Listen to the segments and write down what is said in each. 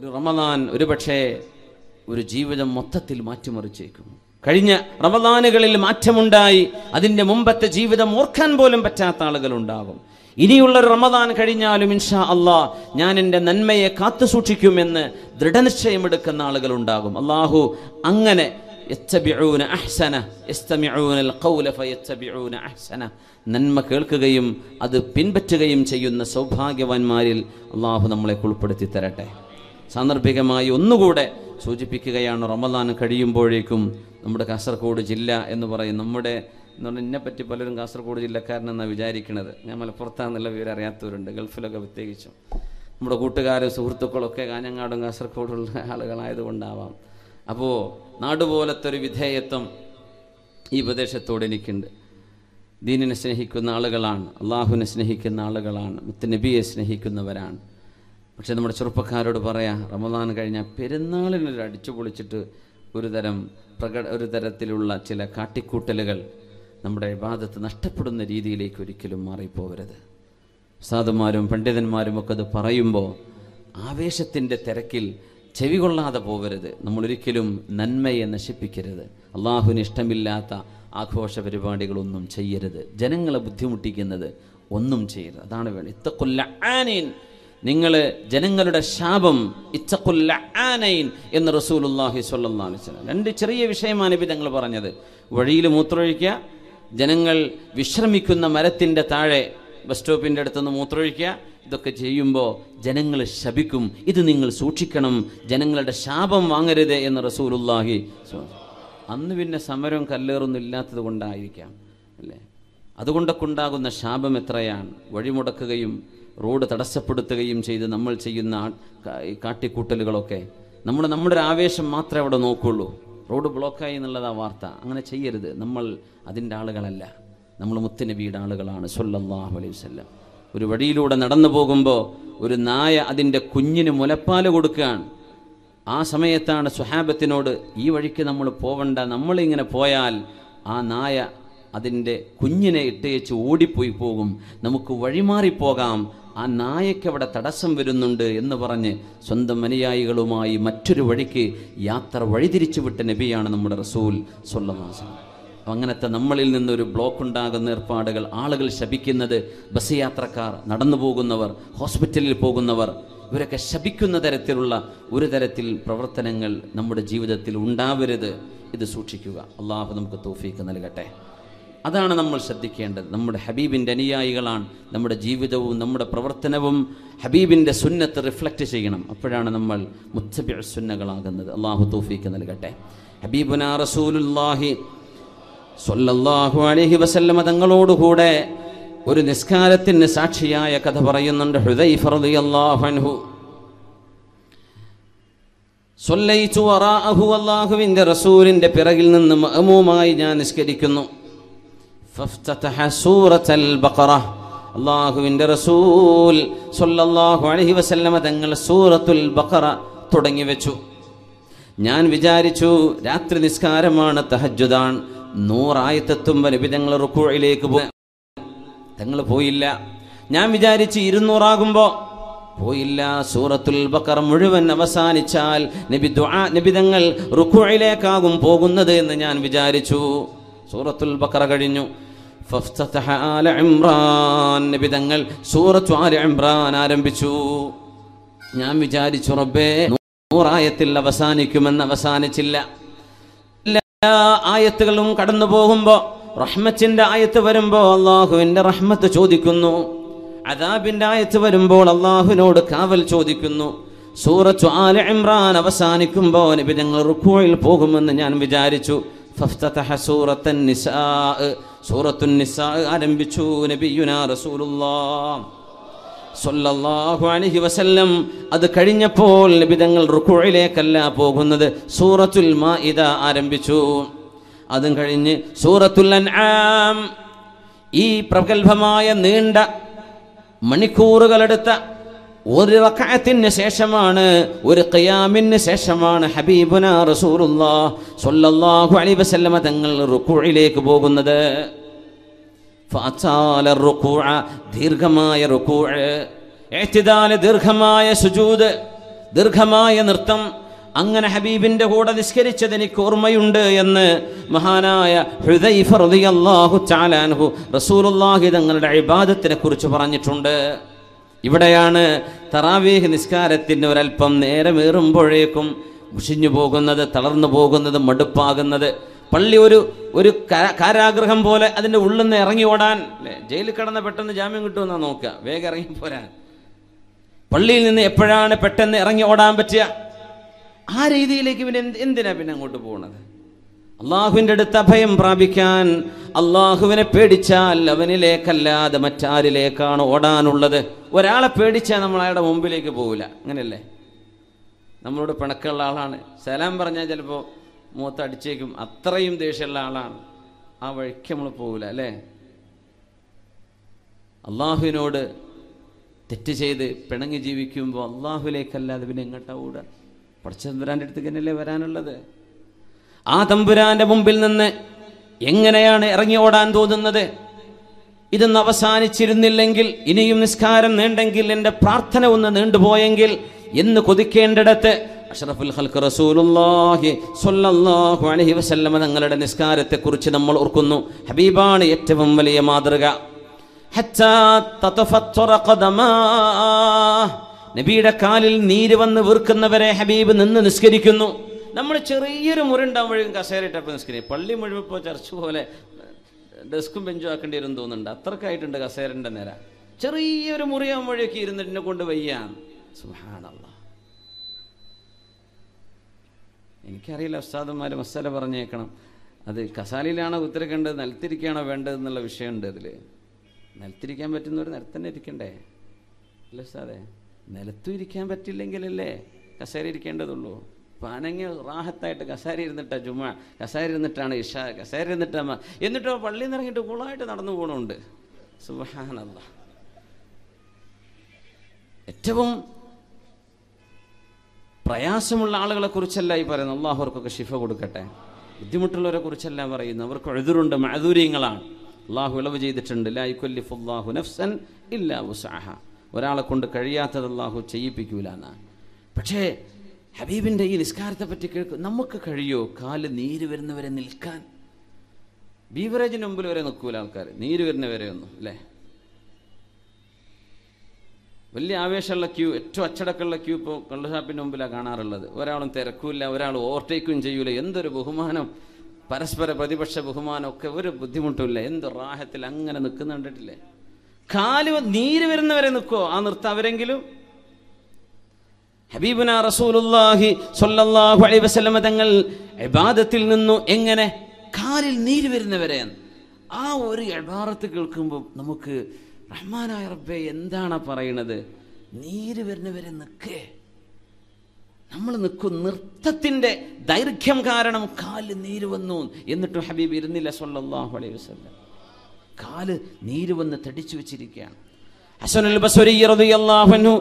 ഒരു റമദാൻ ഒരു പക്ഷേ ഒരു ജീവിതം മൊത്തത്തിൽ മാറ്റിമറിച്ചേക്കും കഴിഞ്ഞ റമദാനുകളിൽ മാറ്റമുണ്ടായി അതിൻ്റെ മുമ്പത്തെ ജീവിതം ഓർക്കാൻ പോലും പറ്റാത്ത ആളുകളുണ്ടാകും ഇനിയുള്ള റമദാൻ കഴിഞ്ഞാലും ഇൻഷാ അള്ളാ ഞാൻ എൻ്റെ നന്മയെ കാത്തു സൂക്ഷിക്കുമെന്ന് ദൃഢനിശ്ചയമെടുക്കുന്ന ആളുകളുണ്ടാകും അള്ളാഹു അങ്ങനെ നന്മ കേൾക്കുകയും അത് പിൻപറ്റുകയും ചെയ്യുന്ന സൗഭാഗ്യവാന്മാരിൽ അള്ളാഹു നമ്മളെ ഉൾപ്പെടുത്തി തരട്ടെ സാന്ദർഭികമായി ഒന്നുകൂടെ സൂചിപ്പിക്കുകയാണ് റമദാൻ കഴിയുമ്പോഴേക്കും നമ്മുടെ കാസർഗോഡ് ജില്ല എന്ന് പറയും നമ്മുടെ എന്ന് പറഞ്ഞാൽ എന്നെപ്പറ്റി പലരും കാസർഗോഡ് ജില്ലക്കാരനെന്നാണ് വിചാരിക്കുന്നത് ഞാൻ മലപ്പുറത്താണെന്നുള്ള വിവരം അറിയാത്തവരുണ്ട് ഗൾഫിലൊക്കെ പ്രത്യേകിച്ചും നമ്മുടെ കൂട്ടുകാരും സുഹൃത്തുക്കളൊക്കെ കാഞ്ഞങ്ങാടും കാസർഗോഡുള്ള ആളുകളായതുകൊണ്ടാവാം അപ്പോൾ നാടുപോലത്തെ ഒരു വിധേയത്വം ഈ പ്രദേശത്തോട് എനിക്കുണ്ട് ദീനിനെ സ്നേഹിക്കുന്ന ആളുകളാണ് അള്ളാഹുവിനെ സ്നേഹിക്കുന്ന ആളുകളാണ് മുത്തനബിയെ സ്നേഹിക്കുന്നവരാണ് പക്ഷേ നമ്മുടെ ചെറുപ്പക്കാരോട് പറയാം റമദാൻ കഴിഞ്ഞാൽ പെരുന്നാളിനൊരു അടിച്ചു പൊളിച്ചിട്ട് ഒരു തരം പ്രക ഒരു തരത്തിലുള്ള ചില കാട്ടിക്കൂട്ടലുകൾ നമ്മുടെ വിവാദത്ത് നഷ്ടപ്പെടുന്ന രീതിയിലേക്ക് ഒരിക്കലും മാറിപ്പോകരുത് സാധുമാരും പണ്ഡിതന്മാരും ഒക്കെ അത് പറയുമ്പോൾ ആവേശത്തിൻ്റെ തിരക്കിൽ ചെവി കൊള്ളാതെ നമ്മൾ നമ്മളൊരിക്കലും നന്മയെ നശിപ്പിക്കരുത് അള്ളാഹുവിന് ഇഷ്ടമില്ലാത്ത ആഘോഷ പരിപാടികളൊന്നും ചെയ്യരുത് ജനങ്ങളെ ബുദ്ധിമുട്ടിക്കുന്നത് ഒന്നും ചെയ്യരുത് അതാണ് വേണ്ടത് ഇത്തക്കൊല്ല ആനീൻ നിങ്ങൾ ജനങ്ങളുടെ ശാപം ഇച്ചക്കുല്ല ആനൈൻ എന്ന് റസൂലുല്ലാഹി സ്വല്ലാഹി വെച്ചാൽ രണ്ട് ചെറിയ വിഷയമാണ് ഇപ്പം ഞങ്ങൾ പറഞ്ഞത് വഴിയിൽ മൂത്രമൊഴിക്കുക ജനങ്ങൾ വിശ്രമിക്കുന്ന മരത്തിൻ്റെ താഴെ ബസ് സ്റ്റോപ്പിൻ്റെ അടുത്തുനിന്ന് മൂത്രമൊഴിക്കുക ഇതൊക്കെ ചെയ്യുമ്പോൾ ജനങ്ങൾ ശപിക്കും ഇത് നിങ്ങൾ സൂക്ഷിക്കണം ജനങ്ങളുടെ ശാപം വാങ്ങരുത് എന്ന് റസൂലുല്ലാഹി അന്ന് പിന്നെ സമരം കല്ലേറൊന്നും ഇല്ലാത്തത് കൊണ്ടായിരിക്കാം അല്ലേ അതുകൊണ്ടൊക്കെ ഉണ്ടാകുന്ന ശാപം എത്രയാണ് വഴിമുടക്കുകയും റോഡ് തടസ്സപ്പെടുത്തുകയും ചെയ്ത് നമ്മൾ ചെയ്യുന്ന കാട്ടിക്കൂട്ടലുകളൊക്കെ നമ്മൾ നമ്മുടെ ഒരു ആവേശം മാത്രമേ അവിടെ നോക്കുള്ളൂ റോഡ് ബ്ലോക്കായി എന്നുള്ളതാ വാർത്ത അങ്ങനെ ചെയ്യരുത് നമ്മൾ അതിൻ്റെ ആളുകളല്ല നമ്മൾ മുത്തുനബിയുടെ ആളുകളാണ് സൊല്ലാഹു അലൈഹി വല്ലം ഒരു വഴിയിലൂടെ നടന്നു പോകുമ്പോൾ ഒരു നായ അതിൻ്റെ കുഞ്ഞിന് മുലപ്പാൽ കൊടുക്കുകയാണ് ആ സമയത്താണ് സുഹാബത്തിനോട് ഈ വഴിക്ക് നമ്മൾ പോവണ്ട നമ്മളിങ്ങനെ പോയാൽ ആ നായ അതിൻ്റെ കുഞ്ഞിനെ ഇട്ടയച്ച് ഓടിപ്പോയി പോകും നമുക്ക് വഴിമാറിപ്പോകാം ആ അവിടെ തടസ്സം വരുന്നുണ്ട് എന്ന് പറഞ്ഞ് സ്വന്തം അനുയായികളുമായി മറ്റൊരു വഴിക്ക് യാത്ര വഴിതിരിച്ചു വിട്ട നബിയാണ് നമ്മുടെ റസൂൽ സ്വല്ലമാസം അങ്ങനത്തെ നമ്മളിൽ നിന്നൊരു ബ്ലോക്ക് ഉണ്ടാകുന്ന ഏർപ്പാടുകൾ ആളുകൾ ശപിക്കുന്നത് ബസ് യാത്രക്കാർ നടന്നു പോകുന്നവർ ഹോസ്പിറ്റലിൽ പോകുന്നവർ ഇവരൊക്കെ ശപിക്കുന്ന തരത്തിലുള്ള ഒരു തരത്തിൽ പ്രവർത്തനങ്ങൾ നമ്മുടെ ജീവിതത്തിൽ ഉണ്ടാവരുത് ഇത് സൂക്ഷിക്കുക അള്ളാഹു നമുക്ക് തോഫീക്ക് നൽകട്ടെ അതാണ് നമ്മൾ ശ്രദ്ധിക്കേണ്ടത് നമ്മുടെ ഹബീബിൻ്റെ അനുയായികളാണ് നമ്മുടെ ജീവിതവും നമ്മുടെ പ്രവർത്തനവും ഹബീബിൻ്റെ സുന്നത്ത് റിഫ്ലക്റ്റ് ചെയ്യണം അപ്പോഴാണ് നമ്മൾ മുത്തബി സുന്നകളാകുന്നത് അള്ളാഹു തൗഫീക്ക് നൽകട്ടെ ഹബീബുന റസൂലുല്ലാഹി സ്വല്ലല്ലാഹു അലഹി വസല്ലമ തങ്ങളോടുകൂടെ ഒരു നിസ്കാരത്തിന് സാക്ഷിയായ കഥ പറയുന്നുണ്ട് ഹൃദയ് ഫറദി അള്ളാഹു സൊല്ലയിച്ചു അഹു അള്ളാഹുവിൻ്റെ റസൂലിൻ്റെ പിറകിൽ നിന്ന് അമുമായി ഞാൻ നിസ്കരിക്കുന്നു അള്ളാഹുവിൻ്റെ റസൂൽ സൊല്ലാഹു അലഹി വസല്ലമ തങ്ങൾ സൂറത്തുൽ ബക്കറ തുടങ്ങി വെച്ചു ഞാൻ വിചാരിച്ചു രാത്രി നിസ്കാരമാണ് തഹജുദാൻ നൂറായത്തെത്തുമ്പോൾ നബി തങ്ങൾ റുക്കുഴയിലേക്ക് പോ തങ്ങൾ പോയില്ല ഞാൻ വിചാരിച്ച് ഇരുന്നൂറാകുമ്പോൾ പോയില്ല സൂറത്തുൽ ബക്കർ മുഴുവൻ അവസാനിച്ചാൽ നബി ദുആ നബി തങ്ങൾ റുക്കുഴയിലേക്കാകും പോകുന്നത് എന്ന് ഞാൻ വിചാരിച്ചു സൂറത്തുൽ ബക്കറ കഴിഞ്ഞു ഇമ്രാൻ നബി തങ്ങൾ സൂറത്തു ആല ഇമ്രാൻ ആരംഭിച്ചു ഞാൻ വിചാരിച്ചു റബ്ബേ നൂറായത്തിൽ അവസാനിക്കുമെന്ന് അവസാനിച്ചില്ല എല്ലാ ആയത്തുകളും കടന്നു പോകുമ്പോൾ റഹ്മത്തിന്റെ ആയത്ത് വരുമ്പോൾ അള്ളാഹുവിന്റെ റഹ്മത്ത് ചോദിക്കുന്നു അദാബിന്റെ ആയത്ത് വരുമ്പോൾ അള്ളാഹുവിനോട് കാവൽ ചോദിക്കുന്നു സൂറത്തു ആല ഇമ്രാൻ അവസാനിക്കുമ്പോൾ നബി ഞങ്ങൾ റുക്കുവയിൽ പോകുമെന്ന് ഞാൻ വിചാരിച്ചു ഫഫ്തഹ സൂറത്തൻ നിസാ സൂറത്തുൻ നിസാ ആരംഭിച്ചു നബിയുന റസൂലുള്ളാ സൊല്ലാഹു അലഹി വസല്ലം അത് കഴിഞ്ഞപ്പോൾ നബിതങ്ങൾ റുക്കുഴയിലേക്കല്ല പോകുന്നത് സൂറത്തുൽ മാഇദ ആരംഭിച്ചു അതും കഴിഞ്ഞ് സൂറത്തുൽ അൻആം ഈ പ്രഗത്ഭമായ നീണ്ട മണിക്കൂറുകളെടുത്ത ഒരു റക്അത്തിന് ശേഷമാണ് ഒരു ഖിയാമിന് ശേഷമാണ് ഹബീബുന റസൂറുല്ലാ സ്വല്ലല്ലാഹു അലൈഹി വസല്ലമ തങ്ങൾ റുകൂഇലേക്ക് പോകുന്നത് ദീർഘമായ റുകൂഅ ഇഹ്തിദാല ദീർഘമായ സുജൂദ് ദീർഘമായ നൃത്തം അങ്ങനെ ഹബീബിന്റെ കൂടെ നിസ്കരിച്ചത് എനിക്ക് ഓർമ്മയുണ്ട് എന്ന് മഹാനായ ഹുദൈഫ റളിയല്ലാഹു അള്ളാഹു അൻഹു റസൂലുള്ളാഹി തങ്ങളുടെ ഇബാദത്തിനെ കുറിച്ച് പറഞ്ഞിട്ടുണ്ട് ഇവിടെയാണ് തറാവീഹ് നിസ്കാരത്തിന് ഒരല്പം നേരമേറുമ്പോഴേക്കും മുഷിഞ്ഞു പോകുന്നത് തളർന്നു പോകുന്നത് മടുപ്പാകുന്നത് പള്ളി ഒരു ഒരു കാരാഗ്രഹം പോലെ അതിൻ്റെ ഉള്ളിൽ നിന്ന് ഇറങ്ങി ഓടാൻ ജയിലിൽ കടന്ന പെട്ടെന്ന് ജാമ്യം കിട്ടുമെന്നാ നോക്കുക വേഗം ഇറങ്ങി പോരാൻ പള്ളിയിൽ നിന്ന് എപ്പോഴാണ് പെട്ടെന്ന് ഇറങ്ങി ഓടാൻ പറ്റുക ആ രീതിയിലേക്ക് പിന്നെ എന്തിനാ പിന്നെ അങ്ങോട്ട് പോകുന്നത് അള്ളാഹുവിൻ്റെ അടുത്ത് അഭയം പ്രാപിക്കാൻ അള്ളാഹുവിനെ പേടിച്ചാൽ അവനിലേക്കല്ലാതെ മറ്റാരിലേക്കാണ് ഓടാനുള്ളത് ഒരാളെ പേടിച്ചാൽ നമ്മൾ അയാളുടെ മുമ്പിലേക്ക് പോകില്ല അങ്ങനെയല്ലേ നമ്മളോട് പിണക്കുള്ള ആളാണ് സലാം പറഞ്ഞാൽ ചിലപ്പോൾ മൂത്തടിച്ചേക്കും അത്രയും ദേഷ്യമുള്ള ആളാണ് ആ വഴിക്ക് നമ്മൾ പോകില്ല അല്ലേ അള്ളാഹുവിനോട് തെറ്റ് ചെയ്ത് പിണങ്ങി ജീവിക്കുമ്പോൾ അള്ളാഹുലേക്കല്ലാതെ പിന്നെ എങ്ങോട്ടാണ് ഓടുക പഠിച്ചവരാൻ്റെ അടുത്തേക്ക് തന്നെയല്ലേ വരാനുള്ളത് ആ തമ്പുരാന്റെ മുമ്പിൽ നിന്ന് എങ്ങനെയാണ് ഇറങ്ങി ഓടാൻ തോന്നുന്നത് ഇതൊന്ന് അവസാനിച്ചിരുന്നില്ലെങ്കിൽ ഇനിയും നിസ്കാരം നീണ്ടെങ്കിൽ എൻ്റെ പ്രാർത്ഥന ഒന്ന് നീണ്ടുപോയെങ്കിൽ എന്ന് കൊതിക്കേണ്ടിടത്ത് അഷ്റഫുൽ ഹൽക്ക് റസൂലുല്ലാഹി സൊല്ലാഹു അലഹി വസല്ലമ തങ്ങളുടെ നിസ്കാരത്തെക്കുറിച്ച് നമ്മൾ ഓർക്കുന്നു ഹബീബാണ് ഏറ്റവും വലിയ മാതൃക നബിയുടെ കാലിൽ നീര് വന്ന് വീർക്കുന്നവരെ ഹബീബ് നിന്ന് നിസ്കരിക്കുന്നു നമ്മൾ ചെറിയൊരു മുറി ഉണ്ടാകുമ്പോഴേക്കും കസേരയിട്ടപ്പോൾ നിസ്കരി പള്ളി മുഴുവൻ ഇപ്പോൾ ചർച്ച് പോലെ ഡെസ്കും ബെഞ്ചും ആക്കേണ്ടി വരും തോന്നുന്നുണ്ട് അത്രക്കായിട്ടുണ്ട് കസേരൻ്റെ നേരം ചെറിയൊരു മുറിയാകുമ്പോഴേക്ക് ഇരുന്നിട്ടിനെ കൊണ്ട് വയ്യാണ് സുഹാണല്ല എനിക്കറിയില്ല ഉസ്താദന്മാർ മസാല പറഞ്ഞേക്കണം അത് കസാലയിലാണോ ഉത്തരക്കേണ്ടത് നിലത്തിരിക്കുകയാണോ വേണ്ടത് എന്നുള്ള വിഷയമുണ്ട് അതിൽ നിലത്തിരിക്കാൻ പറ്റുന്നവർ നിലത്തന്നെ ഇരിക്കണ്ടേ അല്ല ഉസ്താദേ നിലത്തും ഇരിക്കാൻ പറ്റില്ലെങ്കിലല്ലേ കസേര ഇരിക്കേണ്ടതുള്ളൂ ഇപ്പം അനങ്ങി റാഹത്തായിട്ട് കസാര ഇരുന്നിട്ടാണ് ചുമ കസാര ഇരുന്നിട്ടാണ് ഇഷ കസാര ഇരുന്നിട്ടാണ് എന്നിട്ടോ പള്ളിയിൽ നിന്ന് ഇറങ്ങിയിട്ട് കൂളായിട്ട് നടന്നു പോകണുണ്ട് സുബാനല്ല ഏറ്റവും പ്രയാസമുള്ള കുറിച്ചല്ല ഈ പറയുന്നത് അള്ളാഹുവർക്കൊക്കെ ശിഫ കൊടുക്കട്ടെ ബുദ്ധിമുട്ടുള്ളവരെ കുറിച്ചല്ല പറയുന്നത് അവർക്ക് എഴുതുറുണ്ട് മാധുര്യങ്ങളാണ് അള്ളാഹു ഇളവ് ചെയ്തിട്ടുണ്ട് ലായിക്കൊല്ലിഫുല്ലാഹു നഫ്സൻ ഇല്ലാ ഉസാഹ ഒരാളെ കൊണ്ട് കഴിയാത്തത് അള്ളാഹു ചെയ്യിപ്പിക്കൂലെന്നാണ് പക്ഷേ ഹബീബിൻ്റെ ഈ നിസ്കാരത്തെ പറ്റി കേൾക്കും നമുക്ക് കഴിയോ കാല് നീര് വരുന്നവരെ നിൽക്കാൻ ബീവറേജിന് മുമ്പിൽ വരെ നിൽക്കൂല ആൾക്കാർ നീര് വരുന്നവരെ ഒന്നും അല്ലേ വലിയ ആവേശമുള്ള ക്യൂ ഏറ്റവും അച്ചടക്കമുള്ള ക്യൂ ഇപ്പോൾ കള്ളുഷാപ്പിൻ്റെ മുമ്പിലാണ് കാണാറുള്ളത് ഒരാളും തിരക്കൂല്ല ഒരാൾ ഓവർടേക്കും ചെയ്യൂല എന്തൊരു ബഹുമാനം പരസ്പര പ്രതിപക്ഷ ബഹുമാനം ഒക്കെ ഒരു ബുദ്ധിമുട്ടുമില്ല എന്ത് റാഹത്തിൽ അങ്ങനെ നിൽക്കുന്നുണ്ടിട്ടില്ലേ കാല് നീര് വരുന്നവരെ നിൽക്കുമോ ആ നിർത്ത അവരെങ്കിലും ഹബീബുന റസൂലുല്ലാഹി സ്വല്ലല്ലാഹു അലൈഹി വസല്ലമ തങ്ങൾ ഇബാദത്തിൽ നിന്നു എങ്ങനെ കാലിൽ നീര് വരുന്നവരെ ആ ഒരു ഇബാറത്ത് കേൾക്കുമ്പോൾ നമുക്ക് റഹ്മാനായ റബ്ബെ എന്താണ് പറയുന്നത് നീര് വരുന്നവരെ നിൽക്കേ നമ്മൾ നിൽക്കും നൃത്തത്തിൻ്റെ ദൈർഘ്യം കാരണം കാല് നീര് വന്നു എന്നിട്ട് ഹബീബ് ഇരുന്നില്ല സ്വല്ലല്ലാഹു അലൈഹി വസല്ലം കാല് നീര് വന്ന് തടിച്ചു വെച്ചിരിക്കുകയാണ് ഹസനുൽ ബസ്വരി റളിയല്ലാഹു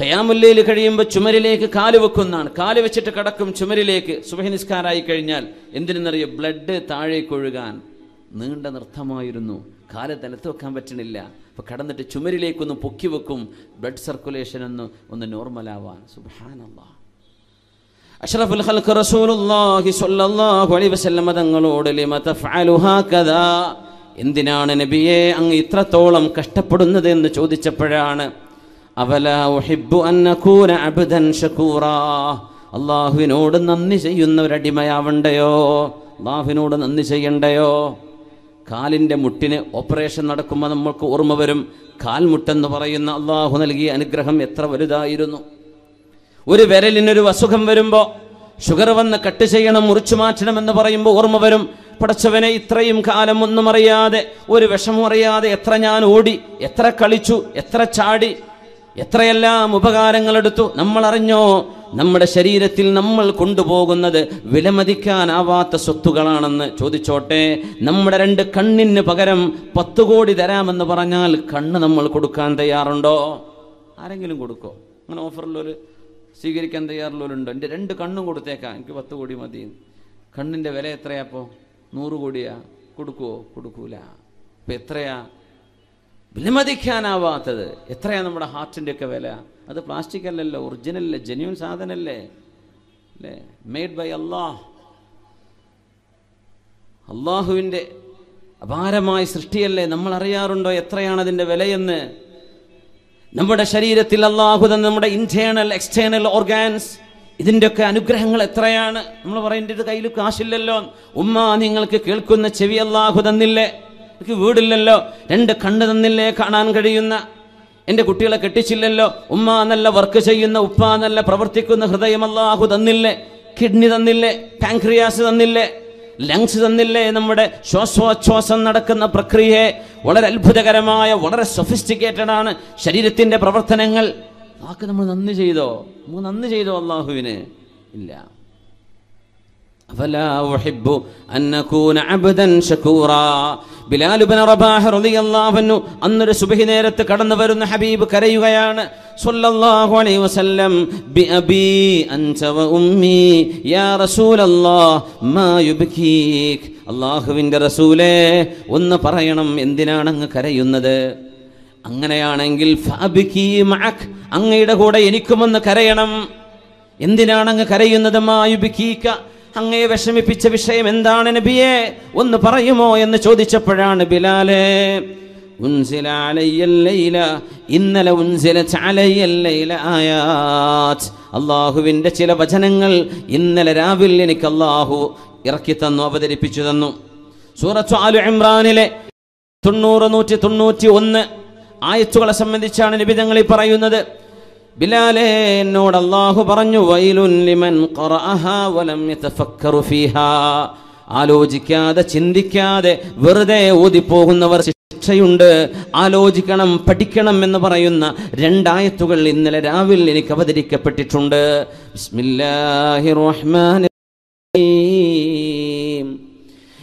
കയാമുല്ലയിൽ കഴിയുമ്പോൾ ചുമരിലേക്ക് കാല് വെക്കുന്നതാണ് കാല് വെച്ചിട്ട് കടക്കും ചുമരിലേക്ക് സുബഹനിസ്കാരായി കഴിഞ്ഞാൽ എന്തിനെന്നറിയോ ബ്ലഡ് താഴേക്ക് ഒഴുകാൻ നീണ്ട നൃത്തമായിരുന്നു കാല് തലത്ത് വെക്കാൻ പറ്റണില്ല അപ്പോൾ കടന്നിട്ട് ചുമരിലേക്കൊന്ന് പൊക്കി വെക്കും ബ്ലഡ് സർക്കുലേഷൻ ഒന്ന് ഒന്ന് നോർമലാവാൻ സുബ്ഹാനല്ലാഹ് അഷ്റഫുൽ ഖൽഖ് റസൂലുള്ളാഹി സ്വല്ലല്ലാഹു അലൈഹി വസല്ലം തങ്ങളോട് ലിമ തഫഅലുഹാ കദാ എന്തിനാണ് നബിയെ അങ്ങ് ഇത്രത്തോളം കഷ്ടപ്പെടുന്നത് എന്ന് ചോദിച്ചപ്പോഴാണ് അവല അള്ളാഹുവിനോട് നന്ദി ചെയ്യുന്ന ഒരടിമയാവണ്ടയോ അള്ളാഹുവിനോട് നന്ദി ചെയ്യണ്ടയോ കാലിൻ്റെ മുട്ടിന് ഓപ്പറേഷൻ നടക്കുമ്പോൾ നമ്മൾക്ക് ഓർമ്മ വരും കാൽമുട്ടെന്ന് പറയുന്ന അള്ളാഹു നൽകിയ അനുഗ്രഹം എത്ര വലുതായിരുന്നു ഒരു വിരലിനൊരു അസുഖം വരുമ്പോൾ ഷുഗർ വന്ന് കട്ട് ചെയ്യണം മുറിച്ചു എന്ന് പറയുമ്പോൾ ഓർമ്മ വരും പടച്ചവനെ ഇത്രയും കാലം ഒന്നും അറിയാതെ ഒരു വിഷമം അറിയാതെ എത്ര ഞാൻ ഓടി എത്ര കളിച്ചു എത്ര ചാടി എത്രയെല്ലാം ഉപകാരങ്ങളെടുത്തു നമ്മൾ അറിഞ്ഞോ നമ്മുടെ ശരീരത്തിൽ നമ്മൾ കൊണ്ടുപോകുന്നത് വിലമതിക്കാനാവാത്ത സ്വത്തുകളാണെന്ന് ചോദിച്ചോട്ടെ നമ്മുടെ രണ്ട് കണ്ണിന് പകരം പത്ത് കോടി തരാമെന്ന് പറഞ്ഞാൽ കണ്ണ് നമ്മൾ കൊടുക്കാൻ തയ്യാറുണ്ടോ ആരെങ്കിലും കൊടുക്കോ അങ്ങനെ ഓഫറിലൊരു സ്വീകരിക്കാൻ തയ്യാറുള്ളവരുണ്ടോ എൻ്റെ രണ്ട് കണ്ണും കൊടുത്തേക്കാം എനിക്ക് പത്ത് കോടി മതി കണ്ണിൻ്റെ വില എത്രയാപ്പോൾ നൂറ് കോടിയാ കൊടുക്കുവോ കൊടുക്കൂല അപ്പം എത്രയാ വിലമതിക്കാനാവാത്തത് എത്രയാ നമ്മുടെ ഹാർട്ടിൻ്റെ ഒക്കെ വില അത് പ്ലാസ്റ്റിക് അല്ലല്ലോ അല്ലേ ജെന്യൂൻ സാധനല്ലേ അല്ലേ മെയ്ഡ് ബൈ അള്ളാഹ് അള്ളാഹുവിൻ്റെ അപാരമായ സൃഷ്ടിയല്ലേ നമ്മൾ അറിയാറുണ്ടോ എത്രയാണ് അതിൻ്റെ വിലയെന്ന് നമ്മുടെ ശരീരത്തിൽ അള്ളാഹു നമ്മുടെ ഇന്റേണൽ എക്സ്റ്റേണൽ ഓർഗാൻസ് ഇതിൻ്റെയൊക്കെ അനുഗ്രഹങ്ങൾ എത്രയാണ് നമ്മൾ പറയേണ്ടത് കയ്യിൽ കാശില്ലല്ലോ ഉമ്മ നിങ്ങൾക്ക് കേൾക്കുന്ന ചെവി അല്ലാഹു തന്നില്ലേ എനിക്ക് വീടില്ലല്ലോ രണ്ട് കണ്ണ് തന്നില്ലേ കാണാൻ കഴിയുന്ന എൻ്റെ കുട്ടികളെ കെട്ടിച്ചില്ലല്ലോ ഉമ്മ നല്ല വർക്ക് ചെയ്യുന്ന ഉപ്പ നല്ല പ്രവർത്തിക്കുന്ന ഹൃദയം അല്ലാഹു തന്നില്ലേ കിഡ്നി തന്നില്ലേ പാൻക്രിയാസ് തന്നില്ലേ ലങ്സ് തന്നില്ലേ നമ്മുടെ ശ്വാസോച്ഛ്വാസം നടക്കുന്ന പ്രക്രിയയെ വളരെ അത്ഭുതകരമായ വളരെ സൊഫിസ്റ്റിക്കേറ്റഡാണ് ആണ് ശരീരത്തിൻ്റെ പ്രവർത്തനങ്ങൾ വാക്ക് നമ്മൾ നന്ദി ചെയ്തോ നമുക്ക് നന്ദി ചെയ്തോ അള്ളാഹുവിന് ഇല്ല അന്നൊരു സുബഹി നേരത്ത് കടന്നു വരുന്ന ഹബീബ് കരയുകയാണ് അള്ളാഹുവിന്റെ റസൂലേ ഒന്ന് പറയണം എന്തിനാണ് അങ്ങ് കരയുന്നത് അങ്ങനെയാണെങ്കിൽ അങ്ങയുടെ കൂടെ എനിക്കുമൊന്ന് കരയണം എന്തിനാണ് അങ്ങ് കരയുന്നത് മായുബിക്കീക്ക അങ്ങയെ വിഷമിപ്പിച്ച വിഷയം എന്താണ് നബിയെ ഒന്ന് പറയുമോ എന്ന് ചോദിച്ചപ്പോഴാണ് ബിലാലെ ഇന്നലെ അള്ളാഹുവിൻ്റെ ചില വചനങ്ങൾ ഇന്നലെ രാവിലെ എനിക്ക് അള്ളാഹു ഇറക്കി തന്നു അവതരിപ്പിച്ചു തന്നു സൂറത്തു ആലു ഇമ്രാനിലെ തൊണ്ണൂറ് നൂറ്റി തൊണ്ണൂറ്റി ഒന്ന് ആയത്തുകളെ സംബന്ധിച്ചാണ് നിബിതങ്ങളിൽ പറയുന്നത് ബിലാലെ എന്നോട് അള്ളാഹു പറഞ്ഞു ആലോചിക്കാതെ ചിന്തിക്കാതെ വെറുതെ ഓതിപ്പോകുന്നവർ ശിക്ഷയുണ്ട് ആലോചിക്കണം പഠിക്കണം എന്ന് പറയുന്ന രണ്ടായത്തുകൾ ഇന്നലെ രാവിലെ എനിക്ക് അവതരിക്കപ്പെട്ടിട്ടുണ്ട് ബിസ്മില്ലാഹിർ റഹ്മാൻ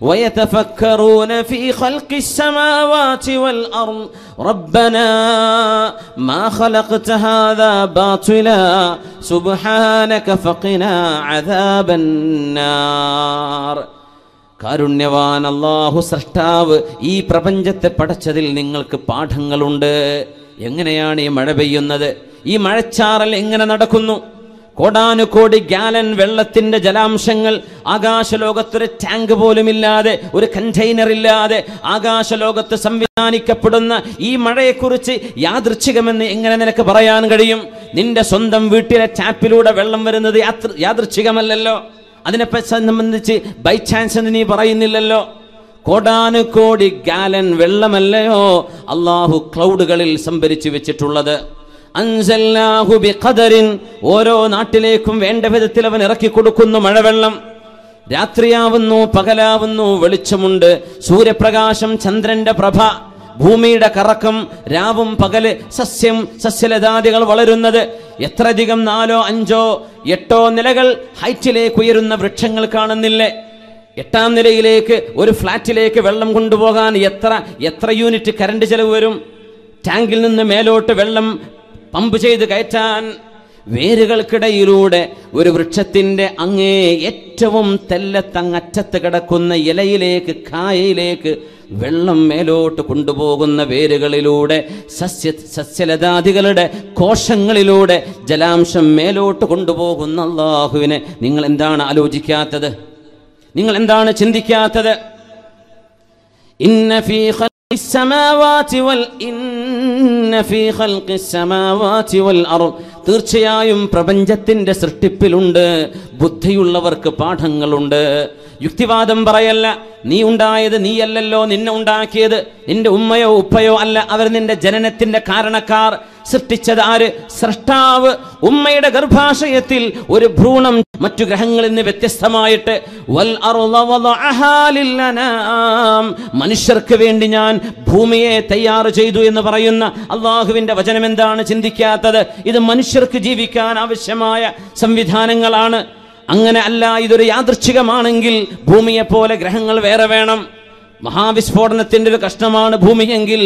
ويتفكرون في خلق السماوات والأرض ربنا ما خلقت هذا باطلا سبحانك فقنا عذاب النار കാരുണ്യവാൻ അള്ളാഹു സൃഷ്ടാവ് ഈ പ്രപഞ്ചത്തെ പടച്ചതിൽ നിങ്ങൾക്ക് പാഠങ്ങളുണ്ട് എങ്ങനെയാണ് ഈ മഴ പെയ്യുന്നത് ഈ മഴച്ചാറൽ എങ്ങനെ നടക്കുന്നു കോടാനുകോടി ഗാലൻ വെള്ളത്തിന്റെ ജലാംശങ്ങൾ ആകാശലോകത്തൊരു ടാങ്ക് പോലുമില്ലാതെ ഒരു കണ്ടെയ്നർ ഇല്ലാതെ ആകാശലോകത്ത് സംവിധാനിക്കപ്പെടുന്ന ഈ മഴയെക്കുറിച്ച് യാദൃച്ഛികമെന്ന് എങ്ങനെ നിനക്ക് പറയാൻ കഴിയും നിന്റെ സ്വന്തം വീട്ടിലെ ടാപ്പിലൂടെ വെള്ളം വരുന്നത് യാദൃച്ഛികമല്ലല്ലോ അതിനെ സംബന്ധിച്ച് ബൈ ചാൻസ് എന്ന് നീ പറയുന്നില്ലല്ലോ കോടാനുകോടി ഗാലൻ വെള്ളമല്ലയോ അള്ളാഹു ക്ലൗഡുകളിൽ സംഭരിച്ചു വെച്ചിട്ടുള്ളത് ഓരോ നാട്ടിലേക്കും വേണ്ട വിധത്തിൽ അവൻ ഇറക്കി കൊടുക്കുന്നു മഴവെള്ളം രാത്രിയാവുന്നു പകലാവുന്നു വെളിച്ചമുണ്ട് സൂര്യപ്രകാശം ചന്ദ്രന്റെ പ്രഭ ഭൂമിയുടെ കറക്കം രാവും പകല് സസ്യം സസ്യലതാദികൾ വളരുന്നത് എത്രയധികം നാലോ അഞ്ചോ എട്ടോ നിലകൾ ഹൈറ്റിലേക്ക് ഉയരുന്ന വൃക്ഷങ്ങൾ കാണുന്നില്ലേ എട്ടാം നിലയിലേക്ക് ഒരു ഫ്ലാറ്റിലേക്ക് വെള്ളം കൊണ്ടുപോകാൻ എത്ര എത്ര യൂണിറ്റ് കരണ്ട് ചെലവ് വരും ടാങ്കിൽ നിന്ന് മേലോട്ട് വെള്ളം പമ്പ് ചെയ്ത് കയറ്റാൻ വേരുകൾക്കിടയിലൂടെ ഒരു വൃക്ഷത്തിൻ്റെ അങ്ങേ ഏറ്റവും തെല്ലത്തങ്ങറ്റത്ത് കിടക്കുന്ന ഇലയിലേക്ക് കായയിലേക്ക് വെള്ളം മേലോട്ട് കൊണ്ടുപോകുന്ന വേരുകളിലൂടെ സസ്യ സസ്യലതാദികളുടെ കോശങ്ങളിലൂടെ ജലാംശം മേലോട്ട് കൊണ്ടുപോകുന്ന അള്ളാഹുവിനെ നിങ്ങൾ എന്താണ് ആലോചിക്കാത്തത് നിങ്ങൾ എന്താണ് ചിന്തിക്കാത്തത് ഇന്നഫീഖ തീർച്ചയായും പ്രപഞ്ചത്തിന്റെ സൃഷ്ടിപ്പിലുണ്ട് ബുദ്ധിയുള്ളവർക്ക് പാഠങ്ങളുണ്ട് യുക്തിവാദം പറയല്ല നീ ഉണ്ടായത് നീയല്ലല്ലോ നിന്നെ ഉണ്ടാക്കിയത് നിന്റെ ഉമ്മയോ ഉപ്പയോ അല്ല അവർ നിന്റെ ജനനത്തിന്റെ കാരണക്കാർ സൃഷ്ടിച്ചത് ആര് സൃഷ്ടാവ് ഉമ്മയുടെ ഗർഭാശയത്തിൽ ഒരു ഭ്രൂണം മറ്റു ഗ്രഹങ്ങളിൽ നിന്ന് വ്യത്യസ്തമായിട്ട് വൽ മനുഷ്യർക്ക് വേണ്ടി ഞാൻ ഭൂമിയെ തയ്യാർ ചെയ്തു എന്ന് പറയുന്ന അള്ളാഹുവിന്റെ വചനം എന്താണ് ചിന്തിക്കാത്തത് ഇത് മനുഷ്യർക്ക് ജീവിക്കാൻ ആവശ്യമായ സംവിധാനങ്ങളാണ് അങ്ങനെ അല്ല ഇതൊരു യാദൃച്ഛികമാണെങ്കിൽ ഭൂമിയെപ്പോലെ ഗ്രഹങ്ങൾ വേറെ വേണം മഹാവിസ്ഫോടനത്തിന്റെ ഒരു കഷ്ണമാണ് ഭൂമിയെങ്കിൽ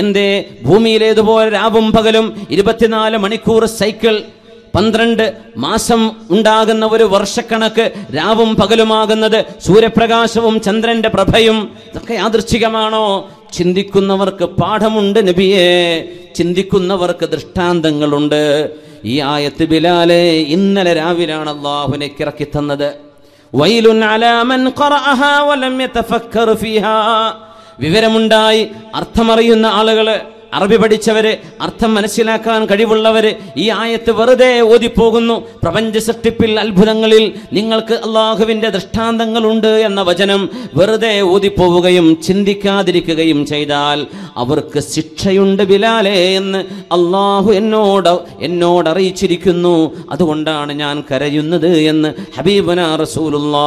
എന്റെ ഭൂമിയിലേതുപോലെ രാവും പകലും ഇരുപത്തിനാല് മണിക്കൂർ സൈക്കിൾ പന്ത്രണ്ട് മാസം ഉണ്ടാകുന്ന ഒരു വർഷക്കണക്ക് രാവും പകലുമാകുന്നത് സൂര്യപ്രകാശവും ചന്ദ്രന്റെ പ്രഭയും ഇതൊക്കെ യാദൃച്ഛികമാണോ ചിന്തിക്കുന്നവർക്ക് പാഠമുണ്ട് നബിയെ ചിന്തിക്കുന്നവർക്ക് ദൃഷ്ടാന്തങ്ങളുണ്ട് ഈ ആയത്ത് ബിലാലെ ഇന്നലെ രാവിലാണ് അള്ളാഹുനെ കിറക്കി തന്നത് ويل على من قرأها ولم يتفكر فيها വിവരമുണ്ടായി അർത്ഥമറിയുന്ന ആളുകളെ അറബി പഠിച്ചവര് അർത്ഥം മനസ്സിലാക്കാൻ കഴിവുള്ളവര് ഈ ആയത്ത് വെറുതെ ഓതിപ്പോകുന്നു പ്രപഞ്ച സൃഷ്ടിപ്പിൽ അത്ഭുതങ്ങളിൽ നിങ്ങൾക്ക് അള്ളാഹുവിൻ്റെ ദൃഷ്ടാന്തങ്ങളുണ്ട് എന്ന വചനം വെറുതെ ഓതിപ്പോവുകയും ചിന്തിക്കാതിരിക്കുകയും ചെയ്താൽ അവർക്ക് ശിക്ഷയുണ്ട് ബിലാലേ എന്ന് അള്ളാഹു എന്നോട് എന്നോട് അറിയിച്ചിരിക്കുന്നു അതുകൊണ്ടാണ് ഞാൻ കരയുന്നത് എന്ന് ഹബീബന റസൂലുല്ലാ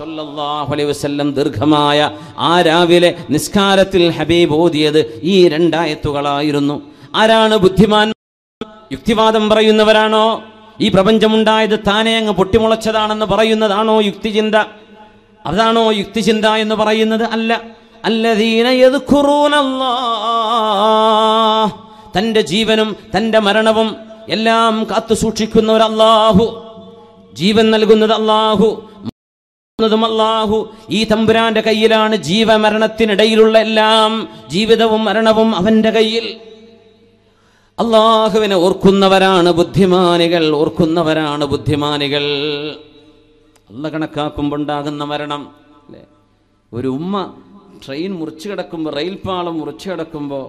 സല്ലല്ലാഹു അലൈഹി വസല്ലം ദീർഘമായ ആ രാവിലെ നിസ്കാരത്തിൽ ഹബീബ് ഓതിയത് ഈ രണ്ടായത്തുകളായിരുന്നു ആരാണ് ബുദ്ധിമാൻ യുക്തിവാദം പറയുന്നവരാണോ ഈ പ്രപഞ്ചമുണ്ടായത് താനെ അങ്ങ് പൊട്ടിമുളച്ചതാണെന്ന് പറയുന്നതാണോ യുക്തിചിന്ത അതാണോ യുക്തിചിന്ത എന്ന് പറയുന്നത് അല്ല അല്ലദീന തൻ്റെ ജീവനും തൻ്റെ മരണവും എല്ലാം കാത്തു സൂക്ഷിക്കുന്ന ഒരു അള്ളാഹു ജീവൻ നൽകുന്നത് അള്ളാഹു ും അള്ളാഹു ഈ തമ്പുരാന്റെ കയ്യിലാണ് ജീവമരണത്തിനിടയിലുള്ള എല്ലാം ജീവിതവും മരണവും അവന്റെ കയ്യിൽ അള്ളാഹുവിനെ ഓർക്കുന്നവരാണ് ബുദ്ധിമാനികൾ ഓർക്കുന്നവരാണ് ബുദ്ധിമാനികൾ അല്ല കണക്കാക്കുമ്പോണ്ടാകുന്ന മരണം അല്ലേ ഒരു ഉമ്മ ട്രെയിൻ മുറിച്ചു കിടക്കുമ്പോൾ റെയിൽപാളം മുറിച്ചു കിടക്കുമ്പോൾ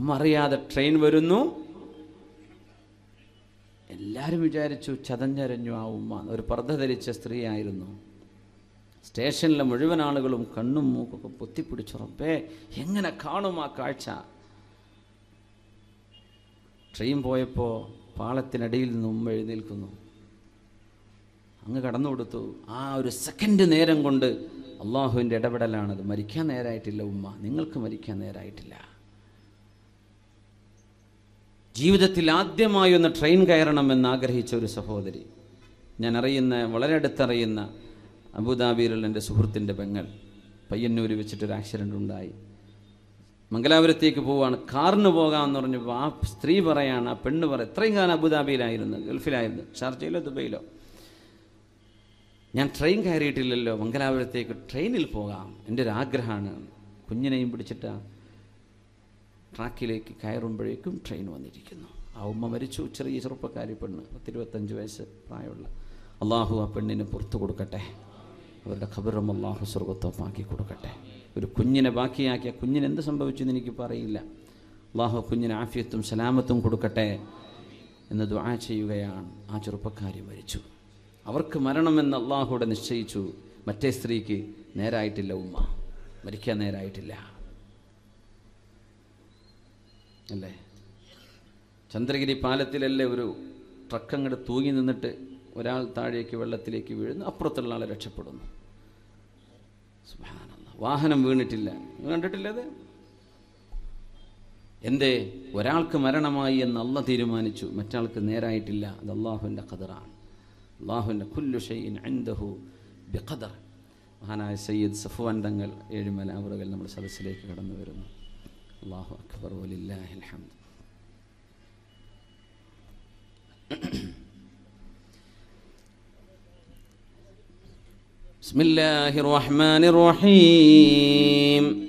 ഉമ്മ അറിയാതെ ട്രെയിൻ വരുന്നു എല്ലാവരും വിചാരിച്ചു ചതഞ്ഞരഞ്ഞു ആ ഉമ്മ ഒരു പർദ്ധ ധരിച്ച സ്ത്രീയായിരുന്നു സ്റ്റേഷനിലെ മുഴുവൻ ആളുകളും കണ്ണും മൂക്കൊക്കെ പൊത്തിപ്പിടിച്ചുറപ്പേ എങ്ങനെ കാണും ആ കാഴ്ച ട്രെയിൻ പോയപ്പോൾ പാളത്തിനടിയിൽ നിന്ന് ഉമ്മ എഴുന്നേൽക്കുന്നു അങ്ങ് കടന്നു കൊടുത്തു ആ ഒരു സെക്കൻഡ് നേരം കൊണ്ട് അള്ളാഹുവിൻ്റെ ഇടപെടലാണത് മരിക്കാൻ നേരായിട്ടില്ല ഉമ്മ നിങ്ങൾക്ക് മരിക്കാൻ നേരായിട്ടില്ല ജീവിതത്തിൽ ആദ്യമായി ഒന്ന് ട്രെയിൻ കയറണമെന്ന് ആഗ്രഹിച്ച ഒരു സഹോദരി ഞാൻ അറിയുന്ന വളരെ അടുത്തറിയുന്ന അബുദാബിയിലുള്ള എൻ്റെ സുഹൃത്തിൻ്റെ പെങ്ങൾ പയ്യന്നൂർ വെച്ചിട്ടൊരു ആക്സിഡൻ്റ് ഉണ്ടായി മംഗലാപുരത്തേക്ക് പോവാണ് കാറിന് പോകാമെന്ന് പറഞ്ഞപ്പോൾ ആ സ്ത്രീ പറയാണ് ആ പെണ്ണ് പറ ഇത്രയും കാലം അബുദാബിയിലായിരുന്നു ഗൾഫിലായിരുന്നു ഷാർജയിലോ ദുബൈയിലോ ഞാൻ ട്രെയിൻ കയറിയിട്ടില്ലല്ലോ മംഗലാപുരത്തേക്ക് ട്രെയിനിൽ പോകാം എൻ്റെ ഒരു ആഗ്രഹമാണ് കുഞ്ഞിനെയും പിടിച്ചിട്ടാണ് ട്രാക്കിലേക്ക് കയറുമ്പോഴേക്കും ട്രെയിൻ വന്നിരിക്കുന്നു ആ ഉമ്മ മരിച്ചു ചെറിയ ചെറുപ്പക്കാരി പെണ്ണ് പത്തിരുപത്തഞ്ച് വയസ്സ് പ്രായമുള്ള അള്ളാഹു ആ പെണ്ണിനെ പുറത്തു കൊടുക്കട്ടെ അവരുടെ ഖബറും അള്ളാഹു സ്വർഗത്വമാക്കി കൊടുക്കട്ടെ ഒരു കുഞ്ഞിനെ ബാക്കിയാക്കിയ കുഞ്ഞിന് എന്ത് സംഭവിച്ചു എന്ന് എനിക്കിപ്പോൾ അറിയില്ല അള്ളാഹു കുഞ്ഞിന് ആഫിയത്തും സലാമത്തും കൊടുക്കട്ടെ എന്ന് ദ്വാ ചെയ്യുകയാണ് ആ ചെറുപ്പക്കാരി മരിച്ചു അവർക്ക് മരണമെന്ന് അള്ളാഹുവിടെ നിശ്ചയിച്ചു മറ്റേ സ്ത്രീക്ക് നേരായിട്ടില്ല ഉമ്മ മരിക്കാൻ നേരായിട്ടില്ല അല്ലേ ചന്ദ്രഗിരി പാലത്തിലല്ലേ ഒരു ട്രക്ക് അങ്ങോട്ട് തൂങ്ങി നിന്നിട്ട് ഒരാൾ താഴേക്ക് വെള്ളത്തിലേക്ക് വീഴുന്നു അപ്പുറത്തുള്ള ആളെ രക്ഷപ്പെടുന്നു വാഹനം വീണിട്ടില്ല അത് എന്തേ ഒരാൾക്ക് മരണമായി എന്ന് അല്ല തീരുമാനിച്ചു മറ്റാൾക്ക് നേരായിട്ടില്ല അത് അള്ളാഹുവിൻ്റെ ഖദറാണ് അള്ളാഹുവിൻ്റെ കുല്ലുഷൈൻ അൻദഹു ബിഖദർ മഹാനായ സയ്യിദ് സഫ്വാൻ തങ്ങൾ ഏഴുമല അവറുകൾ നമ്മുടെ സദസ്സിലേക്ക് കടന്നു വരുന്നു الله أكبر ولله الحمد بسم الله الرحمن الرحيم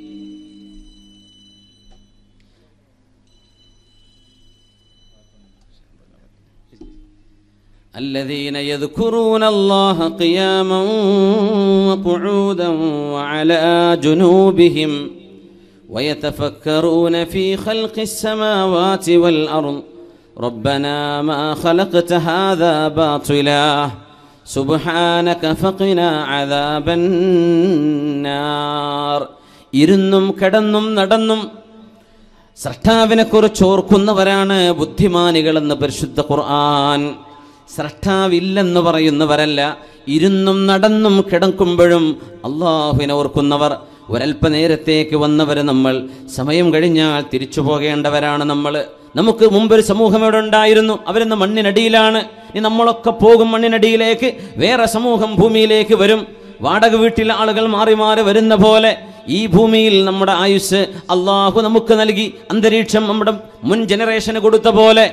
الذين يذكرون الله قياما وقعودا وعلى جنوبهم ويتفكرون في خلق السماوات والأرض ربنا ما خلقت هذا باطلا سبحانك فقنا عذاب النار ഇരുന്നും കിടന്നും നടന്നും കുറിച്ച് ഓർക്കുന്നവരാണ് ബുദ്ധിമാനികളെന്ന് പരിശുദ്ധ ഖുർആൻ സ്രഷ്ടാവില്ലെന്ന് പറയുന്നവരല്ല ഇരുന്നും നടന്നും കിടക്കുമ്പോഴും അള്ളാഹുവിനെ ഓർക്കുന്നവർ ഒരല്പനേരത്തേക്ക് വന്നവർ നമ്മൾ സമയം കഴിഞ്ഞാൽ തിരിച്ചു പോകേണ്ടവരാണ് നമ്മൾ നമുക്ക് മുമ്പൊരു സമൂഹം ഇവിടെ ഉണ്ടായിരുന്നു അവരെന്ന് മണ്ണിനടിയിലാണ് ഇനി നമ്മളൊക്കെ പോകും മണ്ണിനടിയിലേക്ക് വേറെ സമൂഹം ഭൂമിയിലേക്ക് വരും വാടക വീട്ടിലെ ആളുകൾ മാറി മാറി വരുന്ന പോലെ ഈ ഭൂമിയിൽ നമ്മുടെ ആയുസ് അള്ളാഹു നമുക്ക് നൽകി അന്തരീക്ഷം നമ്മുടെ മുൻ ജനറേഷന് കൊടുത്ത പോലെ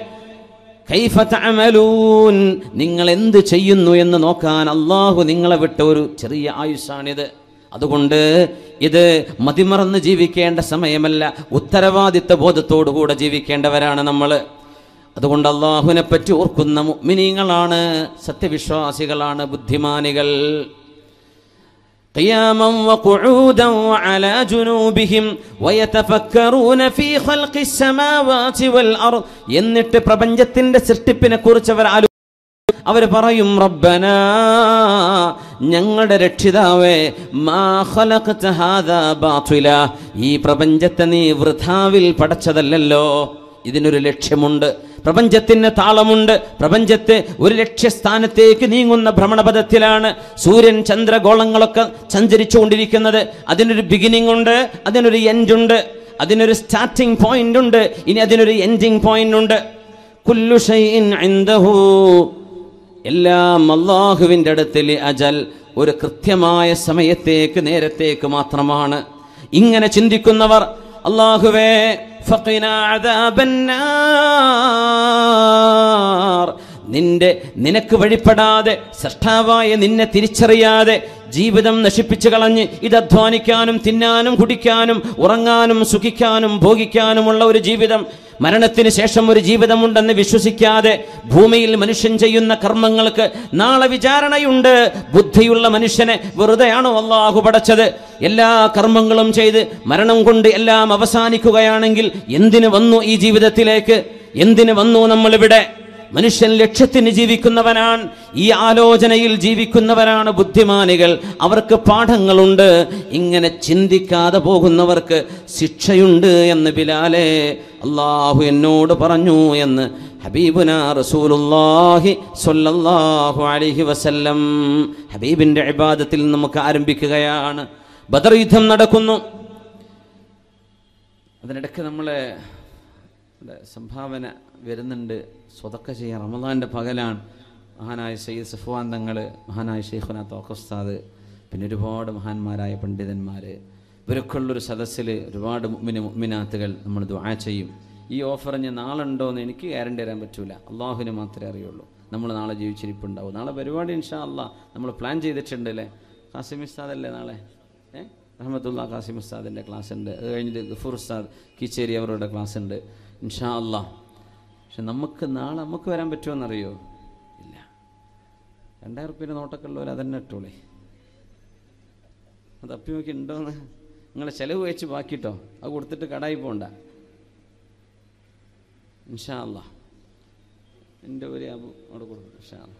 നിങ്ങൾ എന്ത് ചെയ്യുന്നു എന്ന് നോക്കാൻ അള്ളാഹു നിങ്ങളെ വിട്ട ഒരു ചെറിയ ആയുസ്സാണിത് അതുകൊണ്ട് ഇത് മതിമറന്ന് ജീവിക്കേണ്ട സമയമല്ല ഉത്തരവാദിത്ത ബോധത്തോടുകൂടെ ജീവിക്കേണ്ടവരാണ് നമ്മൾ അതുകൊണ്ട് അള്ളാഹുവിനെ പറ്റി ഓർക്കുന്ന മിനിങ്ങളാണ് സത്യവിശ്വാസികളാണ് ബുദ്ധിമാനികൾ എന്നിട്ട് പ്രപഞ്ചത്തിന്റെ സൃഷ്ടിപ്പിനെ കുറിച്ച് അവർ അവർ പറയും റബ്ബന ഞങ്ങളുടെ രക്ഷിതാവേ ഈ പ്രപഞ്ചത്തെ നീ വൃഥാവിൽ പടച്ചതല്ലല്ലോ ഇതിനൊരു ലക്ഷ്യമുണ്ട് പ്രപഞ്ചത്തിന് താളമുണ്ട് പ്രപഞ്ചത്തെ ഒരു ലക്ഷ്യസ്ഥാനത്തേക്ക് നീങ്ങുന്ന ഭ്രമണപഥത്തിലാണ് സൂര്യൻ ചന്ദ്രഗോളങ്ങളൊക്കെ കൊണ്ടിരിക്കുന്നത് അതിനൊരു ബിഗിനിങ് ഉണ്ട് അതിനൊരു എൻഡ് ഉണ്ട് അതിനൊരു സ്റ്റാർട്ടിംഗ് പോയിന്റ് ഉണ്ട് ഇനി അതിനൊരു എൻഡിങ് പോയിന്റ് ഉണ്ട് കുല്ലുഷൈൻ എല്ലാം അള്ളാഹുവിൻ്റെ അടുത്തിൽ അജൽ ഒരു കൃത്യമായ സമയത്തേക്ക് നേരത്തേക്ക് മാത്രമാണ് ഇങ്ങനെ ചിന്തിക്കുന്നവർ അള്ളാഹുവേ അദാബന്നാർ നിന്റെ നിനക്ക് വഴിപ്പെടാതെ സൃഷ്ടാവായ നിന്നെ തിരിച്ചറിയാതെ ജീവിതം നശിപ്പിച്ചു കളഞ്ഞ് ഇത് അധ്വാനിക്കാനും തിന്നാനും കുടിക്കാനും ഉറങ്ങാനും സുഖിക്കാനും ഭോഗിക്കാനുമുള്ള ഒരു ജീവിതം മരണത്തിന് ശേഷം ഒരു ജീവിതമുണ്ടെന്ന് വിശ്വസിക്കാതെ ഭൂമിയിൽ മനുഷ്യൻ ചെയ്യുന്ന കർമ്മങ്ങൾക്ക് നാളെ വിചാരണയുണ്ട് ബുദ്ധിയുള്ള മനുഷ്യനെ വെറുതെയാണോ അള്ളാഹു പടച്ചത് എല്ലാ കർമ്മങ്ങളും ചെയ്ത് മരണം കൊണ്ട് എല്ലാം അവസാനിക്കുകയാണെങ്കിൽ എന്തിനു വന്നു ഈ ജീവിതത്തിലേക്ക് എന്തിനു വന്നു നമ്മളിവിടെ മനുഷ്യൻ ലക്ഷ്യത്തിന് ജീവിക്കുന്നവനാണ് ഈ ആലോചനയിൽ ജീവിക്കുന്നവരാണ് ബുദ്ധിമാനികൾ അവർക്ക് പാഠങ്ങളുണ്ട് ഇങ്ങനെ ചിന്തിക്കാതെ പോകുന്നവർക്ക് ശിക്ഷയുണ്ട് എന്ന് ബിലാലെ അള്ളാഹു എന്നോട് പറഞ്ഞു എന്ന് ഹബീബുന റസൂലുല്ലാഹി സൊല്ലാഹു അലഹി വസല്ലം ഹബീബിൻ്റെ അഭിബാദത്തിൽ നമുക്ക് ആരംഭിക്കുകയാണ് ബദർ യുദ്ധം നടക്കുന്നു അതിനിടയ്ക്ക് നമ്മളെ സംഭാവന വരുന്നുണ്ട് സ്വതക്ക ചെയ്യാൻ റമദാൻ്റെ പകലാണ് മഹാനായ സയ്യിദ് സഫുവാൻ തങ്ങൾ മഹാനായ ഷെയ്ഖുന തോക്കസ്താദ് പിന്നെ ഒരുപാട് മഹാന്മാരായ പണ്ഡിതന്മാർ ഇവരൊക്കെ ഉള്ളൊരു സദസ്സിൽ ഒരുപാട് മുമ്മിന് മുമ്മിനാത്തുകൾ നമ്മൾ ദുആ ചെയ്യും ഈ ഓഫർ നാളെ ഉണ്ടോ എന്ന് എനിക്ക് ഗ്യാരണ്ടി തരാൻ പറ്റൂല അള്ളാഹുവിന് മാത്രമേ അറിയുള്ളൂ നമ്മൾ നാളെ ജീവിച്ചിരിപ്പുണ്ടാവും നാളെ പരിപാടി ഇൻഷാ അല്ല നമ്മൾ പ്ലാൻ ചെയ്തിട്ടുണ്ട് അല്ലേ കാസിം ഉസ്താദല്ലേ നാളെ ഏഹ് റഹമത്തുള്ള കാസിം ഉസ്താദിൻ്റെ ക്ലാസ് ഉണ്ട് അത് കഴിഞ്ഞിട്ട് ഗഫൂർ ഉസ്താദ് കിച്ചേരി അവരുടെ ക്ലാസ് ഉണ്ട് ഇൻഷാ അള്ളാഹ് പക്ഷെ നമുക്ക് നാളെ നമുക്ക് വരാൻ പറ്റുമെന്നറിയോ ഇല്ല രണ്ടായിരം റുപ്യൻ്റെ നോട്ടൊക്കെ ഉള്ളവർ അതന്നെ ഇട്ടോളേ അത് അപ്പി നോക്കി ഉണ്ടോന്ന് നിങ്ങളെ ചിലവ് വെച്ച് ബാക്കിട്ടോ അത് കൊടുത്തിട്ട് കടായി പോണ്ട ഇൻഷാല്ല എൻ്റെ ഒരു ആബ് അവിടെ കൊടുക്കും ഇൻഷാല്ല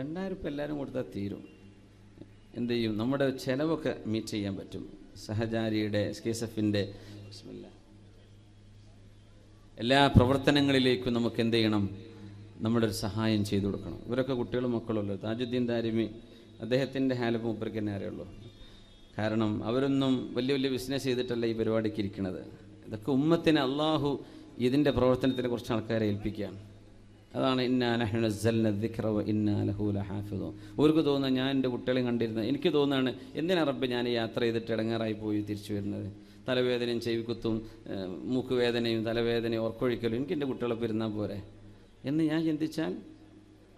രണ്ടായിരം ഉറുപ്പ് എല്ലാവരും കൊടുത്താൽ തീരും എന്ത് ചെയ്യും നമ്മുടെ ചിലവൊക്കെ മീറ്റ് ചെയ്യാൻ പറ്റും സഹചാരിയുടെ എസ് കെ എസ് എഫിൻ്റെ ബിസ്മില്ല എല്ലാ പ്രവർത്തനങ്ങളിലേക്കും നമുക്ക് എന്ത് ചെയ്യണം നമ്മുടെ ഒരു സഹായം ചെയ്തു കൊടുക്കണം ഇവരൊക്കെ കുട്ടികളും മക്കളുമല്ലോ താജുദ്ദീൻ ദാരിമി അദ്ദേഹത്തിൻ്റെ ഹാലപ്പ് മുപ്പർക്ക് തന്നെ അറിയുള്ളൂ കാരണം അവരൊന്നും വലിയ വലിയ ബിസിനസ് ചെയ്തിട്ടല്ല ഈ പരിപാടിക്ക് ഇരിക്കുന്നത് ഇതൊക്കെ ഉമ്മത്തിന് അള്ളാഹു ഇതിൻ്റെ പ്രവർത്തനത്തിനെ കുറച്ച് ആൾക്കാരെ ഏൽപ്പിക്കുക അതാണ് ഇന്നാഹുലഹാഫിദോ അവർക്ക് തോന്നുന്നത് ഞാൻ എൻ്റെ കുട്ടികളെയും കണ്ടിരുന്നത് എനിക്ക് തോന്നുകയാണ് എന്തിനാ റബ്ബ് ഞാൻ യാത്ര ചെയ്തിട്ട് ഇടങ്ങാറായി പോയി തിരിച്ചു വരുന്നത് തലവേദനയും ചെവിക്കുത്തും മൂക്കുവേദനയും തലവേദനയും ഓർക്കൊഴിക്കലും എനിക്ക് എൻ്റെ കുട്ടികളെ പെരുന്നാൽ പോരെ എന്ന് ഞാൻ ചിന്തിച്ചാൽ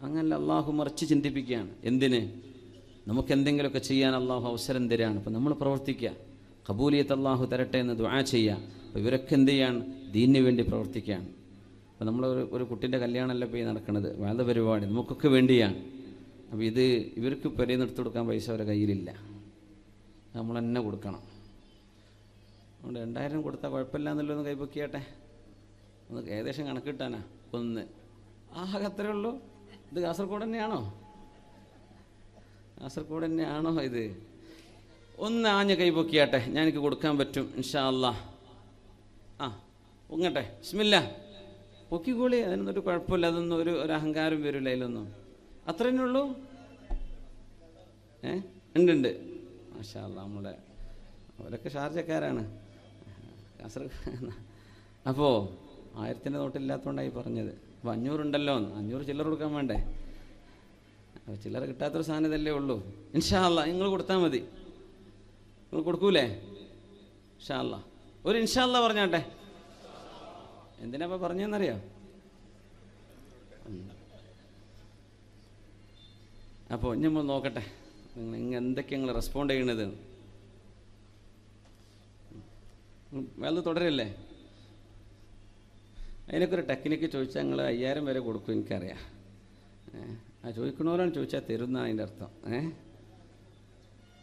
അങ്ങനെ അള്ളാഹു മറിച്ച് ചിന്തിപ്പിക്കുകയാണ് എന്തിന് നമുക്ക് എന്തെങ്കിലുമൊക്കെ ചെയ്യാൻ അള്ളാഹു അവസരം തരാണ് അപ്പം നമ്മൾ പ്രവർത്തിക്കുക കബൂലിയത്ത് അള്ളാഹു തരട്ടെ എന്ന് ദ്വാ ചെയ്യുക അപ്പോൾ ഇവരൊക്കെ എന്ത് ചെയ്യാൻ ദീനിന് വേണ്ടി പ്രവർത്തിക്കുകയാണ് അപ്പോൾ നമ്മൾ ഒരു ഒരു കുട്ടീൻ്റെ കല്യാണമല്ല പോയി നടക്കുന്നത് വേദ പരിപാടി നമുക്കൊക്കെ വേണ്ടിയാണ് അപ്പോൾ ഇത് ഇവർക്ക് പെരയിൽ നിന്ന് എടുത്തു കൊടുക്കാൻ പൈസ അവരുടെ കയ്യിലില്ല നമ്മൾ തന്നെ കൊടുക്കണം അതുകൊണ്ട് രണ്ടായിരം കൊടുത്താൽ കുഴപ്പമില്ല എന്നല്ലോ ഒന്ന് കൈപ്പൊക്കിയാട്ടെ ഒന്ന് ഏകദേശം കണക്കിട്ടാനാ ഒന്ന് ആഹ് അത്രേ ഉള്ളൂ ഇത് കാസർഗോഡ് തന്നെയാണോ കാസർഗോഡ് തന്നെയാണോ ഇത് ഒന്ന് ആഞ്ഞ് കൈപൊക്കിയാട്ടെ ഞാൻ എനിക്ക് കൊടുക്കാൻ പറ്റും ഇൻഷാ ആ പൊങ്ങട്ടെ ഇഷ്മില്ല പൊക്കിക്കോളി അതിനൊന്നും ഒരു കുഴപ്പമില്ല അതൊന്നും ഒരു ഒരു അഹങ്കാരം വരില്ല അതിലൊന്നും അത്ര തന്നെ ഉള്ളൂ ഏ ഉണ്ട് ഉണ്ട് മാഷാ അല്ല നമ്മളെ അവരൊക്കെ ഷാർജക്കാരാണ് കാസർഗോഡ് അപ്പോൾ ആയിരത്തിൻ്റെ നോട്ടില്ലാത്തതുകൊണ്ടായി പറഞ്ഞത് അപ്പോൾ അഞ്ഞൂറുണ്ടല്ലോ അഞ്ഞൂറ് ചില്ലറ കൊടുക്കാൻ വേണ്ടേ അപ്പോൾ ചില്ലറ കിട്ടാത്തൊരു ഇതല്ലേ ഉള്ളൂ ഇൻഷാല്ല നിങ്ങൾ കൊടുത്താൽ മതി നിങ്ങൾ കൊടുക്കൂലേ ഇൻഷാല്ല ഒരു ഇൻഷാല്ല പറഞ്ഞാട്ടെ എന്തിനാ അപ്പോൾ അപ്പോൾ ഞമ്മൾ നോക്കട്ടെ നിങ്ങൾ എന്തൊക്കെ നിങ്ങൾ റെസ്പോണ്ട് ചെയ്യണത് അത് തുടരല്ലേ അതിനൊക്കെ ഒരു ടെക്നിക്ക് ചോദിച്ചാൽ നിങ്ങൾ അയ്യായിരം വരെ കൊടുക്കും എനിക്കറിയാം ആ ചോദിക്കണോരാണ് ചോദിച്ചാൽ തരുന്ന അതിൻ്റെ അർത്ഥം ഏഹ്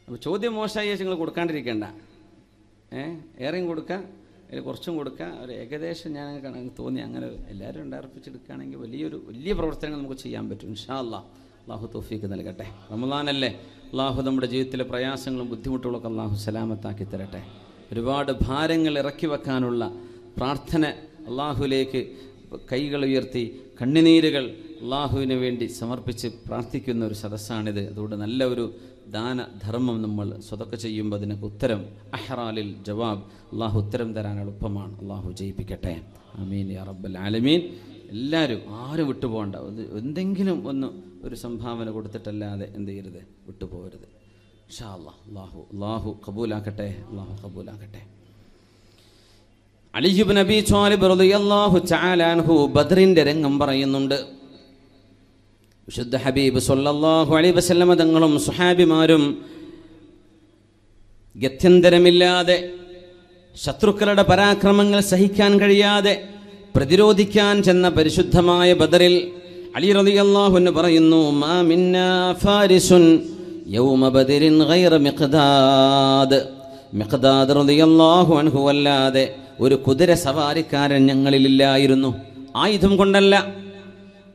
അപ്പോൾ ചോദ്യം മോശമായി നിങ്ങൾ കൊടുക്കാണ്ടിരിക്കണ്ട ഏഹ് ഏറെയും കൊടുക്കാം അതിൽ കുറച്ചും കൊടുക്കാം ഒരു ഏകദേശം ഞാൻ അങ്ങനെ തോന്നി അങ്ങനെ എല്ലാവരും ഉണ്ടാർപ്പിച്ചെടുക്കുകയാണെങ്കിൽ വലിയൊരു വലിയ പ്രവർത്തനങ്ങൾ നമുക്ക് ചെയ്യാൻ പറ്റും ഇൻഷാ അല്ലാ അള്ളാഹു തോഫീക്ക് നൽകട്ടെ റമദാനല്ലേ അള്ളാഹു നമ്മുടെ ജീവിതത്തിലെ പ്രയാസങ്ങളും ബുദ്ധിമുട്ടുകളൊക്കെ അള്ളാഹു സലാമത്താക്കി തരട്ടെ ഒരുപാട് ഭാരങ്ങൾ ഇറക്കി വെക്കാനുള്ള പ്രാർത്ഥന അള്ളാഹുലേക്ക് കൈകൾ ഉയർത്തി കണ്ണുനീരുകൾ അള്ളാഹുവിന് വേണ്ടി സമർപ്പിച്ച് പ്രാർത്ഥിക്കുന്ന ഒരു സദസ്സാണിത് അതുകൊണ്ട് നല്ല ഒരു ദാന ധർമ്മം നമ്മൾ സ്വതക്ക ചെയ്യുമ്പോൾ അതിന് ഉത്തരം അഹ്റാലിൽ ജവാബ് അള്ളാഹു ഉത്തരം തരാൻ എളുപ്പമാണ് അള്ളാഹു ജയിപ്പിക്കട്ടെ അമീൻ അറബൽ ആലമീൻ എല്ലാവരും ആരും വിട്ടുപോകണ്ട എന്തെങ്കിലും ഒന്ന് ഒരു സംഭാവന കൊടുത്തിട്ടല്ലാതെ എന്ത് ചെയ്യരുത് വിട്ടുപോകരുത് ഷാ കബൂലാക്കട്ടെ കബൂലാക്കട്ടെ രംഗം പറയുന്നുണ്ട് വിശുദ്ധ ഹബീബ് സൊല്ലാഹു അലൈ വസല്ലമ തങ്ങളും സുഹാബിമാരും ഗത്യന്തരമില്ലാതെ ശത്രുക്കളുടെ പരാക്രമങ്ങൾ സഹിക്കാൻ കഴിയാതെ പ്രതിരോധിക്കാൻ ചെന്ന പരിശുദ്ധമായ ബദറിൽ അലി റളിയല്ലാഹു എന്ന് പറയുന്നു മാ മിന്നാ ഫാരിസുൻ യൗമ ബദിരിൻ ഗൈർ മിഖ്ദാദ് മിഖ്ദാദ് റളിയല്ലാഹു അൻഹു അല്ലാതെ ഒരു കുതിര സവാരിക്കാരൻ ഞങ്ങളിലില്ലായിരുന്നു ആയുധം കൊണ്ടല്ല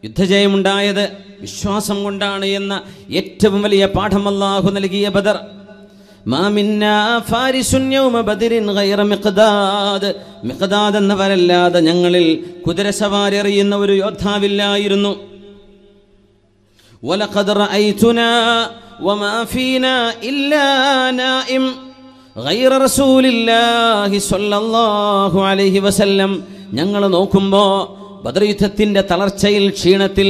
യുദ്ധജയമുണ്ടായത് വിശ്വാസം കൊണ്ടാണ് എന്ന ഏറ്റവും വലിയ പാഠം അല്ലാഹു നൽകിയ ബദർ മിഖദാദ് എന്നവരല്ലാതെ ഞങ്ങളിൽ സവാരി അറിയുന്ന ഒരു യോദ്ധാവില്ലായിരുന്നു وما فينا إلا نائم غير رسول الله صلى الله عليه وسلم ഞങ്ങൾ നോക്കുമ്പോൾ ബദ്രയുദ്ധത്തിൻ്റെ തളർച്ചയിൽ ക്ഷീണത്തിൽ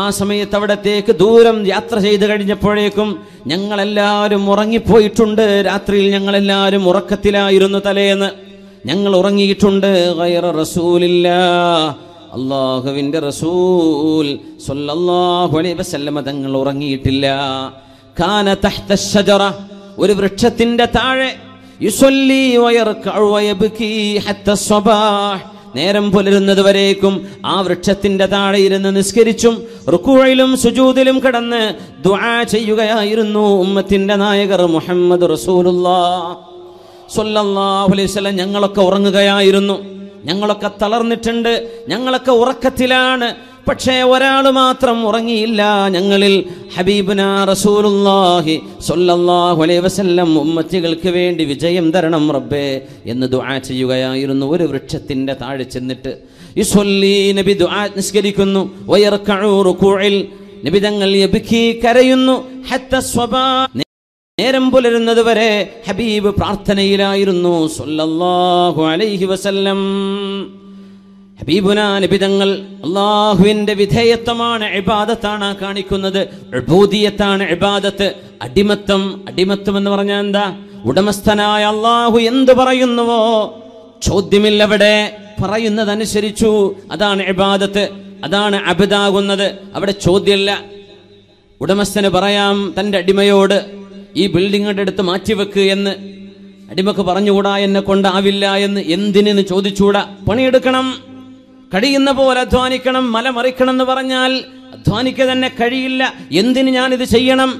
ആ സമയത്ത് അവിടത്തേക്ക് ദൂരം യാത്ര ചെയ്ത് കഴിഞ്ഞപ്പോഴേക്കും ഞങ്ങളെല്ലാവരും ഉറങ്ങിപ്പോയിട്ടുണ്ട് രാത്രിയിൽ ഞങ്ങളെല്ലാവരും ഉറക്കത്തിലായിരുന്നു തലേന്ന് ഞങ്ങൾ ഉറങ്ങിയിട്ടുണ്ട് ഗൈറ റസൂലില്ല അള്ളാഹുവിൻ്റെ റസൂൽ സൊല്ലാഹു അലൈ വസല്ലമ തങ്ങൾ ഉറങ്ങിയിട്ടില്ല കാന തഹ്ത ഒരു വൃക്ഷത്തിന്റെ താഴെ നേരം പുലരുന്നത് വരേക്കും ആ വൃക്ഷത്തിന്റെ താഴെ ഇരുന്ന് നിസ്കരിച്ചും റുക്കുഴയിലും സുജൂതിലും കിടന്ന് ദുആ ചെയ്യുകയായിരുന്നു ഉമ്മത്തിന്റെ നായകർ മുഹമ്മദ് റസൂലുല്ലാ അലൈഹി ഞങ്ങളൊക്കെ ഉറങ്ങുകയായിരുന്നു ഞങ്ങളൊക്കെ തളർന്നിട്ടുണ്ട് ഞങ്ങളൊക്കെ ഉറക്കത്തിലാണ് പക്ഷേ ഒരാൾ മാത്രം ഉറങ്ങിയില്ല ഞങ്ങളിൽ ഹബീബുന റസൂലുല്ലാഹി സൊല്ലാഹു അലൈ വസല്ലം ഉമ്മത്തികൾക്ക് വേണ്ടി വിജയം തരണം റബ്ബേ എന്ന് ദുആ ചെയ്യുകയായിരുന്നു ഒരു വൃക്ഷത്തിൻ്റെ താഴെ ചെന്നിട്ട് യുസൊല്ലി നബി ദുആ നിസ്കരിക്കുന്നു നബി തങ്ങൾ കരയുന്നു നേരം പുലരുന്നത് വരെ ഹബീബ് പ്രാർത്ഥനയിലായിരുന്നു സൊല്ലാഹു അലൈഹി വസല്ലം ഹബീബുന നിബിതങ്ങൾ അള്ളാഹുവിൻ്റെ വിധേയത്വമാണ് ഇബാദത്താണ് കാണിക്കുന്നത് അബൂദിയത്താണ് ഇബാദത്ത് അടിമത്തം അടിമത്തം എന്ന് പറഞ്ഞാൽ എന്താ ഉടമസ്ഥനായ അള്ളാഹു എന്ത് പറയുന്നുവോ ചോദ്യമില്ലവിടെ പറയുന്നതനുസരിച്ചു അതാണ് ഇബാദത്ത് അതാണ് അബിതാകുന്നത് അവിടെ ചോദ്യമില്ല ഉടമസ്ഥന് പറയാം തൻ്റെ അടിമയോട് ഈ ബിൽഡിങ്ങിൻ്റെ അടുത്ത് മാറ്റിവെക്ക് എന്ന് അടിമക്ക് പറഞ്ഞുകൂടാ എന്നെ കൊണ്ടാവില്ല എന്ന് എന്തിനു ചോദിച്ചുകൂടാ പണിയെടുക്കണം കഴിയുന്ന പോലെ അധ്വാനിക്കണം മലമറിക്കണം എന്ന് പറഞ്ഞാൽ അധ്വാനിക്കുക തന്നെ കഴിയില്ല എന്തിന് ഇത് ചെയ്യണം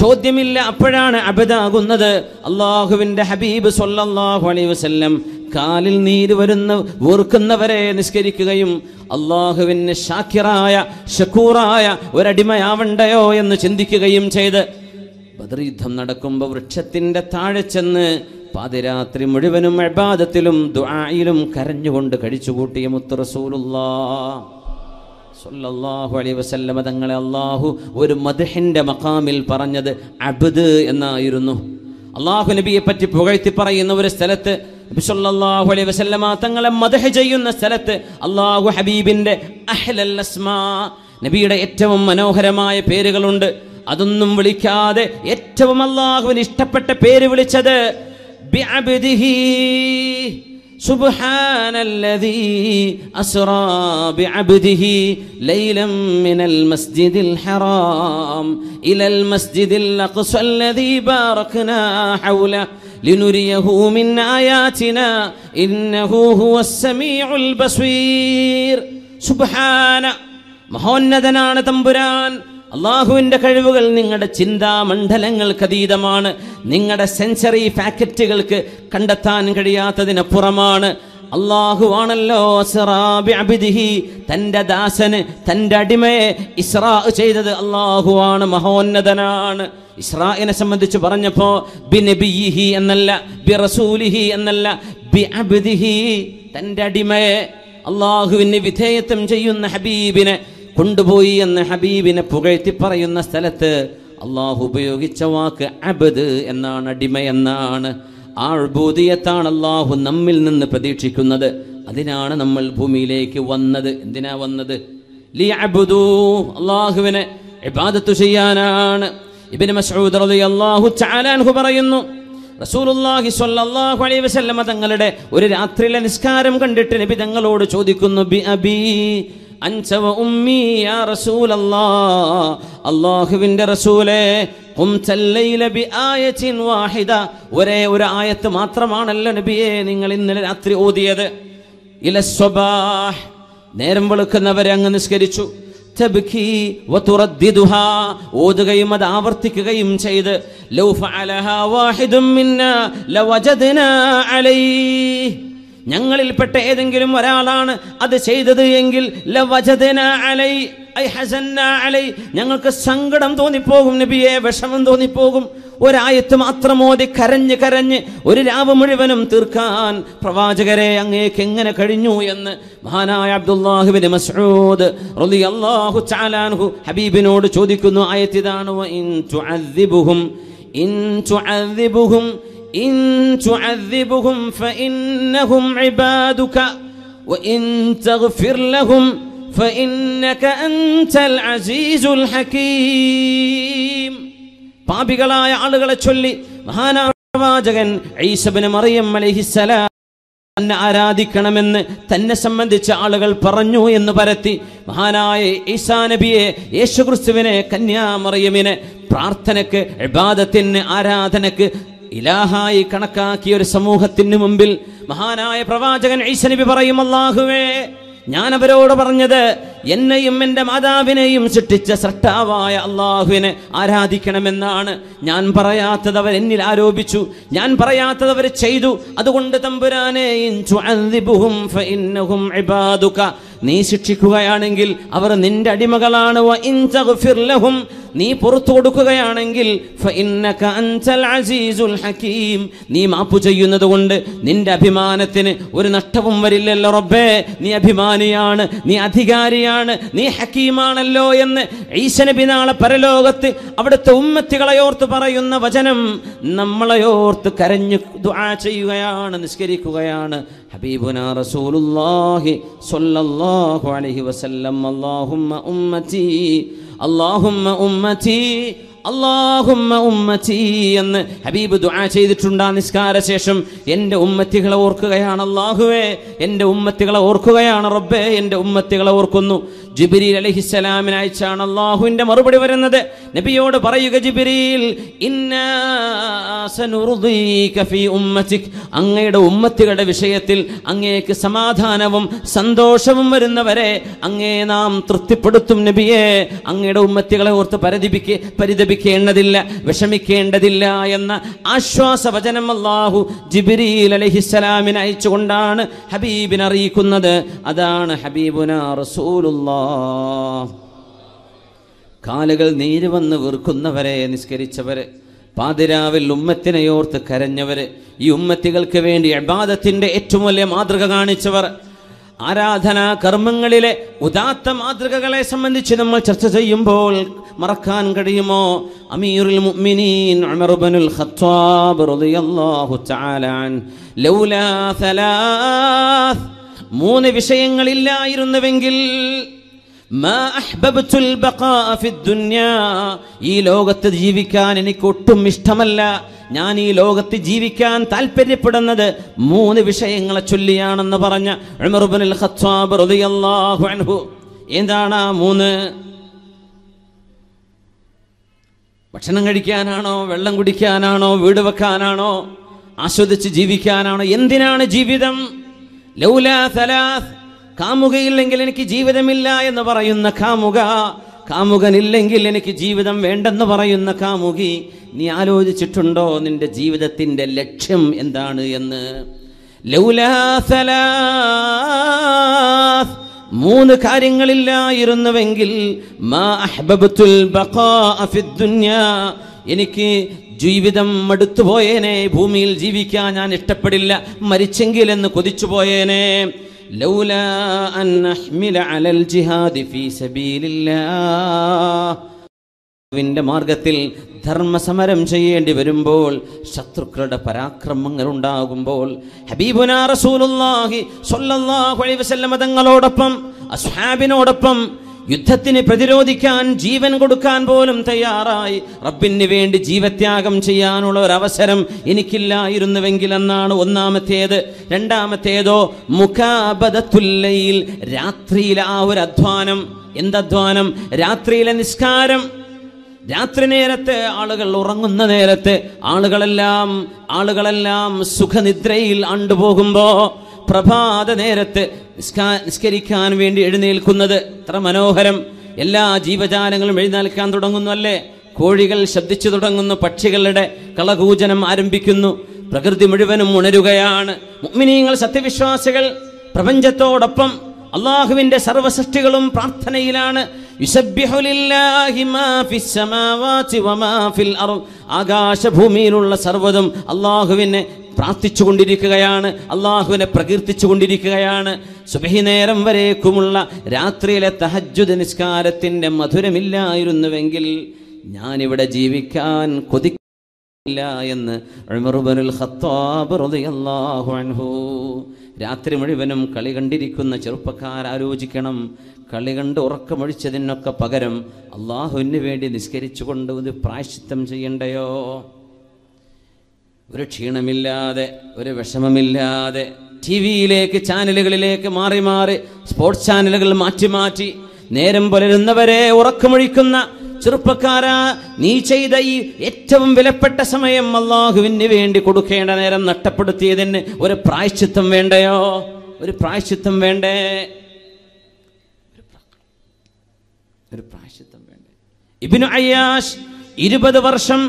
ചോദ്യമില്ല അപ്പോഴാണ് അബദാകുന്നത് അള്ളാഹുവിന്റെ ഹബീബ് സൊല്ലാഹു അലൈ വസ്ല്ലം കാലിൽ നീര് വരുന്ന വെറുക്കുന്നവരെ നിസ്കരിക്കുകയും അള്ളാഹുവിന് ഷാക്കിറായ ഷക്കൂറായ ഒരടിമയാവണ്ടയോ എന്ന് ചിന്തിക്കുകയും ചെയ്ത് ബദർ യുദ്ധം നടക്കുമ്പോൾ വൃക്ഷത്തിൻ്റെ താഴെ ചെന്ന് പാതിരാത്രി മുഴുവനും അബാദത്തിലും ദുആയിലും കരഞ്ഞുകൊണ്ട് കഴിച്ചുകൂട്ടിയ മുത്തുറസൂലുള്ള അലൈഹി വസല്ലമ തങ്ങളെ അള്ളാഹു ഒരു മധുഹിന്റെ മഖാമിൽ പറഞ്ഞത് അബ്ദ് എന്നായിരുന്നു അള്ളാഹു നബിയെ പറ്റി പുകഴ്ത്തി പറയുന്ന ഒരു സ്ഥലത്ത് അലൈഹി വസല്ലമ തങ്ങളെ മദഹ് ചെയ്യുന്ന സ്ഥലത്ത് അള്ളാഹു ഹബീബിന്റെ അഹ്ലൽ അസ്മാ നബിയുടെ ഏറ്റവും മനോഹരമായ പേരുകളുണ്ട് അതൊന്നും വിളിക്കാതെ ഏറ്റവും അള്ളാഹുവിന് ഇഷ്ടപ്പെട്ട പേര് വിളിച്ചത് بعبده سبحان الذي أسرى بعبده ليلا من المسجد الحرام إلى المسجد الأقصى الذي باركنا حوله لنريه من آياتنا إنه هو السميع البصير سبحان مهندنا تنبران അള്ളാഹുവിൻ്റെ കഴിവുകൾ നിങ്ങളുടെ ചിന്താമണ്ഡലങ്ങൾക്ക് അതീതമാണ് നിങ്ങളുടെ സെൻസറി ഫാക്കറ്റുകൾക്ക് കണ്ടെത്താൻ കഴിയാത്തതിനപ്പുറമാണ് അള്ളാഹുവാണല്ലോ തന്റെ ദാസന് തന്റെ അടിമയെ ഇസ്രാ ചെയ്തത് അള്ളാഹുവാണ് മഹോന്നതനാണ് ഇസ്രായിനെ സംബന്ധിച്ച് പറഞ്ഞപ്പോ ബിനബിഹി എന്നല്ല ബിറസൂലിഹി എന്നല്ല ബി അബിദിഹി അടിമയെ അള്ളാഹുവിന് വിധേയത്വം ചെയ്യുന്ന ഹബീബിനെ കൊണ്ടുപോയി എന്ന് ഹബീബിനെ പുകഴ്ത്തി പറയുന്ന സ്ഥലത്ത് അള്ളാഹു ഉപയോഗിച്ച വാക്ക് അബദ് എന്നാണ് അടിമ എന്നാണ് ആ അഴുബൂതിയത്താണ് അള്ളാഹു നമ്മിൽ നിന്ന് പ്രതീക്ഷിക്കുന്നത് അതിനാണ് നമ്മൾ ഭൂമിയിലേക്ക് വന്നത് എന്തിനാ വന്നത് ലി അബുദൂ അള്ളാഹുവിനെ ഇബാദത്തു ചെയ്യാനാണ് ഇബിന് മസൂദ് റലി അള്ളാഹു ചാലാൻഹു പറയുന്നു റസൂലുള്ളാഹി സ്വല്ലല്ലാഹു അലൈഹി വസല്ലമ തങ്ങളുടെ ഒരു രാത്രിയിലെ നിസ്കാരം കണ്ടിട്ട് നബി തങ്ങളോട് ചോദിക്കുന്നു ബി അബീ അൻസവ ഉമ്മി യാ റസൂലല്ലാ അള്ളാഹുവിൻ്റെ റസൂലേ വാഹിദ ഒരേ ഒരു ആയത്ത് മാത്രമാണല്ലോ നബിയെ നിങ്ങൾ ഇന്നലെ രാത്രി ഓതിയത് ഇലസ്വബാഹ് നേരം വെളുക്കുന്നവരെ അങ്ങ് നിസ്കരിച്ചു ഓതുകയും അത് ആവർത്തിക്കുകയും ചെയ്ത് ലൗ ഫഅലഹ വാഹിദും മിന്ന ലവജദ്നാ അലൈഹി ഞങ്ങളിൽപ്പെട്ട ഏതെങ്കിലും ഒരാളാണ് അത് ചെയ്തത് എങ്കിൽ അലൈ ഞങ്ങൾക്ക് സങ്കടം തോന്നിപ്പോകും നബിയെ വിഷമം തോന്നിപ്പോകും ഒരായത്ത് മാത്രം ഓതി കരഞ്ഞ് കരഞ്ഞ് ഒരു രാവ് മുഴുവനും തീർക്കാൻ പ്രവാചകരെ അങ്ങേക്ക് എങ്ങനെ കഴിഞ്ഞു എന്ന് മഹാനായ അബ്ദുല്ലാഹുബിൻ മസൂദ് അള്ളാഹു ചാലാൻഹു ഹബീബിനോട് ചോദിക്കുന്നു ആയത്തിതാണ് ഇൻ ഇൻ തുഅദ്ദിബുഹും ഫഇന്നഹും ഇബാദുക വഇൻ തഗ്ഫിർ ലഹും فإنك أنت العزيز الحكيم പാപികളായ ആളുകളെ ചൊല്ലി മഹാനാവാചകൻ ഈശബിന് മറിയം അലഹിസലാം തന്നെ ആരാധിക്കണമെന്ന് തന്നെ സംബന്ധിച്ച ആളുകൾ പറഞ്ഞു എന്ന് പരത്തി മഹാനായ ഈസാ നബിയെ യേശുക്രിസ്തുവിനെ കന്യാമറിയമിനെ പ്രാർത്ഥനക്ക് ഇബാദത്തിന് ആരാധനക്ക് ഇലാഹായി കണക്കാക്കിയ ഒരു സമൂഹത്തിന് മുമ്പിൽ മഹാനായ പ്രവാചകൻ ഈശനബി പറയും അള്ളാഹുവേ ഞാൻ അവരോട് പറഞ്ഞത് എന്നെയും എൻ്റെ മാതാവിനെയും സൃഷ്ടിച്ച സൃഷ്ടാവായ അള്ളാഹുവിനെ ആരാധിക്കണമെന്നാണ് ഞാൻ പറയാത്തത് അവർ എന്നിൽ ആരോപിച്ചു ഞാൻ പറയാത്തത് അവർ ചെയ്തു അതുകൊണ്ട് തമ്പുരാനെയും നീ ശിക്ഷിക്കുകയാണെങ്കിൽ അവർ നിന്റെ അടിമകളാണ് നീ പുറത്തു കൊടുക്കുകയാണെങ്കിൽ നീ മാപ്പ് ചെയ്യുന്നത് കൊണ്ട് നിന്റെ അഭിമാനത്തിന് ഒരു നഷ്ടവും വരില്ലല്ലോ റബ്ബേ നീ അഭിമാനിയാണ് നീ അധികാരിയാണ് നീ ഹക്കീമാണല്ലോ എന്ന് ഈശനബി നാളെ പരലോകത്ത് അവിടുത്തെ ഓർത്ത് പറയുന്ന വചനം നമ്മളെയോർത്ത് കരഞ്ഞു ദുആ ചെയ്യുകയാണ് നിസ്കരിക്കുകയാണ് حبيبنا رسول الله صلى الله عليه وسلم اللهم أمتي اللهم أمتي അള്ളാഹുമ്മ ഉമ്മത്തി എന്ന് ഹബീബ് ദുആ ചെയ്തിട്ടുണ്ട് ആ നിസ്കാര ശേഷം എൻ്റെ ഉമ്മത്തികളെ ഓർക്കുകയാണ് അള്ളാഹുവേ എൻ്റെ ഉമ്മത്തികളെ ഓർക്കുകയാണ് റബ്ബേ എൻ്റെ ഉമ്മത്തികളെ ഓർക്കുന്നു ജിബിരി അലഹിസ്സലാമിന് അയച്ചാണ് അള്ളാഹുവിൻ്റെ മറുപടി വരുന്നത് നബിയോട് പറയുക ജിബിരിയിൽ അങ്ങയുടെ ഉമ്മത്തികളുടെ വിഷയത്തിൽ അങ്ങേക്ക് സമാധാനവും സന്തോഷവും വരുന്നവരെ അങ്ങേ നാം തൃപ്തിപ്പെടുത്തും നബിയെ അങ്ങയുടെ ഉമ്മത്തികളെ ഓർത്ത് പരിതപിക്കുക പരിതപിക്കുക വിഷമിക്കേണ്ടതില്ല വിഷമിക്കേണ്ടതില്ല എന്ന ആശ്വാസവചനം അള്ളാഹു ജിബിരിയിൽ അലഹിസ്സലാമിന് അയച്ചുകൊണ്ടാണ് ഹബീബിനെ അറിയിക്കുന്നത് അതാണ് ഹബീബുന കാലുകൾ നീര് വന്ന് വീർക്കുന്നവരെ നിസ്കരിച്ചവരെ പാതിരാവിൽ ഉമ്മത്തിനെയോർത്ത് കരഞ്ഞവര് ഈ ഉമ്മത്തികൾക്ക് വേണ്ടി അബാദത്തിൻ്റെ ഏറ്റവും വലിയ മാതൃക കാണിച്ചവർ ആരാധനാ കർമ്മങ്ങളിലെ ഉദാത്ത മാതൃകകളെ സംബന്ധിച്ച് നമ്മൾ ചർച്ച ചെയ്യുമ്പോൾ മറക്കാൻ കഴിയുമോ അമീറുൽ മുഅ്മിനീൻ ഉമർ ഖത്താബ് റളിയല്ലാഹു തആല ലൗലാ മൂന്ന് വിഷയങ്ങളില്ലായിരുന്നുവെങ്കിൽ ഈ ലോകത്ത് ജീവിക്കാൻ എനിക്ക് ഒട്ടും ഇഷ്ടമല്ല ഞാൻ ഈ ലോകത്ത് ജീവിക്കാൻ താല്പര്യപ്പെടുന്നത് മൂന്ന് വിഷയങ്ങളെ ചൊല്ലിയാണെന്ന് പറഞ്ഞ എന്താണ് ആ മൂന്ന് ഭക്ഷണം കഴിക്കാനാണോ വെള്ളം കുടിക്കാനാണോ വീട് വെക്കാനാണോ ആസ്വദിച്ച് ജീവിക്കാനാണോ എന്തിനാണ് ജീവിതം ലൗലാ സലാസ് കാമുകയില്ലെങ്കിൽ എനിക്ക് ജീവിതമില്ല എന്ന് പറയുന്ന കാമുക കാമുകനില്ലെങ്കിൽ എനിക്ക് ജീവിതം വേണ്ടെന്ന് പറയുന്ന കാമുകി നീ ആലോചിച്ചിട്ടുണ്ടോ നിന്റെ ജീവിതത്തിൻ്റെ ലക്ഷ്യം എന്താണ് എന്ന് മൂന്ന് കാര്യങ്ങളില്ലായിരുന്നുവെങ്കിൽ എനിക്ക് ജീവിതം മടുത്തു ഭൂമിയിൽ ജീവിക്കാൻ ഞാൻ ഇഷ്ടപ്പെടില്ല എന്ന് കൊതിച്ചു പോയേനെ لولا أن نحمل على الجهاد في سبيل الله വിന്റെ മാർഗത്തിൽ ധർമ്മസമരം ചെയ്യേണ്ടി വരുമ്പോൾ ശത്രുക്കളുടെ പരാക്രമങ്ങൾ ഉണ്ടാകുമ്പോൾ ഹബീബുനാ സ്വല്ലല്ലാഹു അലൈഹി വസല്ലം തങ്ങളോടൊപ്പം അസ്ഹാബിനോടൊപ്പം യുദ്ധത്തിന് പ്രതിരോധിക്കാൻ ജീവൻ കൊടുക്കാൻ പോലും തയ്യാറായി റബ്ബിന് വേണ്ടി ജീവത്യാഗം ചെയ്യാനുള്ള ഒരു അവസരം എനിക്കില്ലായിരുന്നുവെങ്കിൽ എന്നാണ് ഒന്നാമത്തേത് രണ്ടാമത്തേതോ മുഖാബദത്തുല്ലയിൽ രാത്രിയിൽ ആ ഒരു അധ്വാനം എന്തധ്വാനം രാത്രിയിലെ നിസ്കാരം രാത്രി നേരത്തെ ആളുകൾ ഉറങ്ങുന്ന നേരത്തെ ആളുകളെല്ലാം ആളുകളെല്ലാം സുഖനിദ്രയിൽ ആണ്ടുപോകുമ്പോൾ പ്രഭാത നേരത്ത് നിസ്കാ നിസ്കരിക്കാൻ വേണ്ടി എഴുന്നേൽക്കുന്നത് എത്ര മനോഹരം എല്ലാ ജീവജാലങ്ങളും എഴുന്നേൽക്കാൻ തുടങ്ങുന്നു അല്ലേ കോഴികൾ ശബ്ദിച്ചു തുടങ്ങുന്നു പക്ഷികളുടെ കളകൂചനം ആരംഭിക്കുന്നു പ്രകൃതി മുഴുവനും ഉണരുകയാണ് മുഗ്മിനീങ്ങൾ സത്യവിശ്വാസികൾ പ്രപഞ്ചത്തോടൊപ്പം അള്ളാഹുവിൻ്റെ സർവസൃഷ്ടികളും പ്രാർത്ഥനയിലാണ് ആകാശഭൂമിയിലുള്ള സർവ്വതും അള്ളാഹുവിനെ പ്രാർത്ഥിച്ചുകൊണ്ടിരിക്കുകയാണ് അള്ളാഹുവിനെ പ്രകീർത്തിച്ചുകൊണ്ടിരിക്കുകയാണ് സുബഹി നേരം വരേക്കുമുള്ള രാത്രിയിലെ തഹജ്ജുദ് നിസ്കാരത്തിൻ്റെ മധുരമില്ലായിരുന്നുവെങ്കിൽ ഞാനിവിടെ ജീവിക്കാൻ കൊതി ഇല്ല എന്ന് ഉമർബനുൽ ഖത്താബ് റളിയല്ലാഹു അൻഹു രാത്രി മുഴുവനും കളി കണ്ടിരിക്കുന്ന ചെറുപ്പക്കാർ ആലോചിക്കണം കളി കണ്ട് ഉറക്കമൊഴിച്ചതിനൊക്കെ പകരം അള്ളാഹുവിന് വേണ്ടി നിസ്കരിച്ചുകൊണ്ട് ഒരു പ്രായശ്ചിത്തം ചെയ്യണ്ടയോ ഒരു ക്ഷീണമില്ലാതെ ഒരു വിഷമമില്ലാതെ ടി വിയിലേക്ക് ചാനലുകളിലേക്ക് മാറി മാറി സ്പോർട്സ് ചാനലുകൾ മാറ്റി മാറ്റി നേരം പുലരുന്നവരെ ഉറക്കമൊഴിക്കുന്ന ചെറുപ്പക്കാരാ നീ ചെയ്ത ഈ ഏറ്റവും വിലപ്പെട്ട സമയം അള്ളാഹുവിന് വേണ്ടി കൊടുക്കേണ്ട നേരം നഷ്ടപ്പെടുത്തിയതിന് ഒരു പ്രായശ്ചിത്തം വേണ്ടയോ ഒരു പ്രായശ്ചിത്തം വേണ്ടേ ഒരു പ്രായശിത്വം വേണ്ടേ ഇബിനു അയ്യാഷ് ഇരുപത് വർഷം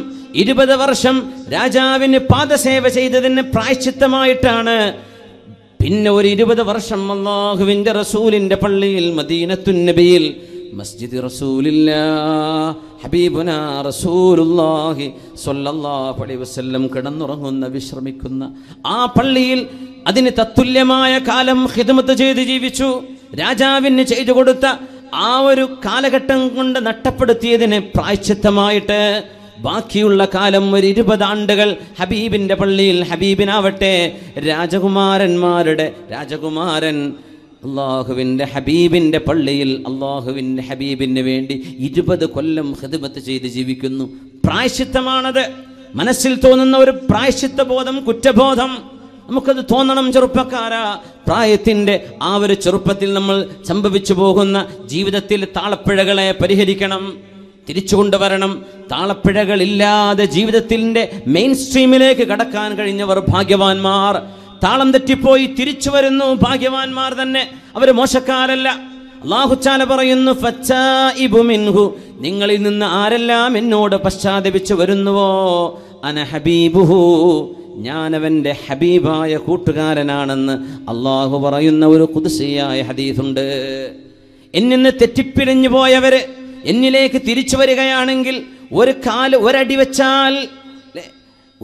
ഇരുപത് വർഷം രാജാവിന് പാദസേവ ചെയ്തതിന് പ്രായശ്ചിത്തമായിട്ടാണ് പിന്നെ ഒരു ഇരുപത് വർഷം അള്ളാഹുവിന്റെ റസൂലിൻ്റെ പള്ളിയിൽ മദീനത്തുന്നബിയിൽ മസ്ജിദ് റസൂലില്ല ഹബീബുന റസൂലുല്ലാഹി സൊല്ലാഹു അലൈ വസല്ലം കിടന്നുറങ്ങുന്ന വിശ്രമിക്കുന്ന ആ പള്ളിയിൽ അതിന് തത്തുല്യമായ കാലം ഹിദമത്ത് ചെയ്ത് ജീവിച്ചു രാജാവിന് ചെയ്തു കൊടുത്ത ആ ഒരു കാലഘട്ടം കൊണ്ട് നഷ്ടപ്പെടുത്തിയതിന് പ്രായച്ചിത്തമായിട്ട് ബാക്കിയുള്ള കാലം ഒരു ആണ്ടുകൾ ഹബീബിൻ്റെ പള്ളിയിൽ ഹബീബിനാവട്ടെ രാജകുമാരന്മാരുടെ രാജകുമാരൻ അള്ളാഹുവിൻ്റെ ഹബീബിൻ്റെ പള്ളിയിൽ അള്ളാഹുവിൻ്റെ ഹബീബിന് വേണ്ടി ഇരുപത് കൊല്ലം ഹിദ്മത്ത് ചെയ്ത് ജീവിക്കുന്നു പ്രായശിത്തമാണത് മനസ്സിൽ തോന്നുന്ന ഒരു പ്രായശിത്ത ബോധം കുറ്റബോധം നമുക്കത് തോന്നണം ചെറുപ്പക്കാരാ പ്രായത്തിൻ്റെ ആ ഒരു ചെറുപ്പത്തിൽ നമ്മൾ സംഭവിച്ചു പോകുന്ന ജീവിതത്തിൽ താളപ്പിഴകളെ പരിഹരിക്കണം തിരിച്ചു കൊണ്ടുവരണം താളപ്പിഴകളില്ലാതെ ജീവിതത്തിൻ്റെ മെയിൻ സ്ട്രീമിലേക്ക് കടക്കാൻ കഴിഞ്ഞവർ ഭാഗ്യവാന്മാർ താളം തെറ്റിപ്പോയി തിരിച്ചു വരുന്നു ഭാഗ്യവാന്മാർ തന്നെ അവർ മോശക്കാരല്ല അള്ളാഹുച്ചാല പറയുന്നു മിൻഹു നിങ്ങളിൽ നിന്ന് ആരെല്ലാം എന്നോട് പശ്ചാത്തപിച്ചു വരുന്നുവോ അനഹബീബുഹു ഞാനവൻ്റെ ഹബീബായ കൂട്ടുകാരനാണെന്ന് അള്ളാഹു പറയുന്ന ഒരു കുതിശയായ ഹദീസുണ്ട് എന്നിൽ നിന്ന് തെറ്റിപ്പിരിഞ്ഞു പോയവര് എന്നിലേക്ക് തിരിച്ചു വരികയാണെങ്കിൽ ഒരു കാല് ഒരടി വെച്ചാൽ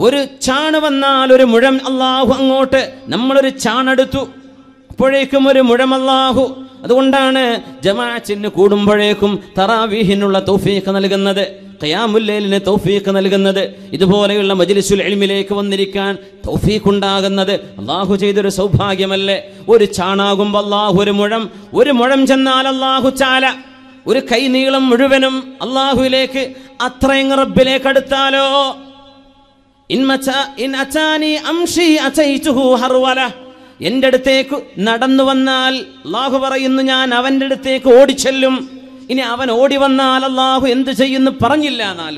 ഒരു ചാണ് വന്നാൽ ഒരു മുഴം അള്ളാഹു അങ്ങോട്ട് നമ്മളൊരു ചാണെടുത്തു അപ്പോഴേക്കും ഒരു മുഴം അള്ളാഹു അതുകൊണ്ടാണ് ജമാഅത്തിന് കൂടുമ്പോഴേക്കും തറാവീഹിനുള്ള തൗഫീഖ് നൽകുന്നത് തയാമുല്ലേലിന് തൗഫീഖ് നൽകുന്നത് ഇതുപോലെയുള്ള മജിലിസുൽ എളിമിലേക്ക് വന്നിരിക്കാൻ തൗഫീഖ് ഉണ്ടാകുന്നത് അള്ളാഹു ചെയ്തൊരു സൗഭാഗ്യമല്ലേ ഒരു ചാണാകുമ്പോൾ അള്ളാഹു ഒരു മുഴം ഒരു മുഴം ചെന്നാൽ അള്ളാഹു ചാല ഒരു കൈനീളം മുഴുവനും അള്ളാഹുവിലേക്ക് അത്രയും റബ്ബിലേക്ക് അടുത്താലോ എൻ്റെ അടുത്തേക്ക് നടന്നു വന്നാൽ അള്ളാഹു പറയുന്നു ഞാൻ അവൻ്റെ അടുത്തേക്ക് ഓടിച്ചെല്ലും ഇനി അവൻ ഓടി വന്നാൽ അള്ളാഹു എന്ത് ചെയ്യുന്നു പറഞ്ഞില്ല എന്ന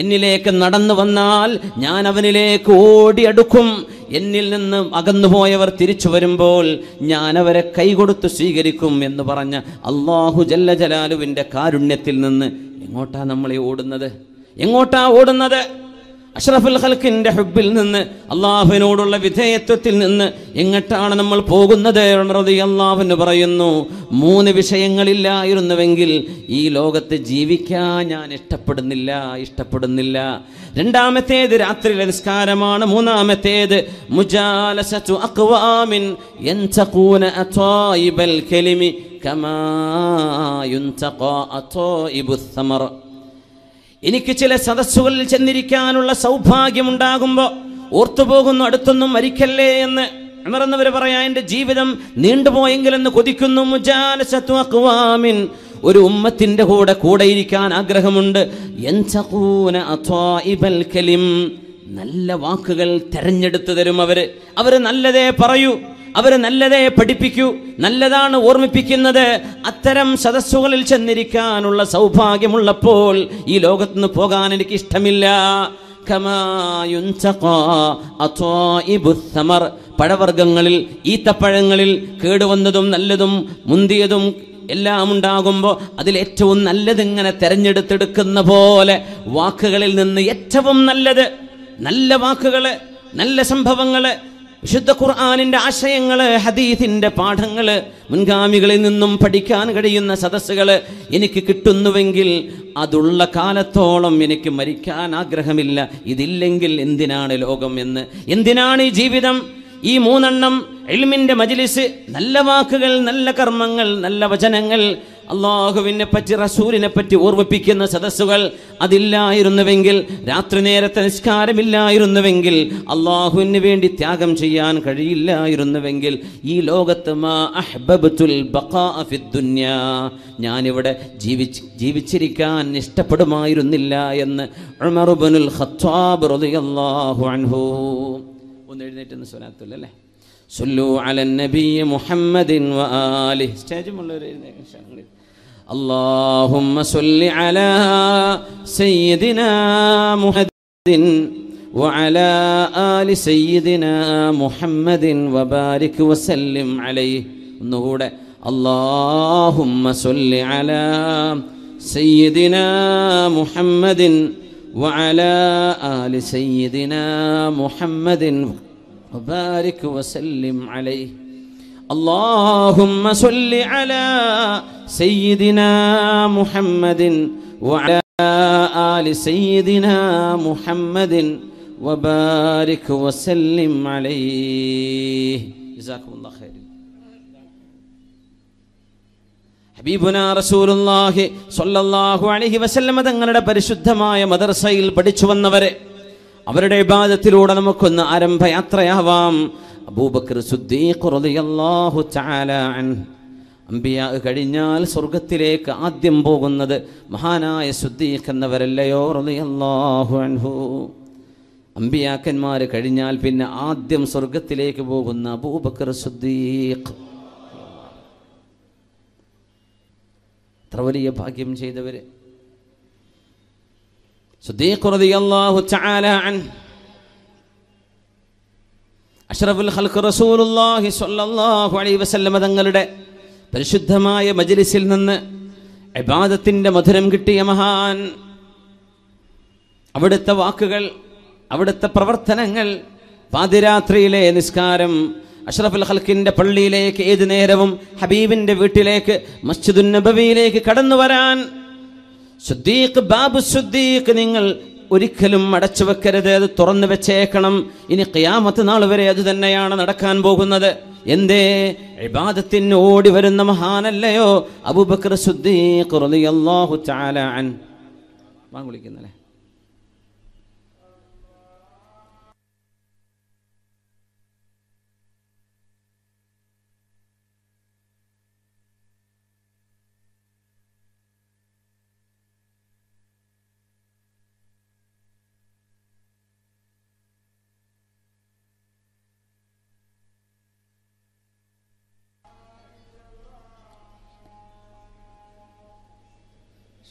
എന്നിലേക്ക് നടന്നു വന്നാൽ ഞാൻ അവനിലേക്ക് ഓടിയെടുക്കും എന്നിൽ നിന്ന് അകന്നുപോയവർ തിരിച്ചു വരുമ്പോൾ ഞാൻ അവരെ കൈകൊടുത്ത് സ്വീകരിക്കും എന്ന് പറഞ്ഞ അള്ളാഹു ജല്ല ജലാലുവിൻ്റെ കാരുണ്യത്തിൽ നിന്ന് എങ്ങോട്ടാ നമ്മളെ ഓടുന്നത് എങ്ങോട്ടാ ഓടുന്നത് അഷ്റഫുൽ ഹൽക്കിൻ്റെ ഹുബിൽ നിന്ന് അള്ളാഹുവിനോടുള്ള വിധേയത്വത്തിൽ നിന്ന് എങ്ങട്ടാണ് നമ്മൾ പോകുന്നത് അള്ളാഹുന് പറയുന്നു മൂന്ന് വിഷയങ്ങളില്ലായിരുന്നുവെങ്കിൽ ഈ ലോകത്ത് ജീവിക്കാൻ ഞാൻ ഇഷ്ടപ്പെടുന്നില്ല ഇഷ്ടപ്പെടുന്നില്ല രണ്ടാമത്തേത് രാത്രിയിലെ നിസ്കാരമാണ് മൂന്നാമത്തേത് മുജാലസു കമാ എനിക്ക് ചില സദസ്സുകളിൽ ചെന്നിരിക്കാനുള്ള സൗഭാഗ്യമുണ്ടാകുമ്പോൾ ഓർത്തുപോകുന്നു അടുത്തൊന്നും മരിക്കല്ലേ എന്ന് ഉണർന്നവർ പറയാ എൻ്റെ ജീവിതം നീണ്ടുപോയെങ്കിലെന്ന് കൊതിക്കുന്നു മുജാലസത്വാമിൻ ഒരു ഉമ്മത്തിൻ്റെ കൂടെ കൂടെ ഇരിക്കാൻ ആഗ്രഹമുണ്ട് നല്ല വാക്കുകൾ തെരഞ്ഞെടുത്തു തരും അവര് അവര് നല്ലതേ പറയൂ അവരെ നല്ലതേ പഠിപ്പിക്കൂ നല്ലതാണ് ഓർമ്മിപ്പിക്കുന്നത് അത്തരം സദസ്സുകളിൽ ചെന്നിരിക്കാനുള്ള സൗഭാഗ്യമുള്ളപ്പോൾ ഈ ലോകത്ത് നിന്ന് പോകാൻ എനിക്ക് ഇഷ്ടമില്ല പഴവർഗ്ഗങ്ങളിൽ ഈത്തപ്പഴങ്ങളിൽ കേടുവന്നതും നല്ലതും മുന്തിയതും എല്ലാം ഉണ്ടാകുമ്പോൾ അതിലേറ്റവും ഇങ്ങനെ തെരഞ്ഞെടുത്തെടുക്കുന്ന പോലെ വാക്കുകളിൽ നിന്ന് ഏറ്റവും നല്ലത് നല്ല വാക്കുകൾ നല്ല സംഭവങ്ങൾ വിശുദ്ധ ഖുർആാനിൻ്റെ ആശയങ്ങൾ ഹദീഫിൻ്റെ പാഠങ്ങൾ മുൻഗാമികളിൽ നിന്നും പഠിക്കാൻ കഴിയുന്ന സദസ്സുകൾ എനിക്ക് കിട്ടുന്നുവെങ്കിൽ അതുള്ള കാലത്തോളം എനിക്ക് മരിക്കാൻ ആഗ്രഹമില്ല ഇതില്ലെങ്കിൽ എന്തിനാണ് ലോകം എന്ന് എന്തിനാണ് ഈ ജീവിതം ഈ മൂന്നെണ്ണം എൽമിൻ്റെ മജിലിസ് നല്ല വാക്കുകൾ നല്ല കർമ്മങ്ങൾ നല്ല വചനങ്ങൾ അള്ളാഹുവിനെ പറ്റി റസൂലിനെ പറ്റി ഓർമ്മിപ്പിക്കുന്ന സദസ്സുകൾ അതില്ലായിരുന്നുവെങ്കിൽ രാത്രി നേരത്തെ നിസ്കാരമില്ലായിരുന്നുവെങ്കിൽ അള്ളാഹുവിന് വേണ്ടി ത്യാഗം ചെയ്യാൻ കഴിയില്ലായിരുന്നുവെങ്കിൽ ഈ ലോകത്ത് ഞാനിവിടെ ജീവിച്ച് ജീവിച്ചിരിക്കാൻ ഇഷ്ടപ്പെടുമായിരുന്നില്ല എന്ന് ഉമർബനുൽ ഖത്താബ് റളിയല്ലാഹു അൻഹു ഒന്ന് എഴുന്നേറ്റ് അല്ലേ സുല്ലു അലൻ നബി മുഹമ്മദിൻ വ اللهم صل على سيدنا محمد وعلى آل سيدنا محمد وبارك وسلم عليه نور اللهم صل على سيدنا محمد وعلى آل سيدنا محمد وبارك وسلم عليه اللهم صل على سيدنا محمد وعلى آل سيدنا محمد وبارك وسلم عليه جزاكم الله خير ഹബീബുന റസൂലുല്ലാഹി സ്വല്ലല്ലാഹു അലൈഹി വസല്ലമ തങ്ങളുടെ പരിശുദ്ധമായ മദർസയിൽ പഠിച്ചു വന്നവരെ അവരുടെ ഇബാദത്തിലൂടെ നമുക്കൊന്ന് ആരംഭയാത്രയാവാം അബൂബക്കർ അമ്പിയാ കഴിഞ്ഞാൽ സ്വർഗത്തിലേക്ക് ആദ്യം പോകുന്നത് മഹാനായ സുദ്ദീഖ് എന്നവരല്ലയോ റളിയല്ലാഹു അൻഹു അമ്പിയാക്കന്മാർ കഴിഞ്ഞാൽ പിന്നെ ആദ്യം സ്വർഗത്തിലേക്ക് പോകുന്ന അബൂബക്കർ സുദ്ദീഖ് അത്ര വലിയ ഭാഗ്യം ചെയ്തവര് സുദ്ദീഖ് റളിയല്ലാഹു തആല അൻ അഷ്റഫുൽ ഹൽഖ് റസൂലുള്ളാഹി സ്വല്ലല്ലാഹു അലൈഹി വസല്ലമ തങ്ങളുടെ പരിശുദ്ധമായ മജ്ലിസിൽ നിന്ന് ഇബാദത്തിൻ്റെ മധുരം കിട്ടിയ മഹാൻ അവിടുത്തെ വാക്കുകൾ അവിടുത്തെ പ്രവർത്തനങ്ങൾ പാതിരാത്രിയിലെ നിസ്കാരം അഷ്റഫുൽ ഹൽക്കിൻ്റെ പള്ളിയിലേക്ക് ഏത് നേരവും ഹബീബിൻ്റെ വീട്ടിലേക്ക് മസ്ജിദുൻ നബവിയിലേക്ക് കടന്നു വരാൻ സുദ്ദീഖ് ബാബു സുദ്ദീഖ് നിങ്ങൾ ഒരിക്കലും അടച്ചു വെക്കരുത് അത് തുറന്നു വെച്ചേക്കണം ഇനി കിയാമത്ത് നാൾ വരെ അത് തന്നെയാണ് നടക്കാൻ പോകുന്നത് എന്തേ ഇബാദത്തിന് ഓടി വരുന്ന മഹാനല്ലയോ അബൂബക്കർ സുദ്ദീഖ് റളിയല്ലാഹു തആല അൻ വിളിക്കുന്നല്ലേ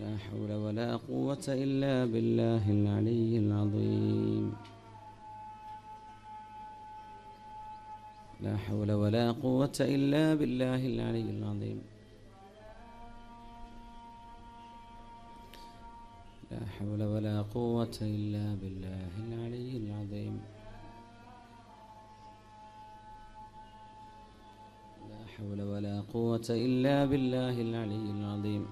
لا حول ولا قوة إلا بالله العلي العظيم لا حول ولا قوة إلا بالله العلي العظيم لا حول ولا قوة إلا بالله العلي العظيم لا حول ولا قوة إلا بالله العلي العظيم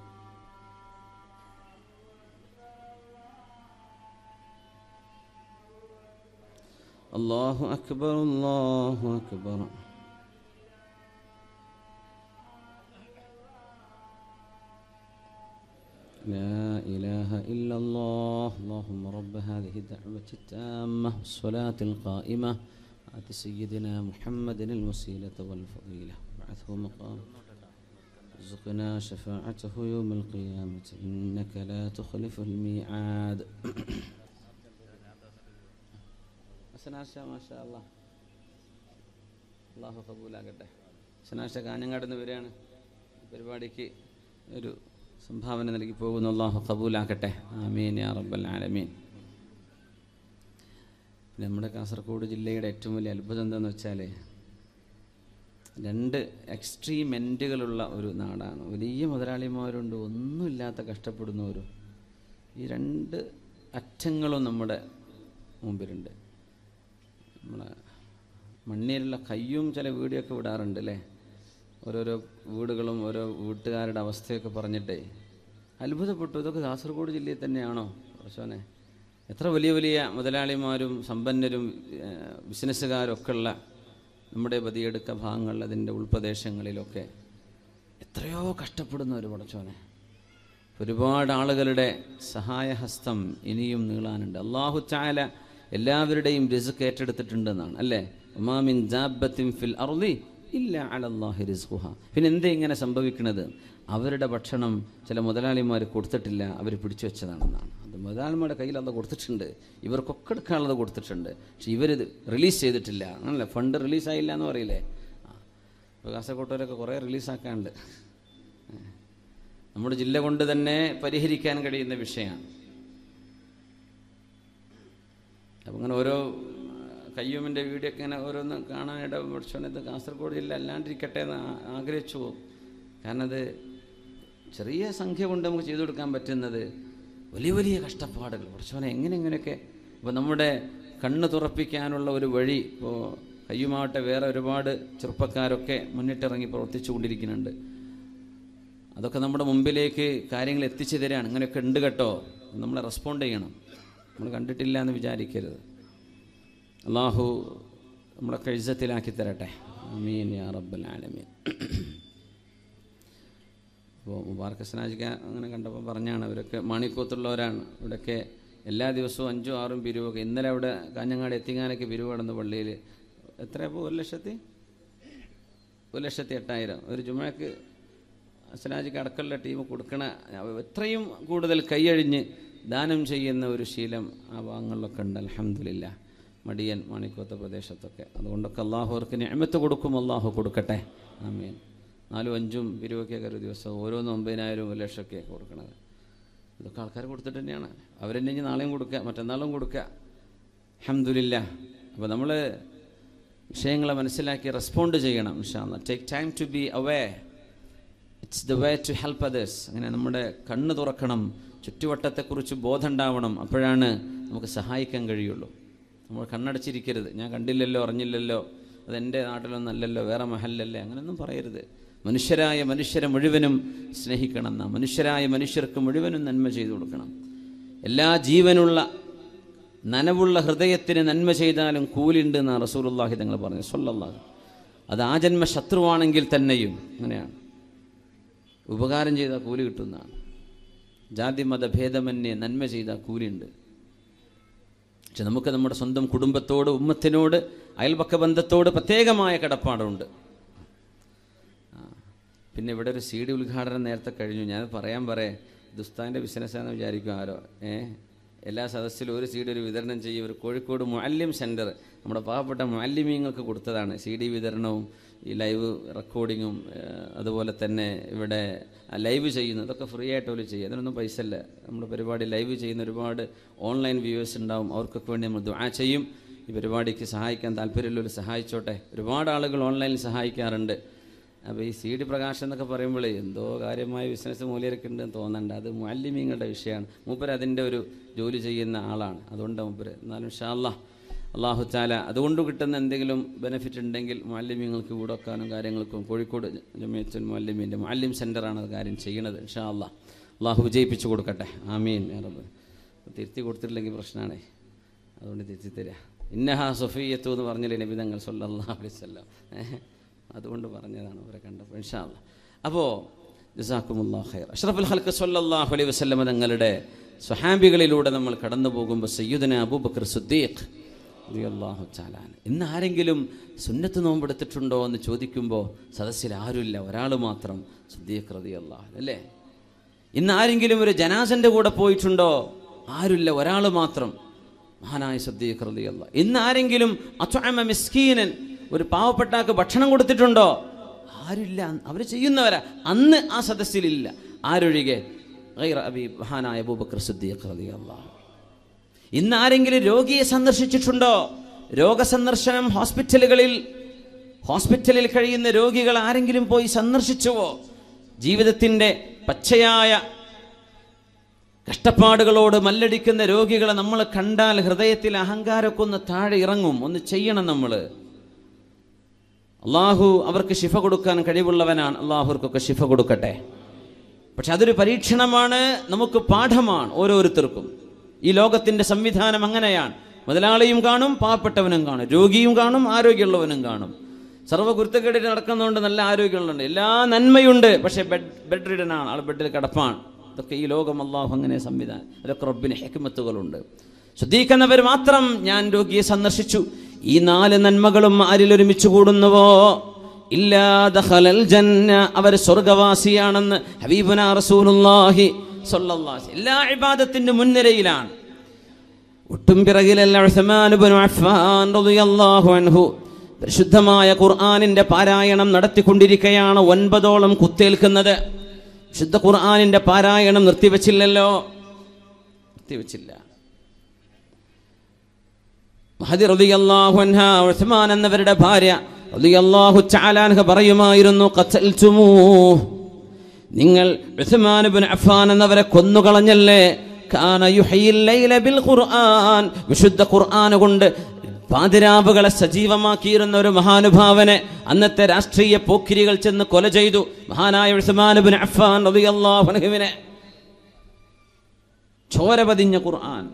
الله أكبر الله أكبر لا إله إلا الله اللهم رب هذه الدعوة التامة والصلاة القائمة آت سيدنا محمد الوسيلة والفضيلة بعثه مقام رزقنا شفاعته يوم القيامة إنك لا تخلف الميعاد ഹസനാഷ മാഷാ അള്ളാഹ് അള്ളാഹു കബൂലാകട്ടെ ഹസനാഷ കാഞ്ഞങ്ങാട് നിന്ന് വരികയാണ് പരിപാടിക്ക് ഒരു സംഭാവന നൽകി പോകുന്ന അള്ളാഹു കബൂലാക്കട്ടെ ആമീൻ യാ റബ്ബൽ ആലമീൻ നമ്മുടെ കാസർഗോഡ് ജില്ലയുടെ ഏറ്റവും വലിയ അത്ഭുതം എന്താണെന്ന് വെച്ചാൽ രണ്ട് എക്സ്ട്രീം ഒരു നാടാണ് വലിയ മുതലാളിമാരുണ്ട് ഒന്നുമില്ലാത്ത കഷ്ടപ്പെടുന്നവരും ഈ രണ്ട് അറ്റങ്ങളും നമ്മുടെ മുമ്പിലുണ്ട് നമ്മളെ മണ്ണിലുള്ള കയ്യും ചില വീഡിയോ വിടാറുണ്ട് അല്ലേ ഓരോരോ വീടുകളും ഓരോ വീട്ടുകാരുടെ അവസ്ഥയൊക്കെ പറഞ്ഞിട്ടേ അത്ഭുതപ്പെട്ടു ഇതൊക്കെ കാസർഗോഡ് ജില്ലയിൽ തന്നെയാണോ പ്രശോനെ എത്ര വലിയ വലിയ മുതലാളിമാരും സമ്പന്നരും ബിസിനസ്സുകാരൊക്കെ ഉള്ള നമ്മുടെ ബതിയെടുക്ക ഭാഗങ്ങളിൽ അതിൻ്റെ ഉൾപ്രദേശങ്ങളിലൊക്കെ എത്രയോ കഷ്ടപ്പെടുന്ന ഒരു പടച്ചോനെ ഒരുപാട് ആളുകളുടെ സഹായഹസ്തം ഇനിയും നീളാനുണ്ട് അള്ളാഹു ചായ എല്ലാവരുടെയും റിസ്ക് ഏറ്റെടുത്തിട്ടുണ്ടെന്നാണ് അല്ലേ ഉമാമിൻ ഫിൽ അർലി ഇല്ല അലല്ലാഹി റിസ്ഖുഹ പിന്നെ എന്തേ ഇങ്ങനെ സംഭവിക്കുന്നത് അവരുടെ ഭക്ഷണം ചില മുതലാളിമാർ കൊടുത്തിട്ടില്ല അവർ പിടിച്ചു വെച്ചതാണെന്നാണ് അത് മുതലാളിമാരുടെ കയ്യിൽ അത് കൊടുത്തിട്ടുണ്ട് ഇവർക്കൊക്കെ എടുക്കാനുള്ളത് കൊടുത്തിട്ടുണ്ട് പക്ഷെ ഇവരിത് റിലീസ് ചെയ്തിട്ടില്ല അല്ല ഫണ്ട് റിലീസായില്ല എന്ന് പറയില്ലേ ഇപ്പോൾ കാസർകോട്ടവരൊക്കെ കുറേ റിലീസാക്കാണ്ട് നമ്മുടെ ജില്ല കൊണ്ട് തന്നെ പരിഹരിക്കാൻ കഴിയുന്ന വിഷയമാണ് അപ്പം അങ്ങനെ ഓരോ കയ്യൂമിൻ്റെ വീഡിയോ ഒക്കെ ഇങ്ങനെ ഓരോന്ന് കാണാനായിട്ട് പഠിച്ചോണിത് കാസർഗോഡ് ജില്ല അല്ലാണ്ടിരിക്കട്ടെ എന്ന് ആഗ്രഹിച്ചു പോകും കാരണം അത് ചെറിയ സംഖ്യ കൊണ്ട് നമുക്ക് ചെയ്തു കൊടുക്കാൻ പറ്റുന്നത് വലിയ വലിയ കഷ്ടപ്പാടുകൾ പഠിച്ചവനെ എങ്ങനെ എങ്ങനെയൊക്കെ ഇപ്പോൾ നമ്മുടെ കണ്ണ് തുറപ്പിക്കാനുള്ള ഒരു വഴി ഇപ്പോൾ കയ്യുമാവട്ടെ വേറെ ഒരുപാട് ചെറുപ്പക്കാരൊക്കെ മുന്നിട്ടിറങ്ങി പ്രവർത്തിച്ചു കൊണ്ടിരിക്കുന്നുണ്ട് അതൊക്കെ നമ്മുടെ മുമ്പിലേക്ക് കാര്യങ്ങൾ എത്തിച്ചു തരാണ് ഇങ്ങനെയൊക്കെ ഉണ്ട് കേട്ടോ നമ്മൾ റെസ്പോണ്ട് ചെയ്യണം നമ്മൾ കണ്ടിട്ടില്ല എന്ന് വിചാരിക്കരുത് അള്ളാഹു നമ്മളെ കഴുസത്തിലാക്കി തരട്ടെ അമീൻ യാ റബ്ബൽ ആലമീൻ അപ്പോൾ മുബാർക്ക് സ്നാജിക്ക അങ്ങനെ കണ്ടപ്പോൾ പറഞ്ഞാണ് അവരൊക്കെ മണിക്കൂത്തുള്ളവരാണ് ഇവിടെയൊക്കെ എല്ലാ ദിവസവും അഞ്ചും ആറും പിരിവൊക്കെ ഇന്നലെ അവിടെ കാഞ്ഞങ്ങാട് എത്തിങ്ങാനൊക്കെ പിരിവ് കടന്നു പള്ളിയിൽ എത്രയപ്പോൾ ഒരു ലക്ഷത്തി ഒരു ലക്ഷത്തി എട്ടായിരം ഒരു ജുമ്മയ്ക്ക് അസനാജിക്ക് അടക്കമുള്ള ടീം കൊടുക്കണ എത്രയും കൂടുതൽ കൈയഴിഞ്ഞ് ദാനം ചെയ്യുന്ന ഒരു ശീലം ആ ഭാഗങ്ങളിലൊക്കെ ഉണ്ട് അലഹമില്ല മടിയൻ മാണിക്കോത്ത പ്രദേശത്തൊക്കെ അതുകൊണ്ടൊക്കെ അള്ളാഹു അവർക്ക് ഞാമത്ത് കൊടുക്കും അള്ളാഹു കൊടുക്കട്ടെ ആമീൻ നാലും അഞ്ചും ഇരുപതൊക്കെ ഒരു ദിവസം ഓരോന്നും ഒമ്പതിനായിരം ഒരു ലക്ഷമൊക്കെ കൊടുക്കണത് ഇതൊക്കെ ആൾക്കാർ കൊടുത്തിട്ട് തന്നെയാണ് അവരെന്നെ ഇനി നാളെയും കൊടുക്കുക മറ്റന്നാളും കൊടുക്കുക അഹമ്മദില്ല അപ്പോൾ നമ്മൾ വിഷയങ്ങളെ മനസ്സിലാക്കി റെസ്പോണ്ട് ചെയ്യണം ഇൻഷാല്ല take time to be away it's the way to help others അങ്ങനെ നമ്മുടെ കണ്ണ് തുറക്കണം ചുറ്റുവട്ടത്തെക്കുറിച്ച് ബോധമുണ്ടാവണം അപ്പോഴാണ് നമുക്ക് സഹായിക്കാൻ കഴിയുള്ളൂ നമ്മൾ കണ്ണടച്ചിരിക്കരുത് ഞാൻ കണ്ടില്ലല്ലോ അറിഞ്ഞില്ലല്ലോ അതെൻ്റെ നാട്ടിലൊന്നല്ലല്ലോ വേറെ മഹലല്ലേ അങ്ങനെയൊന്നും പറയരുത് മനുഷ്യരായ മനുഷ്യരെ മുഴുവനും സ്നേഹിക്കണം നാം മനുഷ്യരായ മനുഷ്യർക്ക് മുഴുവനും നന്മ ചെയ്തു കൊടുക്കണം എല്ലാ ജീവനുള്ള നനവുള്ള ഹൃദയത്തിന് നന്മ ചെയ്താലും കൂലിയുണ്ട് എന്നാണ് റസൂലുള്ളാഹി തങ്ങൾ പറഞ്ഞു സൊല്ലാഹ് അത് ആ ജന്മ ശത്രുവാണെങ്കിൽ തന്നെയും അങ്ങനെയാണ് ഉപകാരം ചെയ്താൽ കൂലി കിട്ടുന്നതാണ് ജാതിമത ഭേദമന്യേ നന്മ ചെയ്ത കൂലിയുണ്ട് പക്ഷെ നമുക്ക് നമ്മുടെ സ്വന്തം കുടുംബത്തോട് ഉമ്മത്തിനോട് അയൽപക്ക ബന്ധത്തോട് പ്രത്യേകമായ കടപ്പാടുണ്ട് പിന്നെ ഇവിടെ ഒരു സി ഡി ഉദ്ഘാടനം നേരത്തെ കഴിഞ്ഞു ഞാൻ പറയാൻ പറയേ ദുസ്താൻ്റെ ബിസിനസ്സാണെന്ന് വിചാരിക്കും ആരോ ഏഹ് എല്ലാ സദസ്സിലും ഒരു സി ഡി ഒരു വിതരണം ചെയ്യും ഒരു കോഴിക്കോട് മുഅല്ലിം സെൻറ്റർ നമ്മുടെ പാവപ്പെട്ട മുഅല്ലിമീങ്ങൾക്ക് കൊടുത്തതാണ് സി ഡി വിതരണവും ഈ ലൈവ് റെക്കോർഡിങ്ങും അതുപോലെ തന്നെ ഇവിടെ ലൈവ് ചെയ്യുന്നത് ഇതൊക്കെ ഫ്രീ ആയിട്ട് അവർ ചെയ്യും അതിനൊന്നും പൈസ ഇല്ല നമ്മുടെ പരിപാടി ലൈവ് ചെയ്യുന്ന ഒരുപാട് ഓൺലൈൻ വ്യൂവേഴ്സ് ഉണ്ടാവും അവർക്കൊക്കെ വേണ്ടി നമ്മൾ ദുആ ചെയ്യും ഈ പരിപാടിക്ക് സഹായിക്കാൻ താല്പര്യമുള്ളവർ സഹായിച്ചോട്ടെ ഒരുപാട് ആളുകൾ ഓൺലൈനിൽ സഹായിക്കാറുണ്ട് അപ്പോൾ ഈ സി ഡി പ്രകാശം എന്നൊക്കെ പറയുമ്പോഴേ എന്തോ കാര്യമായ ബിസിനസ് മൂല്യരൊക്കെ ഉണ്ടെന്ന് തോന്നണ്ട അത് മാലിന്യങ്ങളുടെ വിഷയമാണ് മൂപ്പർ അതിൻ്റെ ഒരു ജോലി ചെയ്യുന്ന ആളാണ് അതുകൊണ്ട് മൂപ്പര് എന്നാലും ഷാല്ല അള്ളാഹു ചാല അതുകൊണ്ട് കിട്ടുന്ന എന്തെങ്കിലും ബെനിഫിറ്റ് ഉണ്ടെങ്കിൽ മാലിന്യങ്ങൾക്ക് കൂടൊക്കാനും കാര്യങ്ങൾക്കും കോഴിക്കോട് ജമീത്തുൽ മാലിന്യൻ്റെ മാലിന്യം സെൻ്ററാണ് അത് കാര്യം ചെയ്യണത് ഇൻഷാ അല്ല അള്ളാഹു വിജയിപ്പിച്ചു കൊടുക്കട്ടെ ആമീൻ റബ്ബ് തിരുത്തി കൊടുത്തിട്ടില്ലെങ്കിൽ പ്രശ്നമാണ് അതുകൊണ്ട് തിരുത്തി തരിക ഇന്നഹ സൊഫീയത്തു എന്ന് പറഞ്ഞില്ലേ നബിതങ്ങൾ സല്ലാ അലൈവല്ലാം അതുകൊണ്ട് പറഞ്ഞതാണ് അവരെ കണ്ടപ്പോൾ ഇൻഷാല്ല അപ്പോൾ ജസാക്കുമുല്ലാ ഖൈർ അഷ്റഫുൽ ഹൽക്ക് സല്ലാഹു അലൈ വസ്ലമ തങ്ങളുടെ സ്വഹാബികളിലൂടെ നമ്മൾ കടന്നു പോകുമ്പോൾ സയ്യുദന അബൂബക്കർ സുദ്ദീഖ് അള്ളാഹു ചാലാൻ ഇന്ന് ആരെങ്കിലും സുന്നത്ത് നോമ്പെടുത്തിട്ടുണ്ടോ എന്ന് ചോദിക്കുമ്പോൾ സദസ്സിൽ ആരുമില്ല ഒരാൾ മാത്രം സുദ്ദീഖ് റതി അള്ളാഹു അല്ലേ ഇന്ന് ആരെങ്കിലും ഒരു ജനാസൻ്റെ കൂടെ പോയിട്ടുണ്ടോ ആരുമില്ല ഒരാൾ മാത്രം മഹാനായ സുദ്ദീഖ് റതി അള്ളാഹ് ഇന്ന് ആരെങ്കിലും അച്ഛൻ മിസ്കീനൻ ഒരു പാവപ്പെട്ടാക്ക് ഭക്ഷണം കൊടുത്തിട്ടുണ്ടോ ആരില്ല അവർ ചെയ്യുന്നവരാ അന്ന് ആ സദസ്സിലില്ല ആരൊഴികെ മഹാനായ ഭൂപക്ര സിദ്ദീഖ് ഇന്ന് ആരെങ്കിലും രോഗിയെ സന്ദർശിച്ചിട്ടുണ്ടോ രോഗസന്ദർശനം ഹോസ്പിറ്റലുകളിൽ ഹോസ്പിറ്റലിൽ കഴിയുന്ന രോഗികൾ ആരെങ്കിലും പോയി സന്ദർശിച്ചുവോ ജീവിതത്തിൻ്റെ പച്ചയായ കഷ്ടപ്പാടുകളോട് മല്ലടിക്കുന്ന രോഗികളെ നമ്മൾ കണ്ടാൽ ഹൃദയത്തിൽ അഹങ്കാരമൊക്കെ ഒന്ന് താഴെ ഇറങ്ങും ഒന്ന് ചെയ്യണം നമ്മൾ അള്ളാഹു അവർക്ക് ശിഫ കൊടുക്കാൻ കഴിവുള്ളവനാണ് അള്ളാഹുർക്കൊക്കെ ശിഫ കൊടുക്കട്ടെ പക്ഷെ അതൊരു പരീക്ഷണമാണ് നമുക്ക് പാഠമാണ് ഓരോരുത്തർക്കും ഈ ലോകത്തിൻ്റെ സംവിധാനം അങ്ങനെയാണ് മുതലാളിയും കാണും പാവപ്പെട്ടവനും കാണും രോഗിയും കാണും ആരോഗ്യമുള്ളവനും കാണും സർവ്വകുരുത്തക്കേടിന് നടക്കുന്നതുകൊണ്ട് നല്ല ആരോഗ്യമുള്ളുണ്ട് എല്ലാ നന്മയുണ്ട് പക്ഷേ ബെഡ് ബെഡ് റിഡനാണ് ആൾ ബെഡിൽ കിടപ്പാണ് ഇതൊക്കെ ഈ ലോകം അള്ളാഹു അങ്ങനെ സംവിധാനം അതൊക്കെ റബ്ബിന് ഹെക്മത്തുകളുണ്ട് ശ്രദ്ധിക്കുന്നവർ മാത്രം ഞാൻ രോഗിയെ സന്ദർശിച്ചു ഈ നാല് നന്മകളും ആരിൽ ഒരുമിച്ച് കൂടുന്നുവോ ജന്ന അവർ സ്വർഗവാസിയാണെന്ന് ഹബീബന എല്ലാ ഇബാദത്തിന്റെ മുൻനിരയിലാണ് ഒട്ടും പിറകിലല്ല അൻഹു പരിശുദ്ധമായ ഖുർആാനിൻ്റെ പാരായണം നടത്തിക്കൊണ്ടിരിക്കുകയാണ് ഒൻപതോളം കുത്തേൽക്കുന്നത് വിശുദ്ധ ഖുർആാനിന്റെ പാരായണം നിർത്തിവെച്ചില്ലല്ലോ നിർത്തിവെച്ചില്ല ഉസ്മാൻ എന്നവരുടെ ഭാര്യ റളിയല്ലാഹു പറയുമായിരുന്നു നിങ്ങൾ ഉസ്മാൻ അഫ്ഫാൻ എന്നവരെ കൊന്നുകളഞ്ഞല്ലേ ബിൽ ഖുർആൻ വിശുദ്ധ ഖുർആൻ കൊണ്ട് പാതിരാവുകളെ സജീവമാക്കിയിരുന്ന ഒരു മഹാനുഭാവനെ അന്നത്തെ രാഷ്ട്രീയ പോക്കിരികൾ ചെന്ന് കൊല ചെയ്തു മഹാനായ അഫ്ഫാൻ ചോര പതിഞ്ഞ ഖുർആൻ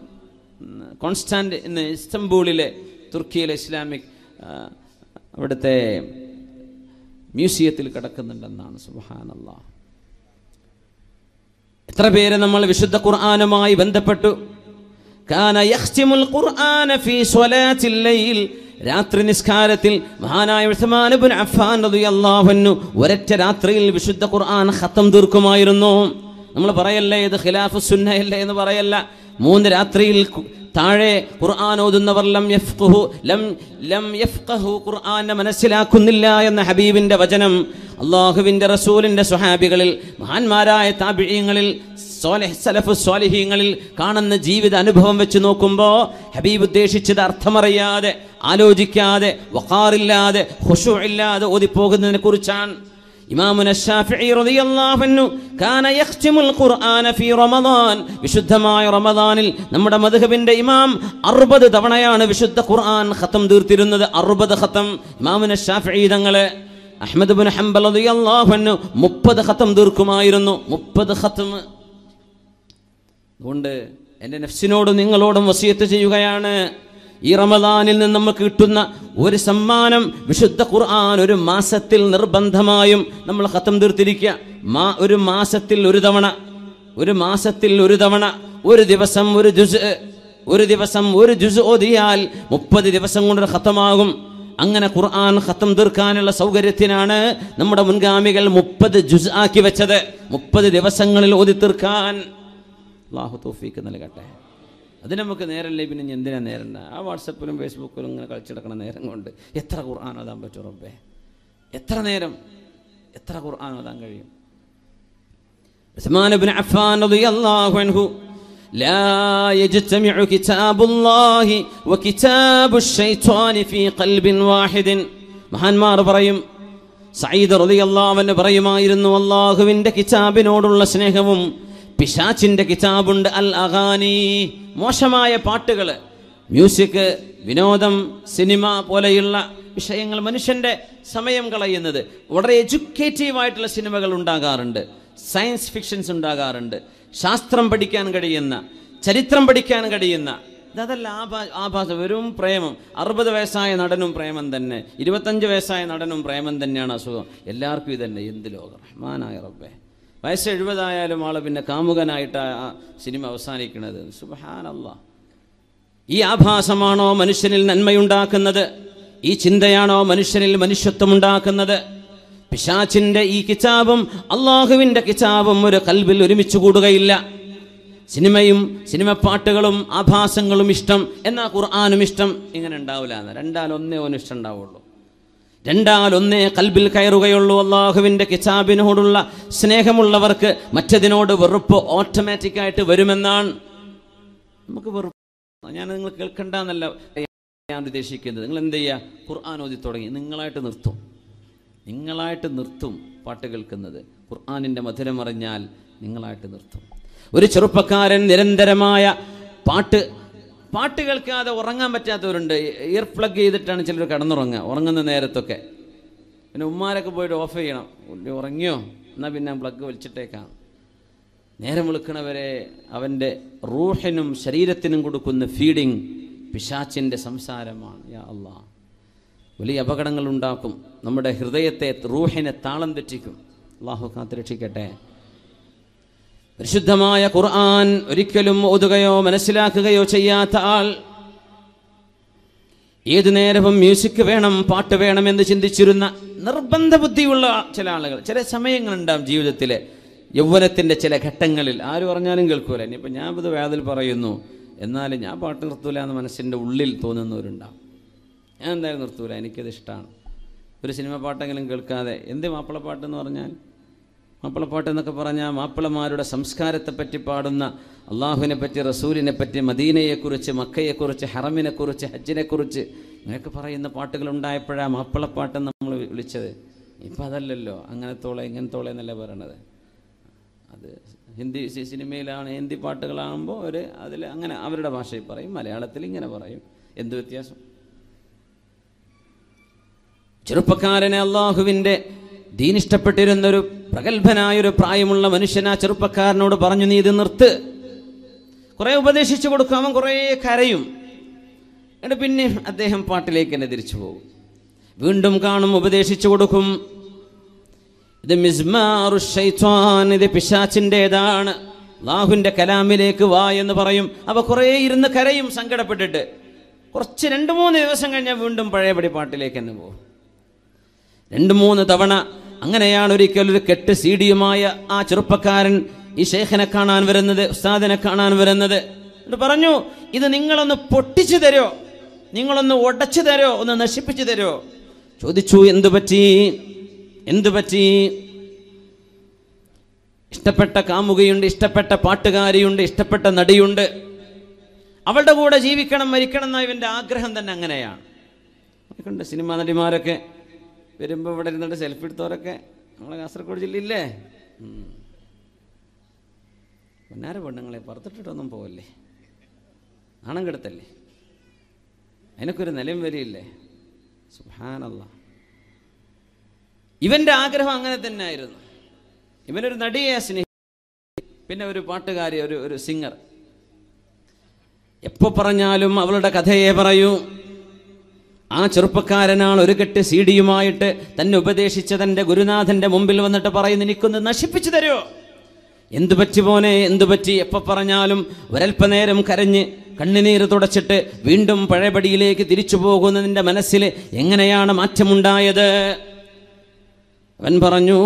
കോൺസ്റ്റാൻറ്റ് ഇന്ന് ഇസ്തംബൂളിലെ തുർക്കിയിലെ ഇസ്ലാമിക് അവിടുത്തെ മ്യൂസിയത്തിൽ കിടക്കുന്നുണ്ടെന്നാണ് സുബാനല്ല എത്ര പേര് നമ്മൾ വിശുദ്ധ ഖുർആാനുമായി ബന്ധപ്പെട്ടു രാത്രി നിസ്കാരത്തിൽ മഹാനായ ഉസ്മാനുബിൻ അഫാൻ റളിയല്ലാഹു ഒരൊറ്റ രാത്രിയിൽ വിശുദ്ധ ഖുർആൻ ഹത്തം തീർക്കുമായിരുന്നു നമ്മൾ പറയല്ലേ ഇത് ഖിലാഫു സുന്നയല്ലേ എന്ന് പറയല്ല മൂന്ന് രാത്രിയിൽ താഴെ ഖുർആൻ ഓതുന്നവർ ലം യഫ്ഖഹു ലം ലം യഫ്ഖഹു ഖുർആനെ മനസ്സിലാക്കുന്നില്ല എന്ന ഹബീബിന്റെ വചനം അള്ളാഹുവിന്റെ റസൂലിന്റെ സ്വഹാബികളിൽ മഹാന്മാരായ സ്വാലിഹ് സലഫ് സ്വാലിഹീങ്ങളിൽ കാണുന്ന ജീവിത അനുഭവം വെച്ച് നോക്കുമ്പോൾ ഹബീബ് ഉദ്ദേശിച്ചത് അർത്ഥമറിയാതെ ആലോചിക്കാതെ വഖാറില്ലാതെ ഹുഷു ഇല്ലാതെ ഓതിപ്പോകുന്നതിനെ കുറിച്ചാണ് റളിയല്ലാഹു കാന യഖ്തിമുൽ ഖുർആന ഫീ റമദാൻ വിശുദ്ധമായ റമദാനിൽ നമ്മുടെ മദ്ഹബിന്റെ ഇമാം അറുപത് തവണയാണ് വിശുദ്ധ ഖുർആൻ ഖത്തം തീർത്തിരുന്നത് അറുപത് ഖത്തം ഇമാമുന ഷാഫി തങ്ങളെ അഹമ്മദ് ബിൻ ഹംബൽ അൻഹു മുപ്പത് ഖത്തം തീർക്കുമായിരുന്നു മുപ്പത് ഖത്തം അതുകൊണ്ട് എൻ്റെ നഫ്സിനോടും നിങ്ങളോടും വസിയത്ത് ചെയ്യുകയാണ് ഈ റമദാനിൽ നിന്ന് നമുക്ക് കിട്ടുന്ന ഒരു സമ്മാനം വിശുദ്ധ ഖുർആൻ ഒരു മാസത്തിൽ നിർബന്ധമായും നമ്മൾ ഖത്തം തീർത്തിരിക്കുക മാ ഒരു മാസത്തിൽ ഒരു തവണ ഒരു മാസത്തിൽ ഒരു തവണ ഒരു ദിവസം ഒരു ജുസ് ഒരു ദിവസം ഒരു ജുസ് ഓതിയാൽ മുപ്പത് ദിവസം കൊണ്ടൊരു ഖത്തമാകും അങ്ങനെ ഖുർആൻ ഖത്തം തീർക്കാനുള്ള സൗകര്യത്തിനാണ് നമ്മുടെ മുൻഗാമികൾ മുപ്പത് ജുസ് ആക്കി വെച്ചത് മുപ്പത് ദിവസങ്ങളിൽ ഓതി തീർക്കാൻ അള്ളാഹു തോഫീക്ക് നൽകട്ടെ അത് നമുക്ക് നേരമല്ലേ പിന്നെ എന്തിനാ നേരണ്ട ആ വാട്സപ്പിലും ഫേസ്ബുക്കിലും ഇങ്ങനെ കളിച്ചെടുക്കണ നേരം കൊണ്ട് എത്ര ഖുർആൻ ഓതാൻ പറ്റും റബ്ബേ എത്ര നേരം എത്ര ഖുർആൻ ഓതാൻ കഴിയും ഉസ്മാൻ ബിൻ അഫ്ഫാൻ റളിയല്ലാഹു അൻഹു لا يجتمع كتاب الله وكتاب الشيطان في قلب واحد മഹാന്മാർ പറയും സയ്യിദ് റളിയല്ലാഹു അൻഹു പറയുമായിരുന്നു അള്ളാഹുവിൻ്റെ കിതാബിനോടുള്ള സ്നേഹവും പിശാച്ചിന്റെ കിതാബുണ്ട് അൽ അഗാനി മോശമായ പാട്ടുകൾ മ്യൂസിക് വിനോദം സിനിമ പോലെയുള്ള വിഷയങ്ങൾ മനുഷ്യന്റെ സമയം കളയുന്നത് വളരെ ആയിട്ടുള്ള സിനിമകൾ ഉണ്ടാകാറുണ്ട് സയൻസ് ഫിക്ഷൻസ് ഉണ്ടാകാറുണ്ട് ശാസ്ത്രം പഠിക്കാൻ കഴിയുന്ന ചരിത്രം പഠിക്കാൻ കഴിയുന്ന അതല്ല ആഭാ ആഭാസ വെറും പ്രേമം അറുപത് വയസ്സായ നടനും പ്രേമം തന്നെ ഇരുപത്തഞ്ച് വയസ്സായ നടനും പ്രേമം തന്നെയാണ് അസുഖം എല്ലാവർക്കും ഇതന്നെ എന്ത് ലോകം റഹ്മാനായ റബ്ബേ വയസ്സ് എഴുപതായാലും ആൾ പിന്നെ കാമുകനായിട്ട് ആ സിനിമ അവസാനിക്കുന്നത് സുബഹാനല്ല ഈ ആഭാസമാണോ മനുഷ്യനിൽ നന്മയുണ്ടാക്കുന്നത് ഈ ചിന്തയാണോ മനുഷ്യനിൽ മനുഷ്യത്വം ഉണ്ടാക്കുന്നത് പിശാച്ചിൻ്റെ ഈ കിതാബും അള്ളാഹുവിൻ്റെ കിതാബും ഒരു കൽവിൽ ഒരുമിച്ച് കൂടുകയില്ല സിനിമയും സിനിമ പാട്ടുകളും ആഭാസങ്ങളും ഇഷ്ടം എന്നാൽ ഖുർആാനും ഇഷ്ടം ഇങ്ങനെ ഉണ്ടാവില്ല എന്ന് രണ്ടാലൊന്നേ ഒന്നിഷ്ടം ഉണ്ടാവുള്ളൂ രണ്ടാലൊന്നേ കൽബിൽ കയറുകയുള്ളൂ അള്ളാഹുവിൻ്റെ കിതാബിനോടുള്ള സ്നേഹമുള്ളവർക്ക് മറ്റതിനോട് വെറുപ്പ് ഓട്ടോമാറ്റിക്കായിട്ട് വരുമെന്നാണ് നമുക്ക് വെറുപ്പ് ഞാൻ നിങ്ങൾ കേൾക്കണ്ട എന്നല്ല ഞാൻ ഉദ്ദേശിക്കുന്നത് നിങ്ങൾ എന്ത് ചെയ്യുക ഖുർആൻ ഓതി തുടങ്ങി നിങ്ങളായിട്ട് നിർത്തും നിങ്ങളായിട്ട് നിർത്തും പാട്ട് കേൾക്കുന്നത് ഖുർആാനിൻ്റെ മധുരം അറിഞ്ഞാൽ നിങ്ങളായിട്ട് നിർത്തും ഒരു ചെറുപ്പക്കാരൻ നിരന്തരമായ പാട്ട് പാട്ട് കേൾക്കാതെ ഉറങ്ങാൻ പറ്റാത്തവരുണ്ട് ഇയർ പ്ലഗ് ചെയ്തിട്ടാണ് ചിലർ കിടന്നുറങ്ങുക ഉറങ്ങുന്ന നേരത്തൊക്കെ പിന്നെ ഉമ്മാരൊക്കെ പോയിട്ട് ഓഫ് ചെയ്യണം ഉറങ്ങിയോ എന്നാൽ പിന്നെ പ്ലഗ് വലിച്ചിട്ടേക്കാണ് നേരം വിളിക്കണവരെ അവൻ്റെ റൂഹിനും ശരീരത്തിനും കൊടുക്കുന്ന ഫീഡിങ് പിശാച്ചിൻ്റെ സംസാരമാണ് യാ അള്ളാ വലിയ ഉണ്ടാക്കും നമ്മുടെ ഹൃദയത്തെ റൂഹിനെ താളം തെറ്റിക്കും അള്ളാഹു കാത്തിരക്ഷിക്കട്ടെ പരിശുദ്ധമായ ഖുർആൻ ഒരിക്കലും ഓതുകയോ മനസ്സിലാക്കുകയോ ചെയ്യാത്ത ആൾ ഏതു നേരവും മ്യൂസിക് വേണം പാട്ട് വേണം എന്ന് ചിന്തിച്ചിരുന്ന നിർബന്ധ ബുദ്ധിയുള്ള ചില ആളുകൾ ചില സമയങ്ങളുണ്ടാവും ജീവിതത്തിലെ യൗവനത്തിൻ്റെ ചില ഘട്ടങ്ങളിൽ ആര് പറഞ്ഞാലും കേൾക്കൂല ഇനിയിപ്പോൾ ഞാൻ ഇത് വേദത്തിൽ പറയുന്നു എന്നാലും ഞാൻ പാട്ട് നിർത്തൂല എന്ന് മനസ്സിൻ്റെ ഉള്ളിൽ തോന്നുന്നവരുണ്ടാവും ഞാൻ എന്തായാലും നിർത്തൂല എനിക്കത് ഇഷ്ടമാണ് ഒരു സിനിമ പാട്ടെങ്കിലും കേൾക്കാതെ എന്ത് മാപ്പിള പാട്ടെന്ന് പറഞ്ഞാൽ മാപ്പിളപ്പാട്ട് എന്നൊക്കെ പറഞ്ഞാൽ മാപ്പിളമാരുടെ സംസ്കാരത്തെപ്പറ്റി പാടുന്ന അള്ളാഹുവിനെ പറ്റി റസൂലിനെ പറ്റി മദീനയെക്കുറിച്ച് മക്കയെക്കുറിച്ച് ഹറമിനെക്കുറിച്ച് ഹജ്ജിനെക്കുറിച്ച് ഇങ്ങനെയൊക്കെ പറയുന്ന പാട്ടുകൾ ഉണ്ടായപ്പോഴാണ് മാപ്പിളപ്പാട്ടെന്ന് നമ്മൾ വിളിച്ചത് ഇപ്പം അതല്ലല്ലോ അങ്ങനത്തോളെ ഇങ്ങനത്തോളെ എന്നല്ല പറയണത് അത് ഹിന്ദി സിനിമയിലാണ് ഹിന്ദി പാട്ടുകളാകുമ്പോൾ അവർ അതിൽ അങ്ങനെ അവരുടെ ഭാഷയിൽ പറയും മലയാളത്തിൽ ഇങ്ങനെ പറയും എന്ത് വ്യത്യാസം ചെറുപ്പക്കാരനെ അള്ളാഹുവിൻ്റെ ദീനിഷ്ടപ്പെട്ടിരുന്നൊരു പ്രഗത്ഭനായൊരു പ്രായമുള്ള മനുഷ്യനാ ചെറുപ്പക്കാരനോട് പറഞ്ഞു നീ ഇത് നിർത്ത് കുറെ ഉപദേശിച്ചു കൊടുക്കും അവൻ കുറേ കരയും എന്നിട്ട് പിന്നെ അദ്ദേഹം പാട്ടിലേക്ക് തന്നെ തിരിച്ചു പോകും വീണ്ടും കാണും ഉപദേശിച്ചു കൊടുക്കും ഇത് മിസ്മാറു ഇത് പിശാച്ചിൻ്റെതാണ് ലാഹുവിൻ്റെ കലാമിലേക്ക് വാ എന്ന് പറയും അപ്പോൾ കുറേ ഇരുന്ന് കരയും സങ്കടപ്പെട്ടിട്ട് കുറച്ച് രണ്ട് മൂന്ന് ദിവസം കഴിഞ്ഞാൽ വീണ്ടും പഴയപടി പാട്ടിലേക്ക് തന്നെ പോകും രണ്ട് മൂന്ന് തവണ അങ്ങനെയാണ് ഒരിക്കൽ ഒരു കെട്ട് സീഡിയുമായ ആ ചെറുപ്പക്കാരൻ ഈ ശേഖനെ കാണാൻ വരുന്നത് ഉസ്താദിനെ കാണാൻ വരുന്നത് എന്നിട്ട് പറഞ്ഞു ഇത് നിങ്ങളൊന്ന് പൊട്ടിച്ചു തരോ നിങ്ങളൊന്ന് ഉടച്ചു തരോ ഒന്ന് നശിപ്പിച്ചു തരോ ചോദിച്ചു എന്തു പറ്റി എന്തു പറ്റി ഇഷ്ടപ്പെട്ട കാമുകയുണ്ട് ഇഷ്ടപ്പെട്ട പാട്ടുകാരിയുണ്ട് ഇഷ്ടപ്പെട്ട നടിയുണ്ട് അവളുടെ കൂടെ ജീവിക്കണം മരിക്കണം എന്ന ഇവൻ്റെ ആഗ്രഹം തന്നെ അങ്ങനെയാണ് സിനിമാ നടിമാരൊക്കെ വരുമ്പോൾ ഇവിടെ ഇരുന്നിട്ട് സെൽഫി എടുത്തവരൊക്കെ നമ്മളെ കാസർഗോഡ് ജില്ലയില്ലേ പൊന്നാര പെണ്ണുങ്ങളെ പുറത്തിട്ടിട്ടൊന്നും പോവല്ലേ നാണം കെടുത്തല്ലേ അതിനൊക്കെ ഒരു നിലയും വരില്ലേ സുഹാനല്ല ഇവൻ്റെ ആഗ്രഹം അങ്ങനെ തന്നെ ആയിരുന്നു ഇവനൊരു നടിയെ സ്നേഹി പിന്നെ ഒരു പാട്ടുകാരി ഒരു ഒരു സിംഗർ എപ്പോൾ പറഞ്ഞാലും അവളുടെ കഥയെ പറയൂ ആ ചെറുപ്പക്കാരനാൾ ഒരു കെട്ട് സീഡിയുമായിട്ട് തന്നെ ഉപദേശിച്ച തൻ്റെ ഗുരുനാഥൻ്റെ മുമ്പിൽ വന്നിട്ട് പറയുന്നു എനിക്കൊന്ന് നശിപ്പിച്ചു തരുമോ എന്തു പറ്റി പോനെ എന്തു പറ്റി എപ്പോൾ പറഞ്ഞാലും ഒരൽപ്പനേരം കരഞ്ഞ് കണ്ണുനീര് തുടച്ചിട്ട് വീണ്ടും പഴയപടിയിലേക്ക് തിരിച്ചു പോകുന്നതിൻ്റെ മനസ്സിൽ എങ്ങനെയാണ് മാറ്റമുണ്ടായത് അവൻ പറഞ്ഞു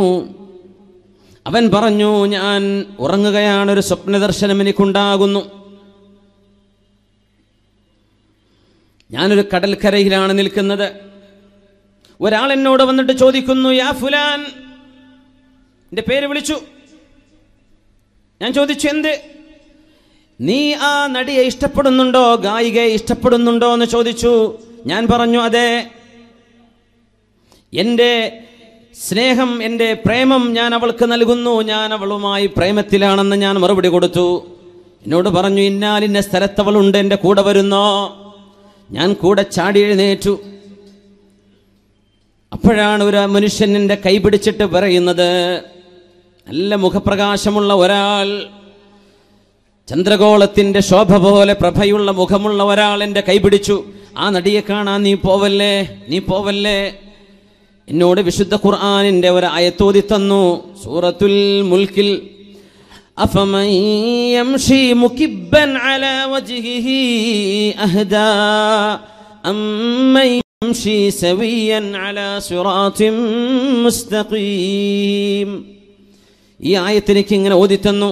അവൻ പറഞ്ഞു ഞാൻ ഉറങ്ങുകയാണൊരു സ്വപ്നദർശനം എനിക്കുണ്ടാകുന്നു ഞാനൊരു കടൽക്കരയിലാണ് നിൽക്കുന്നത് ഒരാൾ എന്നോട് വന്നിട്ട് ചോദിക്കുന്നു യാ ഫുലാൻ എൻ്റെ പേര് വിളിച്ചു ഞാൻ ചോദിച്ചു എന്ത് നീ ആ നടിയെ ഇഷ്ടപ്പെടുന്നുണ്ടോ ഗായികയെ ഇഷ്ടപ്പെടുന്നുണ്ടോ എന്ന് ചോദിച്ചു ഞാൻ പറഞ്ഞു അതെ എൻ്റെ സ്നേഹം എൻ്റെ പ്രേമം ഞാൻ അവൾക്ക് നൽകുന്നു ഞാൻ അവളുമായി പ്രേമത്തിലാണെന്ന് ഞാൻ മറുപടി കൊടുത്തു എന്നോട് പറഞ്ഞു ഇന്നാലിന്ന സ്ഥലത്തവളുണ്ട് എൻ്റെ കൂടെ വരുന്നോ ഞാൻ കൂടെ ചാടി എഴുന്നേറ്റു അപ്പോഴാണ് ഒരു മനുഷ്യൻ എൻ്റെ കൈ പിടിച്ചിട്ട് പറയുന്നത് നല്ല മുഖപ്രകാശമുള്ള ഒരാൾ ചന്ദ്രഗോളത്തിൻ്റെ ശോഭ പോലെ പ്രഭയുള്ള മുഖമുള്ള ഒരാൾ എൻ്റെ കൈ പിടിച്ചു ആ നടിയെ കാണാൻ നീ പോവല്ലേ നീ പോവല്ലേ എന്നോട് വിശുദ്ധ ഖുർആാനിൻ്റെ ഒരു അയത്തോതി തന്നു സൂറത്തുൽ മുൽക്കിൽ أفمن يمشي മുക്കിബൻ അല വജിഹി അഹദ അമ്മൈ يمشي സവിയൻ അല صراط മുസ്തഖീം ഈ ആയത്തിലേക്ക് ഇങ്ങനെ ഓതിത്തന്നു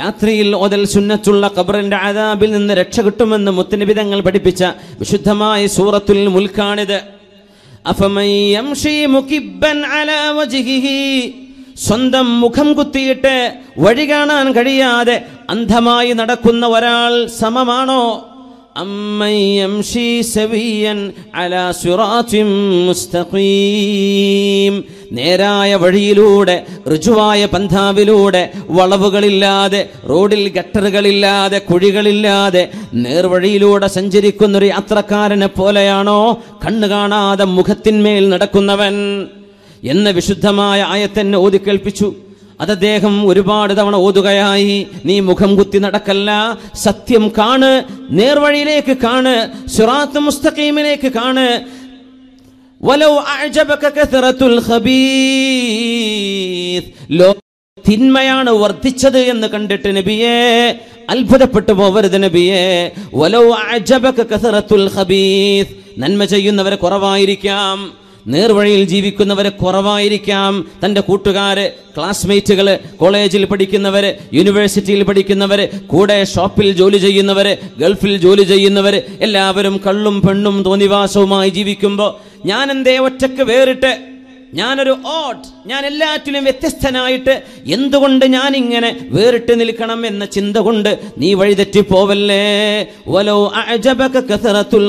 രാത്രിയിൽ ഓതൽ സുന്നത്തുള്ള ഖബറിന്റെ ആദാബിൽ നിന്ന് രക്ഷ കിട്ടുമെന്ന് മുത്തനിബിതങ്ങൾ പഠിപ്പിച്ച വിശുദ്ധമായ സൂറത്തുൽ മുൽക്കാണിത് അഫമയ്യം സ്വന്തം മുഖം കുത്തിയിട്ട് വഴി കാണാൻ കഴിയാതെ അന്ധമായി നടക്കുന്ന ഒരാൾ സമമാണോ നേരായ വഴിയിലൂടെ ഋജുവായ പന്ഥാവിലൂടെ വളവുകളില്ലാതെ റോഡിൽ ഗട്ടറുകളില്ലാതെ കുഴികളില്ലാതെ നേർവഴിയിലൂടെ സഞ്ചരിക്കുന്നൊരു യാത്രക്കാരനെ പോലെയാണോ കണ്ണു കാണാതെ മുഖത്തിന്മേൽ നടക്കുന്നവൻ എന്ന വിശുദ്ധമായ ആയത്തന്നെ ഓതി കേൾപ്പിച്ചു അത് അദ്ദേഹം ഒരുപാട് തവണ ഓതുകയായി നീ മുഖം കുത്തി നടക്കല്ല സത്യം കാണ് നേർവഴിയിലേക്ക് കാണ് സുറാത്ത് മുസ്തഖീമിലേക്ക് കാണ് തിന്മയാണ് വർദ്ധിച്ചത് എന്ന് കണ്ടിട്ട് നബിയെ അത്ഭുതപ്പെട്ടു പോവരുത് നബിയെ നന്മ ചെയ്യുന്നവരെ കുറവായിരിക്കാം നേർവഴിയിൽ ജീവിക്കുന്നവർ കുറവായിരിക്കാം തൻ്റെ കൂട്ടുകാർ ക്ലാസ്മേറ്റുകൾ കോളേജിൽ പഠിക്കുന്നവർ യൂണിവേഴ്സിറ്റിയിൽ പഠിക്കുന്നവർ കൂടെ ഷോപ്പിൽ ജോലി ചെയ്യുന്നവർ ഗൾഫിൽ ജോലി ചെയ്യുന്നവർ എല്ലാവരും കള്ളും പെണ്ണും തോന്നിവാസവുമായി ജീവിക്കുമ്പോൾ ഞാൻ എന്തേ ഒറ്റക്ക് വേറിട്ട് ഞാനൊരു ഓട്ട് ഞാൻ എല്ലാറ്റിലും വ്യത്യസ്തനായിട്ട് എന്തുകൊണ്ട് ഞാൻ ഇങ്ങനെ വേറിട്ട് നിൽക്കണം എന്ന ചിന്ത കൊണ്ട് നീ വഴിതെറ്റി പോവല്ലേ വലോ അജബക കസറത്തുൽ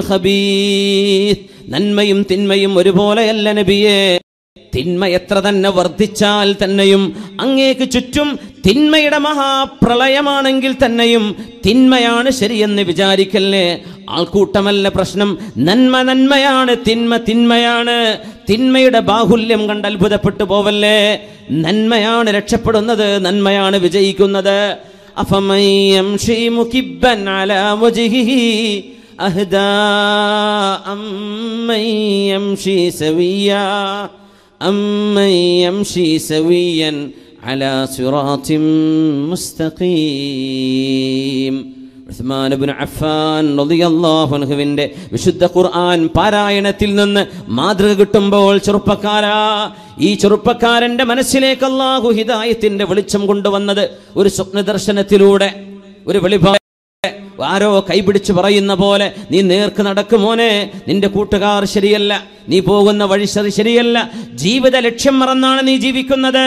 നന്മയും തിന്മയും ഒരുപോലെയല്ല നബിയേ തിന്മ എത്ര തന്നെ വർദ്ധിച്ചാൽ തന്നെയും അങ്ങേക്ക് ചുറ്റും തിന്മയുടെ മഹാപ്രളയമാണെങ്കിൽ തന്നെയും തിന്മയാണ് ശരിയെന്ന് വിചാരിക്കല്ലേ ആൾക്കൂട്ടമല്ല പ്രശ്നം നന്മ നന്മയാണ് തിന്മ തിന്മയാണ് തിന്മയുടെ ബാഹുല്യം കണ്ട് അത്ഭുതപ്പെട്ടു പോവല്ലേ നന്മയാണ് രക്ഷപ്പെടുന്നത് നന്മയാണ് വിജയിക്കുന്നത് അഫമയ്യം ശ്രീ മുഖിബൻ من يمشي سويا أمن يمشي سويا على صراط مستقيم അഫ്ഫാൻ റളിയല്ലാഹു റളിയല്ലാഹുവിന്റെ വിശുദ്ധ ഖുർആൻ പാരായണത്തിൽ നിന്ന് മാതൃക കിട്ടുമ്പോൾ ചെറുപ്പക്കാരാ ഈ ചെറുപ്പക്കാരന്റെ മനസ്സിലേക്ക് അല്ലാഹു ഹിദായത്തിന്റെ വെളിച്ചം കൊണ്ടുവന്നത് ഒരു സ്വപ്ന ദർശനത്തിലൂടെ ഒരു വെളിപാട് ആരോ കൈപിടിച്ച് പറയുന്ന പോലെ നീ നേർക്ക് നടക്കുമോനെ നിന്റെ കൂട്ടുകാർ ശരിയല്ല നീ പോകുന്ന വഴി ശരിയല്ല ജീവിത ലക്ഷ്യം മറന്നാണ് നീ ജീവിക്കുന്നത്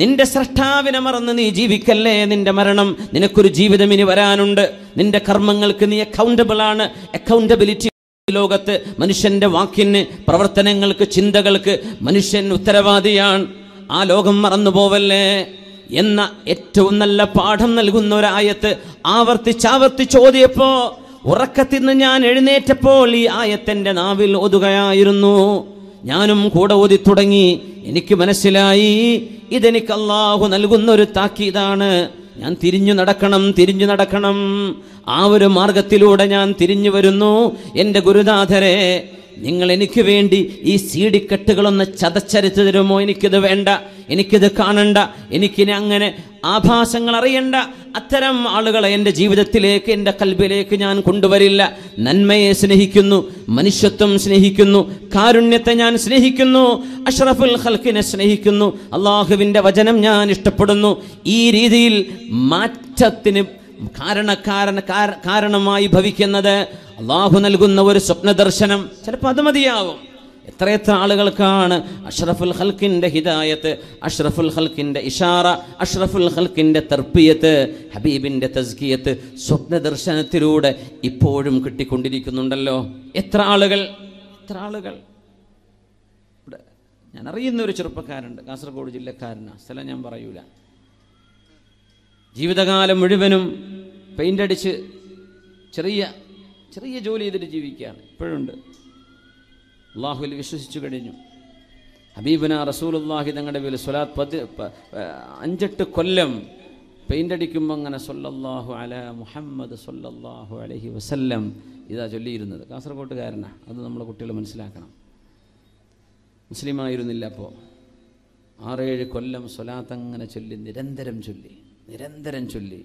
നിന്റെ സൃഷ്ടാവിനെ മറന്ന് നീ ജീവിക്കല്ലേ നിന്റെ മരണം നിനക്കൊരു ജീവിതം ഇനി വരാനുണ്ട് നിന്റെ കർമ്മങ്ങൾക്ക് നീ അക്കൗണ്ടബിൾ ആണ് അക്കൗണ്ടബിലിറ്റി ലോകത്ത് മനുഷ്യന്റെ വാക്കിന് പ്രവർത്തനങ്ങൾക്ക് ചിന്തകൾക്ക് മനുഷ്യൻ ഉത്തരവാദിയാണ് ആ ലോകം മറന്നു പോവല്ലേ എന്ന ഏറ്റവും നല്ല പാഠം നൽകുന്ന ഒരായത്ത് ആവർത്തിച്ചാവർത്തിച്ച് ഓതിയപ്പോ ഉറക്കത്തിൽ നിന്ന് ഞാൻ എഴുന്നേറ്റപ്പോൾ ഈ ആയത്തിന്റെ നാവിൽ ഓതുകയായിരുന്നു ഞാനും കൂടെ ഓതി തുടങ്ങി എനിക്ക് മനസ്സിലായി ഇതെനിക്ക് അള്ളാഹു നൽകുന്ന ഒരു താക്കീതാണ് ഞാൻ തിരിഞ്ഞു നടക്കണം തിരിഞ്ഞു നടക്കണം ആ ഒരു മാർഗത്തിലൂടെ ഞാൻ തിരിഞ്ഞു വരുന്നു എൻ്റെ ഗുരുനാഥരെ നിങ്ങൾ എനിക്ക് വേണ്ടി ഈ സീഡിക്കെട്ടുകളൊന്ന് ചതച്ചരച്ച് തരുമോ എനിക്കിത് വേണ്ട എനിക്കിത് കാണണ്ട എനിക്കിനി അങ്ങനെ ആഭാസങ്ങൾ അറിയണ്ട അത്തരം ആളുകളെ എൻ്റെ ജീവിതത്തിലേക്ക് എൻ്റെ കൽബിലേക്ക് ഞാൻ കൊണ്ടുവരില്ല നന്മയെ സ്നേഹിക്കുന്നു മനുഷ്യത്വം സ്നേഹിക്കുന്നു കാരുണ്യത്തെ ഞാൻ സ്നേഹിക്കുന്നു അഷ്റഫുൽ ഹൽക്കിനെ സ്നേഹിക്കുന്നു അള്ളാഹുവിൻ്റെ വചനം ഞാൻ ഇഷ്ടപ്പെടുന്നു ഈ രീതിയിൽ മാറ്റത്തിന് കാരണക്കാരൻ കാരണമായി ഭവിക്കുന്നത് അള്ളാഹു നൽകുന്ന ഒരു സ്വപ്ന ദർശനം ചിലപ്പോൾ അത് മതിയാവും എത്രയെത്ര ആളുകൾക്കാണ് അഷ്റഫുൽ ഹൽക്കിൻ്റെ ഹിദായത്ത് അഷ്റഫുൽ ഹൽക്കിൻ്റെ ഇഷാറ അഷ്റഫുൽ ഹൽക്കിൻ്റെ തർപ്പിയത്ത് ഹബീബിൻ്റെ തസ്കിയത്ത് സ്വപ്ന ദർശനത്തിലൂടെ ഇപ്പോഴും കിട്ടിക്കൊണ്ടിരിക്കുന്നുണ്ടല്ലോ എത്ര ആളുകൾ എത്ര ആളുകൾ ഞാൻ അറിയുന്ന ഒരു ചെറുപ്പക്കാരുണ്ട് കാസർഗോഡ് ജില്ലക്കാരനാണ് സ്ഥലം ഞാൻ പറയൂല ജീവിതകാലം മുഴുവനും അടിച്ച് ചെറിയ ചെറിയ ജോലി ചെയ്തിട്ട് ജീവിക്കുകയാണ് ഇപ്പോഴുണ്ട് അള്ളാഹുവിൽ വിശ്വസിച്ചു കഴിഞ്ഞു ഹബീബന റസൂലുല്ലാഹി തങ്ങളുടെ പേര് സ്വലാത്ത് പതി അഞ്ചെട്ട് കൊല്ലം പെയിൻ്റടിക്കുമ്പോൾ അങ്ങനെ സൊല്ലാഹു അല മുഹമ്മദ് സൊല്ലാഹു അലഹി വസല്ലം ഇതാ ചൊല്ലിയിരുന്നത് കാസർഗോട്ടുകാരനാണ് അത് നമ്മളെ കുട്ടികൾ മനസ്സിലാക്കണം മുസ്ലിമായിരുന്നില്ല അപ്പോൾ ആറേഴ് കൊല്ലം സ്വലാത്ത് അങ്ങനെ ചൊല്ലി നിരന്തരം ചൊല്ലി നിരന്തരം ചൊല്ലി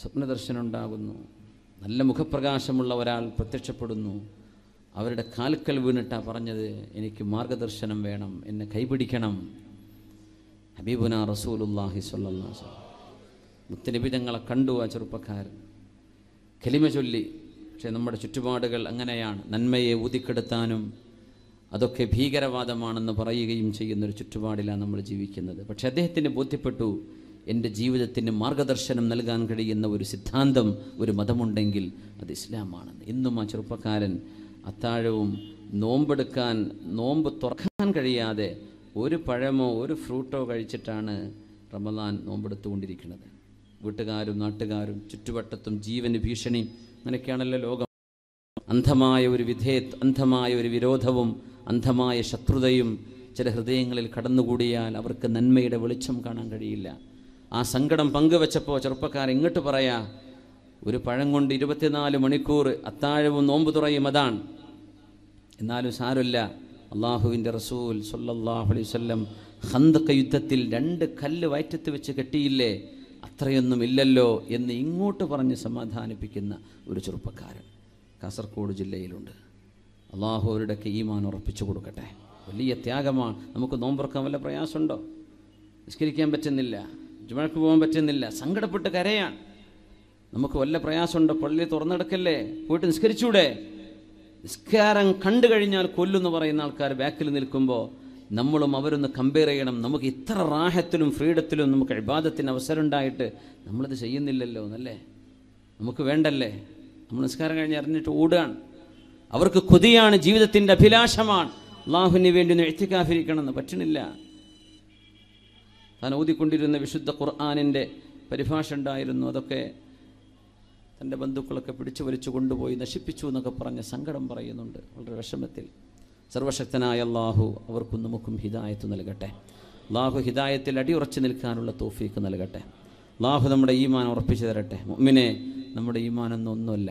സ്വപ്നദർശനം ഉണ്ടാകുന്നു നല്ല മുഖപ്രകാശമുള്ള ഒരാൾ പ്രത്യക്ഷപ്പെടുന്നു അവരുടെ കാൽക്കൽ വീണിട്ടാണ് പറഞ്ഞത് എനിക്ക് മാർഗദർശനം വേണം എന്നെ കൈപിടിക്കണം ഹബീബുന റസൂലുല്ലാഹി സല്ലാ മുത്തനബി കണ്ടു ആ ചെറുപ്പക്കാരൻ കലിമ ചൊല്ലി പക്ഷേ നമ്മുടെ ചുറ്റുപാടുകൾ അങ്ങനെയാണ് നന്മയെ ഊതിക്കെടുത്താനും അതൊക്കെ ഭീകരവാദമാണെന്ന് പറയുകയും ചെയ്യുന്നൊരു ചുറ്റുപാടിലാണ് നമ്മൾ ജീവിക്കുന്നത് പക്ഷേ അദ്ദേഹത്തിന് ബോധ്യപ്പെട്ടു എൻ്റെ ജീവിതത്തിന് മാർഗദർശനം നൽകാൻ കഴിയുന്ന ഒരു സിദ്ധാന്തം ഒരു മതമുണ്ടെങ്കിൽ അത് ഇസ്ലാമാണ് ഇന്നും ആ ചെറുപ്പക്കാരൻ അത്താഴവും നോമ്പെടുക്കാൻ നോമ്പ് തുറക്കാൻ കഴിയാതെ ഒരു പഴമോ ഒരു ഫ്രൂട്ടോ കഴിച്ചിട്ടാണ് റമദാൻ നോമ്പെടുത്തുകൊണ്ടിരിക്കുന്നത് വീട്ടുകാരും നാട്ടുകാരും ചുറ്റുവട്ടത്തും ജീവന് ഭീഷണി അങ്ങനെയൊക്കെയാണല്ലോ ലോകം അന്ധമായ ഒരു വിധേ അന്ധമായ ഒരു വിരോധവും അന്ധമായ ശത്രുതയും ചില ഹൃദയങ്ങളിൽ കടന്നുകൂടിയാൽ അവർക്ക് നന്മയുടെ വെളിച്ചം കാണാൻ കഴിയില്ല ആ സങ്കടം പങ്കുവച്ചപ്പോൾ ചെറുപ്പക്കാർ ഇങ്ങോട്ട് പറയാ ഒരു പഴം കൊണ്ട് ഇരുപത്തിനാല് മണിക്കൂർ അത്താഴവും നോമ്പ് തുറയും അതാണ് എന്നാലും സാരമില്ല അള്ളാഹുവിൻ്റെ റസൂൽ സൊല്ലാഹു അലൈഹി വല്ലം ഹന്തക്ക യുദ്ധത്തിൽ രണ്ട് കല്ല് വയറ്റത്ത് വെച്ച് കെട്ടിയില്ലേ അത്രയൊന്നും ഇല്ലല്ലോ എന്ന് ഇങ്ങോട്ട് പറഞ്ഞ് സമാധാനിപ്പിക്കുന്ന ഒരു ചെറുപ്പക്കാരൻ കാസർഗോഡ് ജില്ലയിലുണ്ട് അള്ളാഹു അവരുടെയൊക്കെ ഈമാൻ ഉറപ്പിച്ചു കൊടുക്കട്ടെ വലിയ ത്യാഗമാണ് നമുക്ക് നോമ്പുറക്കാൻ വല്ല പ്രയാസമുണ്ടോ നിസ്കരിക്കാൻ പറ്റുന്നില്ല ജുമഴക്ക് പോകാൻ പറ്റുന്നില്ല സങ്കടപ്പെട്ട് കരയാണ് നമുക്ക് വല്ല പ്രയാസമുണ്ട് പള്ളി തുറന്നെടുക്കല്ലേ പോയിട്ട് നിസ്കരിച്ചൂടെ നിസ്കാരം കണ്ടു കഴിഞ്ഞാൽ കൊല്ലുന്നു പറയുന്ന ആൾക്കാർ ബാക്കിൽ നിൽക്കുമ്പോൾ നമ്മളും അവരൊന്ന് കമ്പയർ ചെയ്യണം നമുക്ക് ഇത്ര റാഹത്തിലും ഫ്രീഡത്തിലും നമുക്ക് അഴിബാധത്തിന് അവസരം ഉണ്ടായിട്ട് നമ്മളത് ചെയ്യുന്നില്ലല്ലോ എന്നല്ലേ നമുക്ക് വേണ്ടല്ലേ നമ്മൾ നിസ്കാരം കഴിഞ്ഞ് അറിഞ്ഞിട്ട് ഓടുകയാണ് അവർക്ക് കൊതിയാണ് ജീവിതത്തിൻ്റെ അഭിലാഷമാണ് അള്ളാഹുവിന് വേണ്ടി ഒന്ന് എഴുത്തിക്കാഫിരിക്കണം എന്ന് പറ്റണില്ല താൻ ഊതിക്കൊണ്ടിരുന്ന വിശുദ്ധ ഖുർആാനിൻ്റെ പരിഭാഷ ഉണ്ടായിരുന്നു അതൊക്കെ തൻ്റെ ബന്ധുക്കളൊക്കെ പിടിച്ചു വലിച്ചു കൊണ്ടുപോയി നശിപ്പിച്ചു എന്നൊക്കെ പറഞ്ഞ് സങ്കടം പറയുന്നുണ്ട് വളരെ വിഷമത്തിൽ സർവശക്തനായ അള്ളാഹു അവർക്കും നമുക്കും ഹിദായത്ത് നൽകട്ടെ അള്ളാഹു ഹിദായത്തിൽ അടിയുറച്ചു നിൽക്കാനുള്ള തോഫീക്ക് നൽകട്ടെ അള്ളാഹു നമ്മുടെ ഈമാൻ ഉറപ്പിച്ചു തരട്ടെ മുമ്മിനെ നമ്മുടെ ഈമാനൊന്നും ഒന്നുമല്ല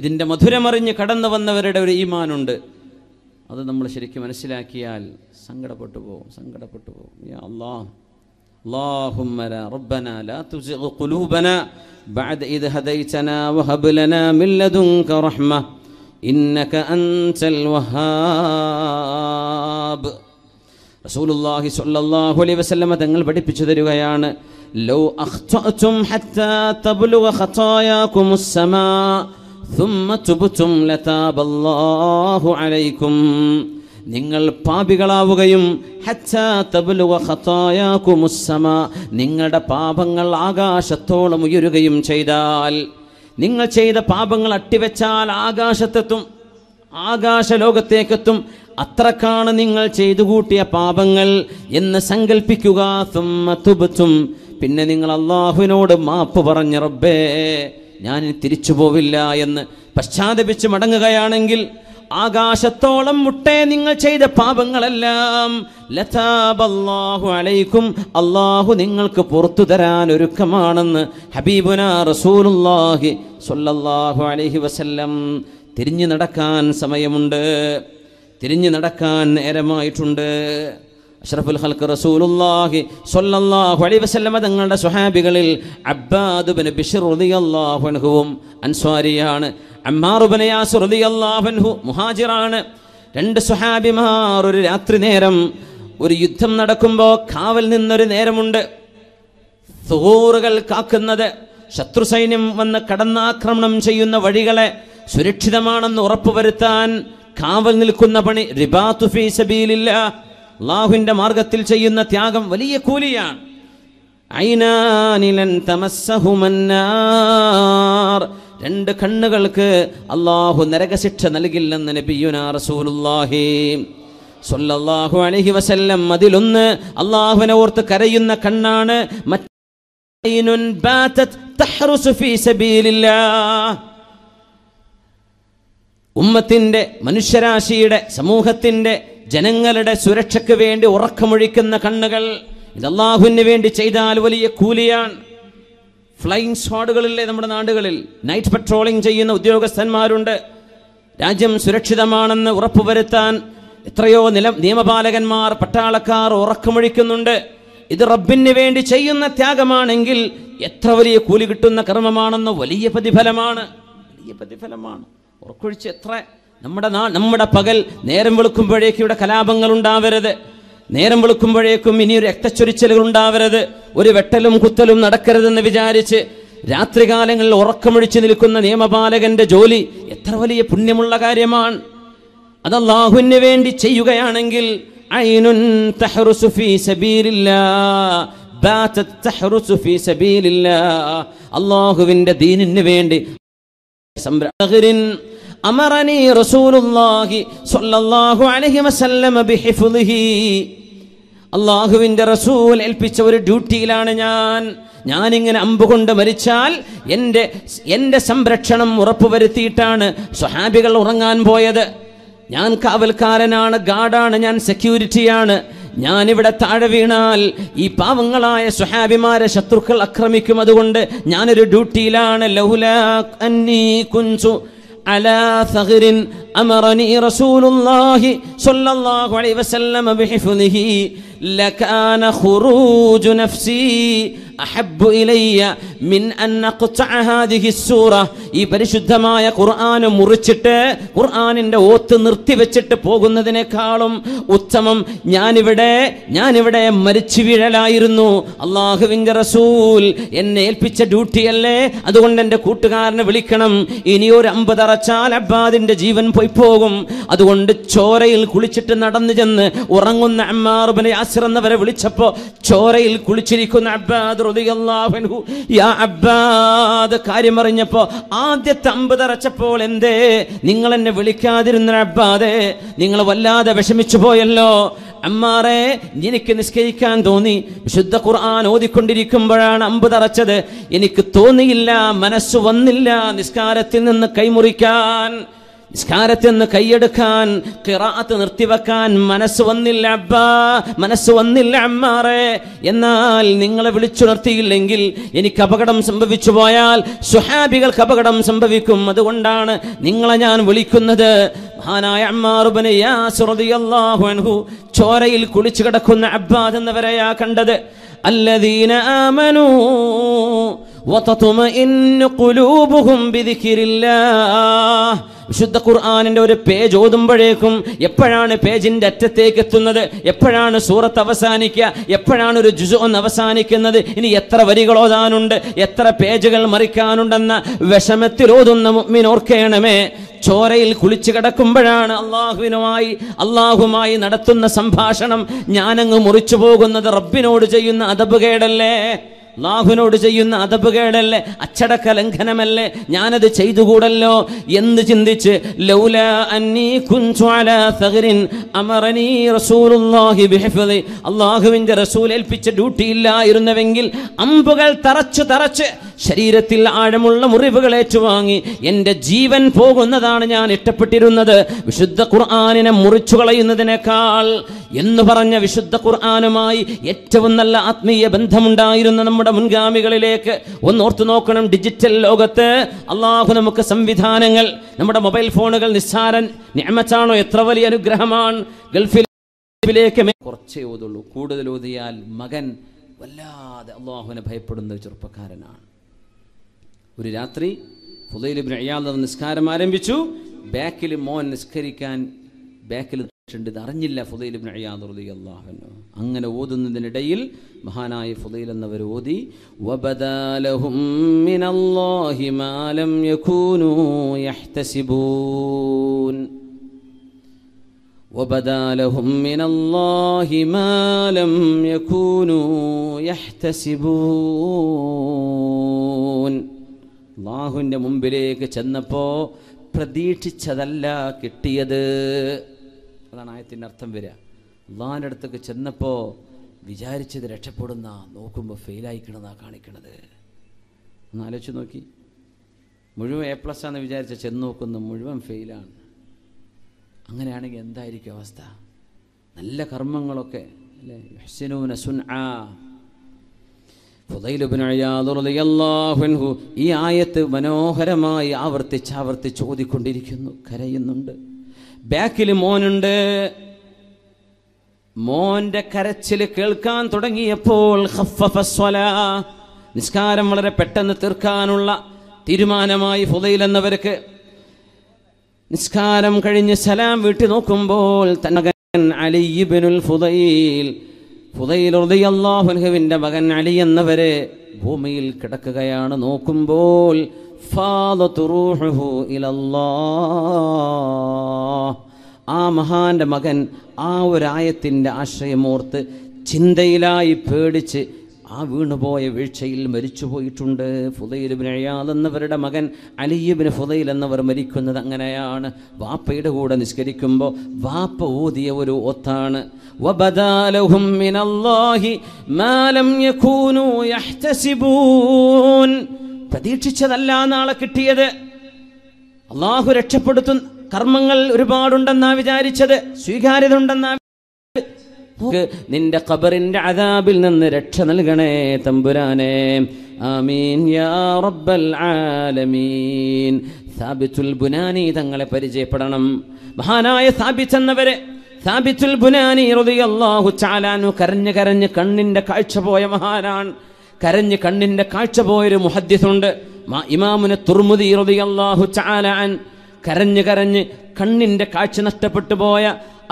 ഇതിൻ്റെ മധുരമറിഞ്ഞ് കടന്നു വന്നവരുടെ ഒരു ഈമാനുണ്ട് അത് നമ്മൾ ശരിക്കും മനസ്സിലാക്കിയാൽ സങ്കടപ്പെട്ടു പോകും സങ്കടപ്പെട്ടു പോകും യാ അള്ളാഹ് اللهم لا ربنا لا تزغ قلوبنا بعد إذ هديتنا وهب لنا من لدنك رحمة إنك أنت الوهاب رسول الله صلى الله عليه وسلم بدي പഠിപ്പിച്ചു തരികയാണ് لو أخطأتم حتى تبلغ خطاياكم السماء ثم تبتم لتاب الله عليكم നിങ്ങൾ പാപികളാവുകയും നിങ്ങളുടെ പാപങ്ങൾ ആകാശത്തോളം ഉയരുകയും ചെയ്താൽ നിങ്ങൾ ചെയ്ത പാപങ്ങൾ അട്ടിവെച്ചാൽ ആകാശത്തെത്തും ആകാശലോകത്തേക്കെത്തും അത്രക്കാണ് നിങ്ങൾ ചെയ്തു കൂട്ടിയ പാപങ്ങൾ എന്ന് സങ്കല്പിക്കുക തുമ്പത്തും പിന്നെ നിങ്ങൾ അള്ളാഹുവിനോട് മാപ്പ് പറഞ്ഞ റബ്ബേ ഞാൻ തിരിച്ചു പോവില്ല എന്ന് പശ്ചാത്തപിച്ച് മടങ്ങുകയാണെങ്കിൽ ആകാശത്തോളം മുട്ടേ നിങ്ങൾ ചെയ്ത പാപങ്ങളെല്ലാം ലതാബല്ലാഹു അലൈക്കും അള്ളാഹു നിങ്ങൾക്ക് പുറത്തു തരാൻ ഒരുക്കമാണെന്ന് ഹബീബുന റസൂലുല്ലാഹി സൊല്ലാഹു അലൈഹി വസല്ലം തിരിഞ്ഞു നടക്കാൻ സമയമുണ്ട് തിരിഞ്ഞു നടക്കാൻ നേരമായിട്ടുണ്ട് അഷ്റഫുൽ ഹൽക്ക് റസൂലുള്ളാഹി സ്വല്ലല്ലാഹു അലൈഹി വസല്ലമ തങ്ങളുടെ സ്വഹാബികളിൽ അബ്ബാദ് ബിൻ ബിശ്ർ റളിയല്ലാഹു അൻഹുവും അൻസ്വാരിയാണ് അമ്മാർ ബിൻ യാസ് റളിയല്ലാഹു അൻഹു മുഹാജിറാണ് രണ്ട് സ്വഹാബിമാർ ഒരു രാത്രി നേരം ഒരു യുദ്ധം നടക്കുമ്പോൾ കാവൽ നിന്നൊരു നേരമുണ്ട് സുഹൂറുകൾ കാക്കുന്നത് ശത്രു സൈന്യം വന്ന് കടന്നാക്രമണം ചെയ്യുന്ന വഴികളെ സുരക്ഷിതമാണെന്ന് ഉറപ്പുവരുത്താൻ കാവൽ നിൽക്കുന്ന പണി റിബാത്തുഫി സബീലില്ല അള്ളാഹുവിൻ്റെ മാർഗത്തിൽ ചെയ്യുന്ന ത്യാഗം വലിയ കൂലിയാണ് രണ്ട് കണ്ണുകൾക്ക് അള്ളാഹു നരകശിക്ഷ നൽകില്ലെന്ന് നബിയുന സൊല്ലാഹു അലഹി വസല്ലം അതിലൊന്ന് അള്ളാഹുവിനെ ഓർത്ത് കരയുന്ന കണ്ണാണ് ഉമ്മത്തിൻ്റെ മനുഷ്യരാശിയുടെ സമൂഹത്തിൻ്റെ ജനങ്ങളുടെ സുരക്ഷയ്ക്ക് വേണ്ടി ഉറക്കമൊഴിക്കുന്ന കണ്ണുകൾ ഇത് അള്ളാഹുവിന് വേണ്ടി ചെയ്താൽ വലിയ കൂലിയാണ് ഫ്ലൈയിങ് സ്വാഡുകളില്ലേ നമ്മുടെ നാടുകളിൽ നൈറ്റ് പട്രോളിംഗ് ചെയ്യുന്ന ഉദ്യോഗസ്ഥന്മാരുണ്ട് രാജ്യം സുരക്ഷിതമാണെന്ന് ഉറപ്പുവരുത്താൻ എത്രയോ നില നിയമപാലകന്മാർ പട്ടാളക്കാർ ഉറക്കമൊഴിക്കുന്നുണ്ട് ഇത് റബ്ബിന് വേണ്ടി ചെയ്യുന്ന ത്യാഗമാണെങ്കിൽ എത്ര വലിയ കൂലി കിട്ടുന്ന കർമ്മമാണെന്ന് വലിയ പ്രതിഫലമാണ് വലിയ പ്രതിഫലമാണ് ഉറക്കൊഴിച്ച് എത്ര നമ്മുടെ നാ നമ്മുടെ പകൽ നേരം വെളുക്കുമ്പോഴേക്കും ഇവിടെ കലാപങ്ങൾ ഉണ്ടാവരുത് നേരം വെളുക്കുമ്പോഴേക്കും ഇനി ഒരു രക്തച്ചൊരിച്ചലുകൾ ഉണ്ടാവരുത് ഒരു വെട്ടലും കുത്തലും നടക്കരുതെന്ന് വിചാരിച്ച് രാത്രികാലങ്ങളിൽ ഉറക്കമൊഴിച്ചു നിൽക്കുന്ന നിയമപാലകന്റെ ജോലി എത്ര വലിയ പുണ്യമുള്ള കാര്യമാണ് അത് അള്ളാഹുവിന് വേണ്ടി ചെയ്യുകയാണെങ്കിൽ അള്ളാഹുവിന്റെ ദീനിന് വേണ്ടി അമറനി റസൂലുല്ലാഹി സ്വല്ലല്ലാഹു അലൈഹി വസല്ലമ ബിഹിഫ്ളിഹി അള്ളാഹുവിൻ്റെ റസൂൽ ഏൽപ്പിച്ച ഒരു ഡ്യൂട്ടിയിലാണ് ഞാൻ ഞാനിങ്ങനെ അമ്പുകൊണ്ട് മരിച്ചാൽ എൻ്റെ എൻ്റെ സംരക്ഷണം ഉറപ്പുവരുത്തിയിട്ടാണ് സ്വഹാബികൾ ഉറങ്ങാൻ പോയത് ഞാൻ കാവൽക്കാരനാണ് ഗാർഡാണ് ഞാൻ സെക്യൂരിറ്റിയാണ് ഞാനിവിടെ താഴെ വീണാൽ ഈ പാവങ്ങളായ സ്വഹാബിമാരെ ശത്രുക്കൾ ആക്രമിക്കും അതുകൊണ്ട് ഞാനൊരു ഡ്യൂട്ടിയിലാണ് ലൗല അന്നീ കുഞ്ചു على ثغر أمرني رسول الله صلى الله عليه وسلم بحفظه لكان خروج نفسي അഹബ്ബു ഇലയ്യ മിൻ ഈ പരിശുദ്ധമായ ഖുർആൻ മുറിച്ചിട്ട് ഖുർആനിന്റെ ഓത്ത് നിർത്തിവെച്ചിട്ട് പോകുന്നതിനേക്കാളും ഉത്തമം ഞാനിവിടെ ഞാനിവിടെ മരിച്ചു വീഴലായിരുന്നു അള്ളാഹുവിൻ്റെ റസൂൽ എന്നെ ഏൽപ്പിച്ച ഡ്യൂട്ടിയല്ലേ അതുകൊണ്ട് എൻ്റെ കൂട്ടുകാരനെ വിളിക്കണം ഇനി ഒരു അമ്പത് അറച്ചാൽ അബ്ബാദിൻ്റെ ജീവൻ പോയി പോകും അതുകൊണ്ട് ചോരയിൽ കുളിച്ചിട്ട് നടന്നു ചെന്ന് ഉറങ്ങുന്ന അമ്മാറുബിനെ യാസർ എന്നവരെ വിളിച്ചപ്പോ ചോരയിൽ കുളിച്ചിരിക്കുന്ന അബ്ബാദ് കാര്യം അറിഞ്ഞപ്പോ ആദ്യത്തെ അമ്പത് അറച്ചപ്പോൾ എന്തേ നിങ്ങൾ എന്നെ വിളിക്കാതിരുന്ന അബ്ബാദെ നിങ്ങൾ വല്ലാതെ വിഷമിച്ചു പോയല്ലോ അമ്മാറെ എനിക്ക് നിസ്കരിക്കാൻ തോന്നി വിശുദ്ധ ഖുർആൻ ഓതിക്കൊണ്ടിരിക്കുമ്പോഴാണ് അമ്പ് തറച്ചത് എനിക്ക് തോന്നിയില്ല മനസ്സ് വന്നില്ല നിസ്കാരത്തിൽ നിന്ന് കൈമുറിക്കാൻ നിസ്കാരത്തിൽ നിന്ന് കൈയെടുക്കാൻ കിറാത്ത് നിർത്തിവെക്കാൻ മനസ്സ് വന്നില്ല അബ്ബാ മനസ്സ് വന്നില്ല അമ്മാറെ എന്നാൽ നിങ്ങളെ വിളിച്ചുണർത്തിയില്ലെങ്കിൽ എനിക്ക് അപകടം സംഭവിച്ചു പോയാൽ സുഹാബികൾക്ക് അപകടം സംഭവിക്കും അതുകൊണ്ടാണ് നിങ്ങളെ ഞാൻ വിളിക്കുന്നത് മഹാനായ അമ്മാറുബന് ചോരയിൽ കുളിച്ചു കിടക്കുന്ന അബ്ബാദ് എന്നവരെയാ കണ്ടത് അല്ലദീന ആമനൂ വിശുദ്ധ ഖുർആാനിന്റെ ഒരു പേജ് ഓതുമ്പോഴേക്കും എപ്പോഴാണ് പേജിന്റെ അറ്റത്തേക്ക് എത്തുന്നത് എപ്പോഴാണ് സൂറത്ത് അവസാനിക്കുക എപ്പോഴാണ് ഒരു ജുസു ഒന്ന് അവസാനിക്കുന്നത് ഇനി എത്ര വരികൾ ഓതാനുണ്ട് എത്ര പേജുകൾ മറിക്കാനുണ്ടെന്ന വിഷമത്തിൽ ഓതുന്ന മുമ്മിൻ ചോരയിൽ കുളിച്ചു കിടക്കുമ്പോഴാണ് അള്ളാഹുവിനുമായി അള്ളാഹുമായി നടത്തുന്ന സംഭാഷണം ഞാനങ്ങ് മുറിച്ചു പോകുന്നത് റബ്ബിനോട് ചെയ്യുന്ന അതപുകേടല്ലേ ലാഹുനോട് ചെയ്യുന്ന അതപ്പ് കേടല്ലേ അച്ചടക്ക ലംഘനമല്ലേ ഞാനത് ചെയ്തുകൂടല്ലോ എന്ന് ചിന്തിച്ച് അള്ളാഹുവിന്റെ റസൂലുള്ളാഹി റസൂൽ ഏൽപ്പിച്ച ഡ്യൂട്ടി ഇല്ലായിരുന്നുവെങ്കിൽ അമ്പുകൾ തറച്ച് തറച്ച് ശരീരത്തിൽ ആഴമുള്ള മുറിവുകൾ ഏറ്റുവാങ്ങി എൻ്റെ ജീവൻ പോകുന്നതാണ് ഞാൻ ഇഷ്ടപ്പെട്ടിരുന്നത് വിശുദ്ധ ഖുർആാനിനെ മുറിച്ചു കളയുന്നതിനേക്കാൾ എന്ന് പറഞ്ഞ വിശുദ്ധ ഖുർആാനുമായി ഏറ്റവും നല്ല ആത്മീയ ബന്ധമുണ്ടായിരുന്ന നമ്മൾ നമ്മുടെ മുൻഗാമികളിലേക്ക് ഒന്ന് ഓർത്തു നോക്കണം ഡിജിറ്റൽ ലോകത്ത് അള്ളാഹു നമുക്ക് സംവിധാനങ്ങൾ നമ്മുടെ മൊബൈൽ ഫോണുകൾ നിസ്സാരൻ ഞാമച്ചാണോ എത്ര വലിയ അനുഗ്രഹമാണ് ഗൾഫിലേക്ക് കുറച്ചേ ഓതുള്ളൂ കൂടുതൽ ഓതിയാൽ മകൻ വല്ലാതെ അള്ളാഹുവിനെ ഭയപ്പെടുന്ന ഒരു ചെറുപ്പക്കാരനാണ് ഒരു രാത്രി ഫുദൈലിബിൻ അയ്യാൽ നിസ്കാരം ആരംഭിച്ചു ബാക്കിൽ മോൻ നിസ്കരിക്കാൻ ബാക്കിൽ വെച്ചിട്ടുണ്ട് ഇത് അറിഞ്ഞില്ല ഫുദൈലിബിൻ അയ്യാദുറുദി അള്ളാഹുനു അങ്ങനെ ഓതുന്നതിനിടയിൽ മഹാനായ ഫുദൈൽ എന്നവർ ഓതി അള്ളാഹുവിൻ്റെ മുമ്പിലേക്ക് ചെന്നപ്പോൾ പ്രതീക്ഷിച്ചതല്ല കിട്ടിയത് അതാണ് ആയത്തിൻ്റെ അർത്ഥം വരിക അള്ളാഹിൻ്റെ അടുത്തൊക്കെ ചെന്നപ്പോൾ വിചാരിച്ചത് രക്ഷപ്പെടുന്ന നോക്കുമ്പോൾ കിടന്നാണ് കാണിക്കണത് ഒന്ന് ആലോചിച്ച് നോക്കി മുഴുവൻ എ പ്ലസ് ആണെന്ന് വിചാരിച്ച ചെന്ന് നോക്കുന്നു മുഴുവൻ ഫെയിലാണ് അങ്ങനെയാണെങ്കിൽ എന്തായിരിക്കും അവസ്ഥ നല്ല കർമ്മങ്ങളൊക്കെ അല്ലേ ഹസിനൂന ഈ ആയത്ത് മനോഹരമായി ആവർത്തിച്ച് ആവർത്തിച്ച് ഓതിക്കൊണ്ടിരിക്കുന്നു കരയുന്നുണ്ട് ബാക്കിൽ മോനുണ്ട് മോന്റെ കരച്ചിൽ കേൾക്കാൻ തുടങ്ങിയപ്പോൾ നിസ്കാരം വളരെ പെട്ടെന്ന് തീർക്കാനുള്ള തീരുമാനമായി ഫുതയിൽ എന്നവർക്ക് നിസ്കാരം കഴിഞ്ഞ് സലാം വീട്ടി നോക്കുമ്പോൾ തന്നകൻ അലിബിനുൽ ഫുതയിൽ ഫുതയിൽ അള്ളാഹുൻഹുവിൻ്റെ മകൻ അലി എന്നവരെ ഭൂമിയിൽ കിടക്കുകയാണ് നോക്കുമ്പോൾ ഫാദ തുറൂഹു ഇലല്ലാ മഹാന്റെ മകൻ ആ ഒരായത്തിൻ്റെ ആശ്രയമോർത്ത് ചിന്തയിലായി പേടിച്ച് ആ വീണുപോയ വീഴ്ചയിൽ മരിച്ചുപോയിട്ടുണ്ട് ഫുതൈലിബിൻ അയാദ് എന്നവരുടെ മകൻ അലിയുബിന് ഫുതൈൽ എന്നവർ മരിക്കുന്നത് അങ്ങനെയാണ് വാപ്പയുടെ കൂടെ നിസ്കരിക്കുമ്പോൾ വാപ്പ ഊതിയ ഒരു ഒത്താണ് പ്രതീക്ഷിച്ചതല്ല നാളെ കിട്ടിയത് അള്ളാഹു രക്ഷപ്പെടുത്തുന്ന കർമ്മങ്ങൾ ഒരുപാടുണ്ടെന്നാ വിചാരിച്ചത് സ്വീകാര്യത ഉണ്ടെന്നാ നിന്റെ ഖബറിന്റെ അതാബിൽ നിന്ന് രക്ഷ നൽകണേ തമ്പുരാനെ ആമീൻ യാ റബ്ബൽ ആലമീൻ സാബിത്തുൽ ബുനാനി തങ്ങളെ പരിചയപ്പെടണം മഹാനായ സാബിച്ചെന്നവരെ സാബിത്തുൽ ബുനാനി റളിയല്ലാഹു ചാലാനു കരഞ്ഞു കരഞ്ഞ് കണ്ണിന്റെ കാഴ്ച പോയ മഹാനാണ് കരഞ്ഞ് കണ്ണിന്റെ കാഴ്ച പോയൊരു മുഹദ്ദിസുണ്ട് ഇമാമുനെ തുർമുദി റളിയല്ലാഹു ചാലാൻ കരഞ്ഞ് കരഞ്ഞ് കണ്ണിൻ്റെ കാഴ്ച നഷ്ടപ്പെട്ടു പോയ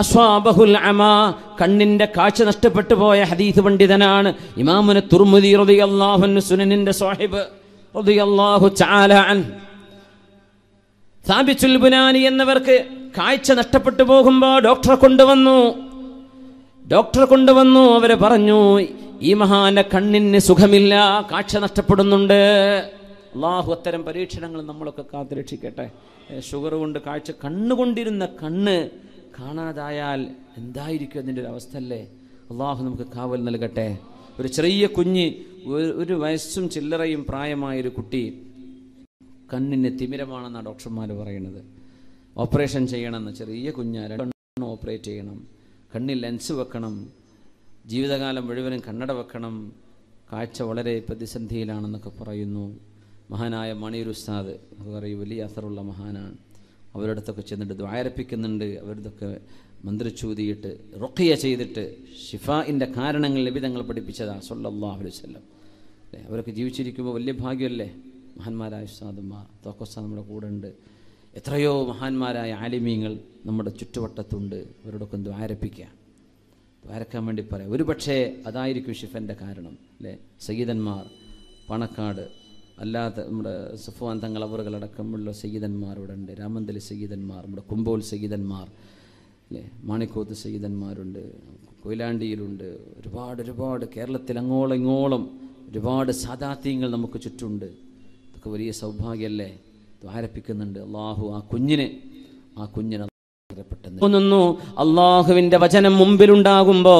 അസ്വാബഹുൽ അമാ കണ്ണിൻ്റെ കാഴ്ച നഷ്ടപ്പെട്ടു പോയ ഹദീസ് പണ്ഡിതനാണ് ഇമാമുന തുർമുദി റതി അൻ സുനനിൻ്റെ സാഹിബ് റതി അള്ളാഹു ചാലാൻ സാബിത്തുൽ ബുനാനി എന്നവർക്ക് കാഴ്ച നഷ്ടപ്പെട്ടു പോകുമ്പോൾ ഡോക്ടറെ കൊണ്ടുവന്നു ഡോക്ടറെ കൊണ്ടുവന്നു അവരെ പറഞ്ഞു ഈ മഹാന്റെ കണ്ണിന് സുഖമില്ല കാഴ്ച നഷ്ടപ്പെടുന്നുണ്ട് അള്ളാഹു അത്തരം പരീക്ഷണങ്ങൾ നമ്മളൊക്കെ കാത്തുരക്ഷിക്കട്ടെ ഷുഗർ കൊണ്ട് കാഴ്ച കണ്ണുകൊണ്ടിരുന്ന കണ്ണ് കാണാതായാൽ എന്തായിരിക്കും അതിൻ്റെ ഒരു അവസ്ഥ അല്ലേ അള്ളാഹു നമുക്ക് കാവൽ നൽകട്ടെ ഒരു ചെറിയ കുഞ്ഞ് ഒരു വയസ്സും ചില്ലറയും പ്രായമായൊരു കുട്ടി കണ്ണിന് തിമിരമാണെന്നാണ് ഡോക്ടർമാർ പറയുന്നത് ഓപ്പറേഷൻ ചെയ്യണമെന്ന് ചെറിയ കുഞ്ഞ് രണ്ട് ഓപ്പറേറ്റ് ചെയ്യണം കണ്ണിൽ ലെൻസ് വെക്കണം ജീവിതകാലം മുഴുവനും കണ്ണട വെക്കണം കാഴ്ച വളരെ പ്രതിസന്ധിയിലാണെന്നൊക്കെ പറയുന്നു മഹാനായ മണിയൂർ ഉസ്താദ് പറയും വലിയ അസറുള്ള മഹാനാണ് അവരടുത്തൊക്കെ ചെന്നിട്ട് ദ്വാരപ്പിക്കുന്നുണ്ട് അവരിതൊക്കെ മന്ത്രിച്ചൂതിയിട്ട് റൊക്കിയ ചെയ്തിട്ട് ഷിഫാഇൻ്റെ കാരണങ്ങൾ ലഭിതങ്ങൾ പഠിപ്പിച്ചതാണ് സൊല്ലാഹു അലുസല്ലം അല്ലേ അവരൊക്കെ ജീവിച്ചിരിക്കുമ്പോൾ വലിയ ഭാഗ്യമല്ലേ മഹാന്മാരായ ഉസ്താദുമാർ തോക്കോസ്താദ് നമ്മുടെ കൂടെ ഉണ്ട് എത്രയോ മഹാന്മാരായ ആലിമീങ്ങൾ നമ്മുടെ ചുറ്റുവട്ടത്തുണ്ട് അവരോടൊക്കെ ദ്വാരപ്പിക്കുക ദ്വാരക്കാൻ വേണ്ടി പറയാം ഒരു പക്ഷേ അതായിരിക്കും ഷിഫൻ്റെ കാരണം അല്ലേ സഗീതന്മാർ പണക്കാട് അല്ലാത്ത നമ്മുടെ സുഫാൻ തങ്ങളവറുകളടക്കമുള്ള സയ്യിദന്മാരുടെ ഉണ്ട് രാമന്തലി സയ്യിദന്മാർ നമ്മുടെ കുമ്പോൽ സയ്യിദന്മാർ അല്ലേ മാണിക്കോത്ത് സയ്യിദന്മാരുണ്ട് കൊയിലാണ്ടിയിലുണ്ട് ഒരുപാട് ഒരുപാട് കേരളത്തിൽ അങ്ങോളം ഇങ്ങോളം ഒരുപാട് സാദാത്യങ്ങൾ നമുക്ക് ചുറ്റുണ്ട് ഇതൊക്കെ വലിയ സൗഭാഗ്യമല്ലേ ആരപ്പിക്കുന്നുണ്ട് അള്ളാഹു ആ കുഞ്ഞിനെ ആ കുഞ്ഞിനെ തോന്നുന്നു അള്ളാഹുവിന്റെ വചനം മുമ്പിലുണ്ടാകുമ്പോ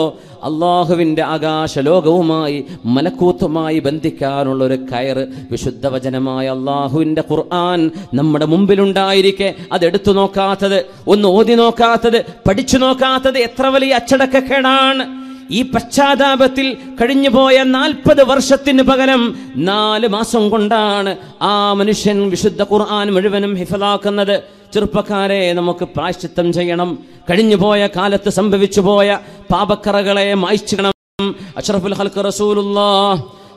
അള്ളാഹുവിന്റെ ആകാശ ലോകവുമായി മലക്കൂത്തുമായി ബന്ധിക്കാനുള്ള ഒരു കയറ് വിശുദ്ധ വചനമായ അള്ളാഹുവിന്റെ ഖുർആൻ നമ്മുടെ മുമ്പിലുണ്ടായിരിക്കെ എടുത്തു നോക്കാത്തത് ഒന്ന് ഓതി നോക്കാത്തത് പഠിച്ചു നോക്കാത്തത് എത്ര വലിയ അച്ചടക്കക്കേടാണ് ഈ പശ്ചാത്താപത്തിൽ പോയ നാൽപ്പത് വർഷത്തിന് പകരം നാല് മാസം കൊണ്ടാണ് ആ മനുഷ്യൻ വിശുദ്ധ ഖുർആൻ മുഴുവനും ഹിഫലാക്കുന്നത് ചെറുപ്പക്കാരെ നമുക്ക് പ്രായശ്ചിത്തം ചെയ്യണം പോയ കാലത്ത് സംഭവിച്ചു പോയ പാപക്കറകളെ മായ്ച്ചിടണം അഷറഫുൽ ഹൽക്ക് റസൂലുല്ലാ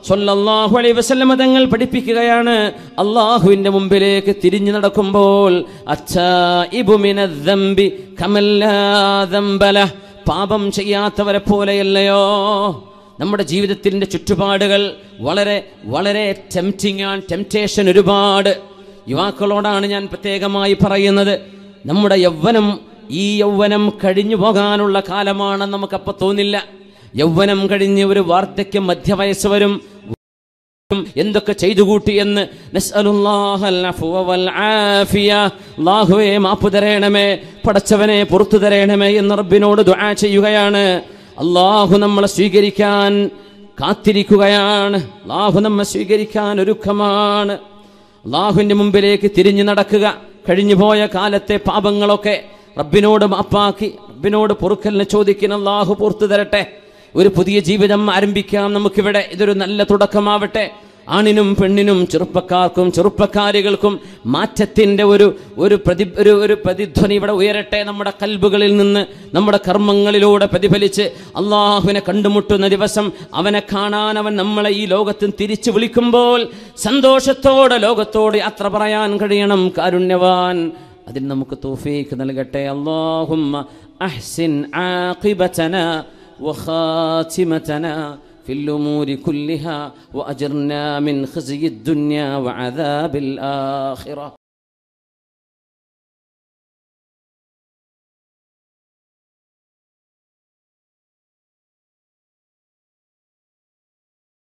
സൊല്ലാഹു അലൈ വസല്ലം തങ്ങൾ പഠിപ്പിക്കുകയാണ് അള്ളാഹുവിന്റെ മുമ്പിലേക്ക് തിരിഞ്ഞു നടക്കുമ്പോൾ അച്ഛ ഇബുമിന പാപം ചെയ്യാത്തവരെ പോലെയല്ലയോ നമ്മുടെ ജീവിതത്തിൻ്റെ ചുറ്റുപാടുകൾ വളരെ വളരെ ടെംറ്റിംഗ് ആണ് ടെംപ്റ്റേഷൻ ഒരുപാട് യുവാക്കളോടാണ് ഞാൻ പ്രത്യേകമായി പറയുന്നത് നമ്മുടെ യൗവനം ഈ യൗവനം കഴിഞ്ഞു പോകാനുള്ള കാലമാണെന്ന് നമുക്കപ്പോൾ തോന്നില്ല യൗവനം കഴിഞ്ഞ് ഒരു വാർദ്ധക്യം മധ്യവയസ്സ് വരും എന്തൊക്കെ ചെയ്തു കൂട്ടി എന്ന് മാപ്പ് തരേണമേ പടച്ചവനെ പുറത്തു തരേണമേ എന്ന് റബ്ബിനോട് ദുആ ചെയ്യുകയാണ് അള്ളാഹു നമ്മളെ സ്വീകരിക്കാൻ കാത്തിരിക്കുകയാണ് അള്ളാഹു നമ്മെ സ്വീകരിക്കാൻ ഒരുക്കമാണ് അള്ളാഹുവിൻ്റെ മുമ്പിലേക്ക് തിരിഞ്ഞു നടക്കുക കഴിഞ്ഞുപോയ കാലത്തെ പാപങ്ങളൊക്കെ റബ്ബിനോട് മാപ്പാക്കി റബ്ബിനോട് പൊറുക്കലിനെ ചോദിക്കുന്ന അള്ളാഹു പുറത്തു തരട്ടെ ഒരു പുതിയ ജീവിതം ആരംഭിക്കാം നമുക്കിവിടെ ഇതൊരു നല്ല തുടക്കമാവട്ടെ ആണിനും പെണ്ണിനും ചെറുപ്പക്കാർക്കും ചെറുപ്പക്കാരികൾക്കും മാറ്റത്തിൻ്റെ ഒരു ഒരു പ്രതി ഒരു ഒരു പ്രതിധ്വനി ഇവിടെ ഉയരട്ടെ നമ്മുടെ കൽബുകളിൽ നിന്ന് നമ്മുടെ കർമ്മങ്ങളിലൂടെ പ്രതിഫലിച്ച് അള്ളാഹുവിനെ കണ്ടുമുട്ടുന്ന ദിവസം അവനെ കാണാൻ അവൻ നമ്മളെ ഈ ലോകത്തിൽ തിരിച്ചു വിളിക്കുമ്പോൾ സന്തോഷത്തോടെ ലോകത്തോട് യാത്ര പറയാൻ കഴിയണം കാരുണ്യവാൻ അതിന് നമുക്ക് തോഫീക്ക് നൽകട്ടെ അള്ളാഹും അഹ്സിൻ ആഖിബതന وخاتمتنا في الأمور كلها وأجرنا من خزي الدنيا وعذاب الآخرة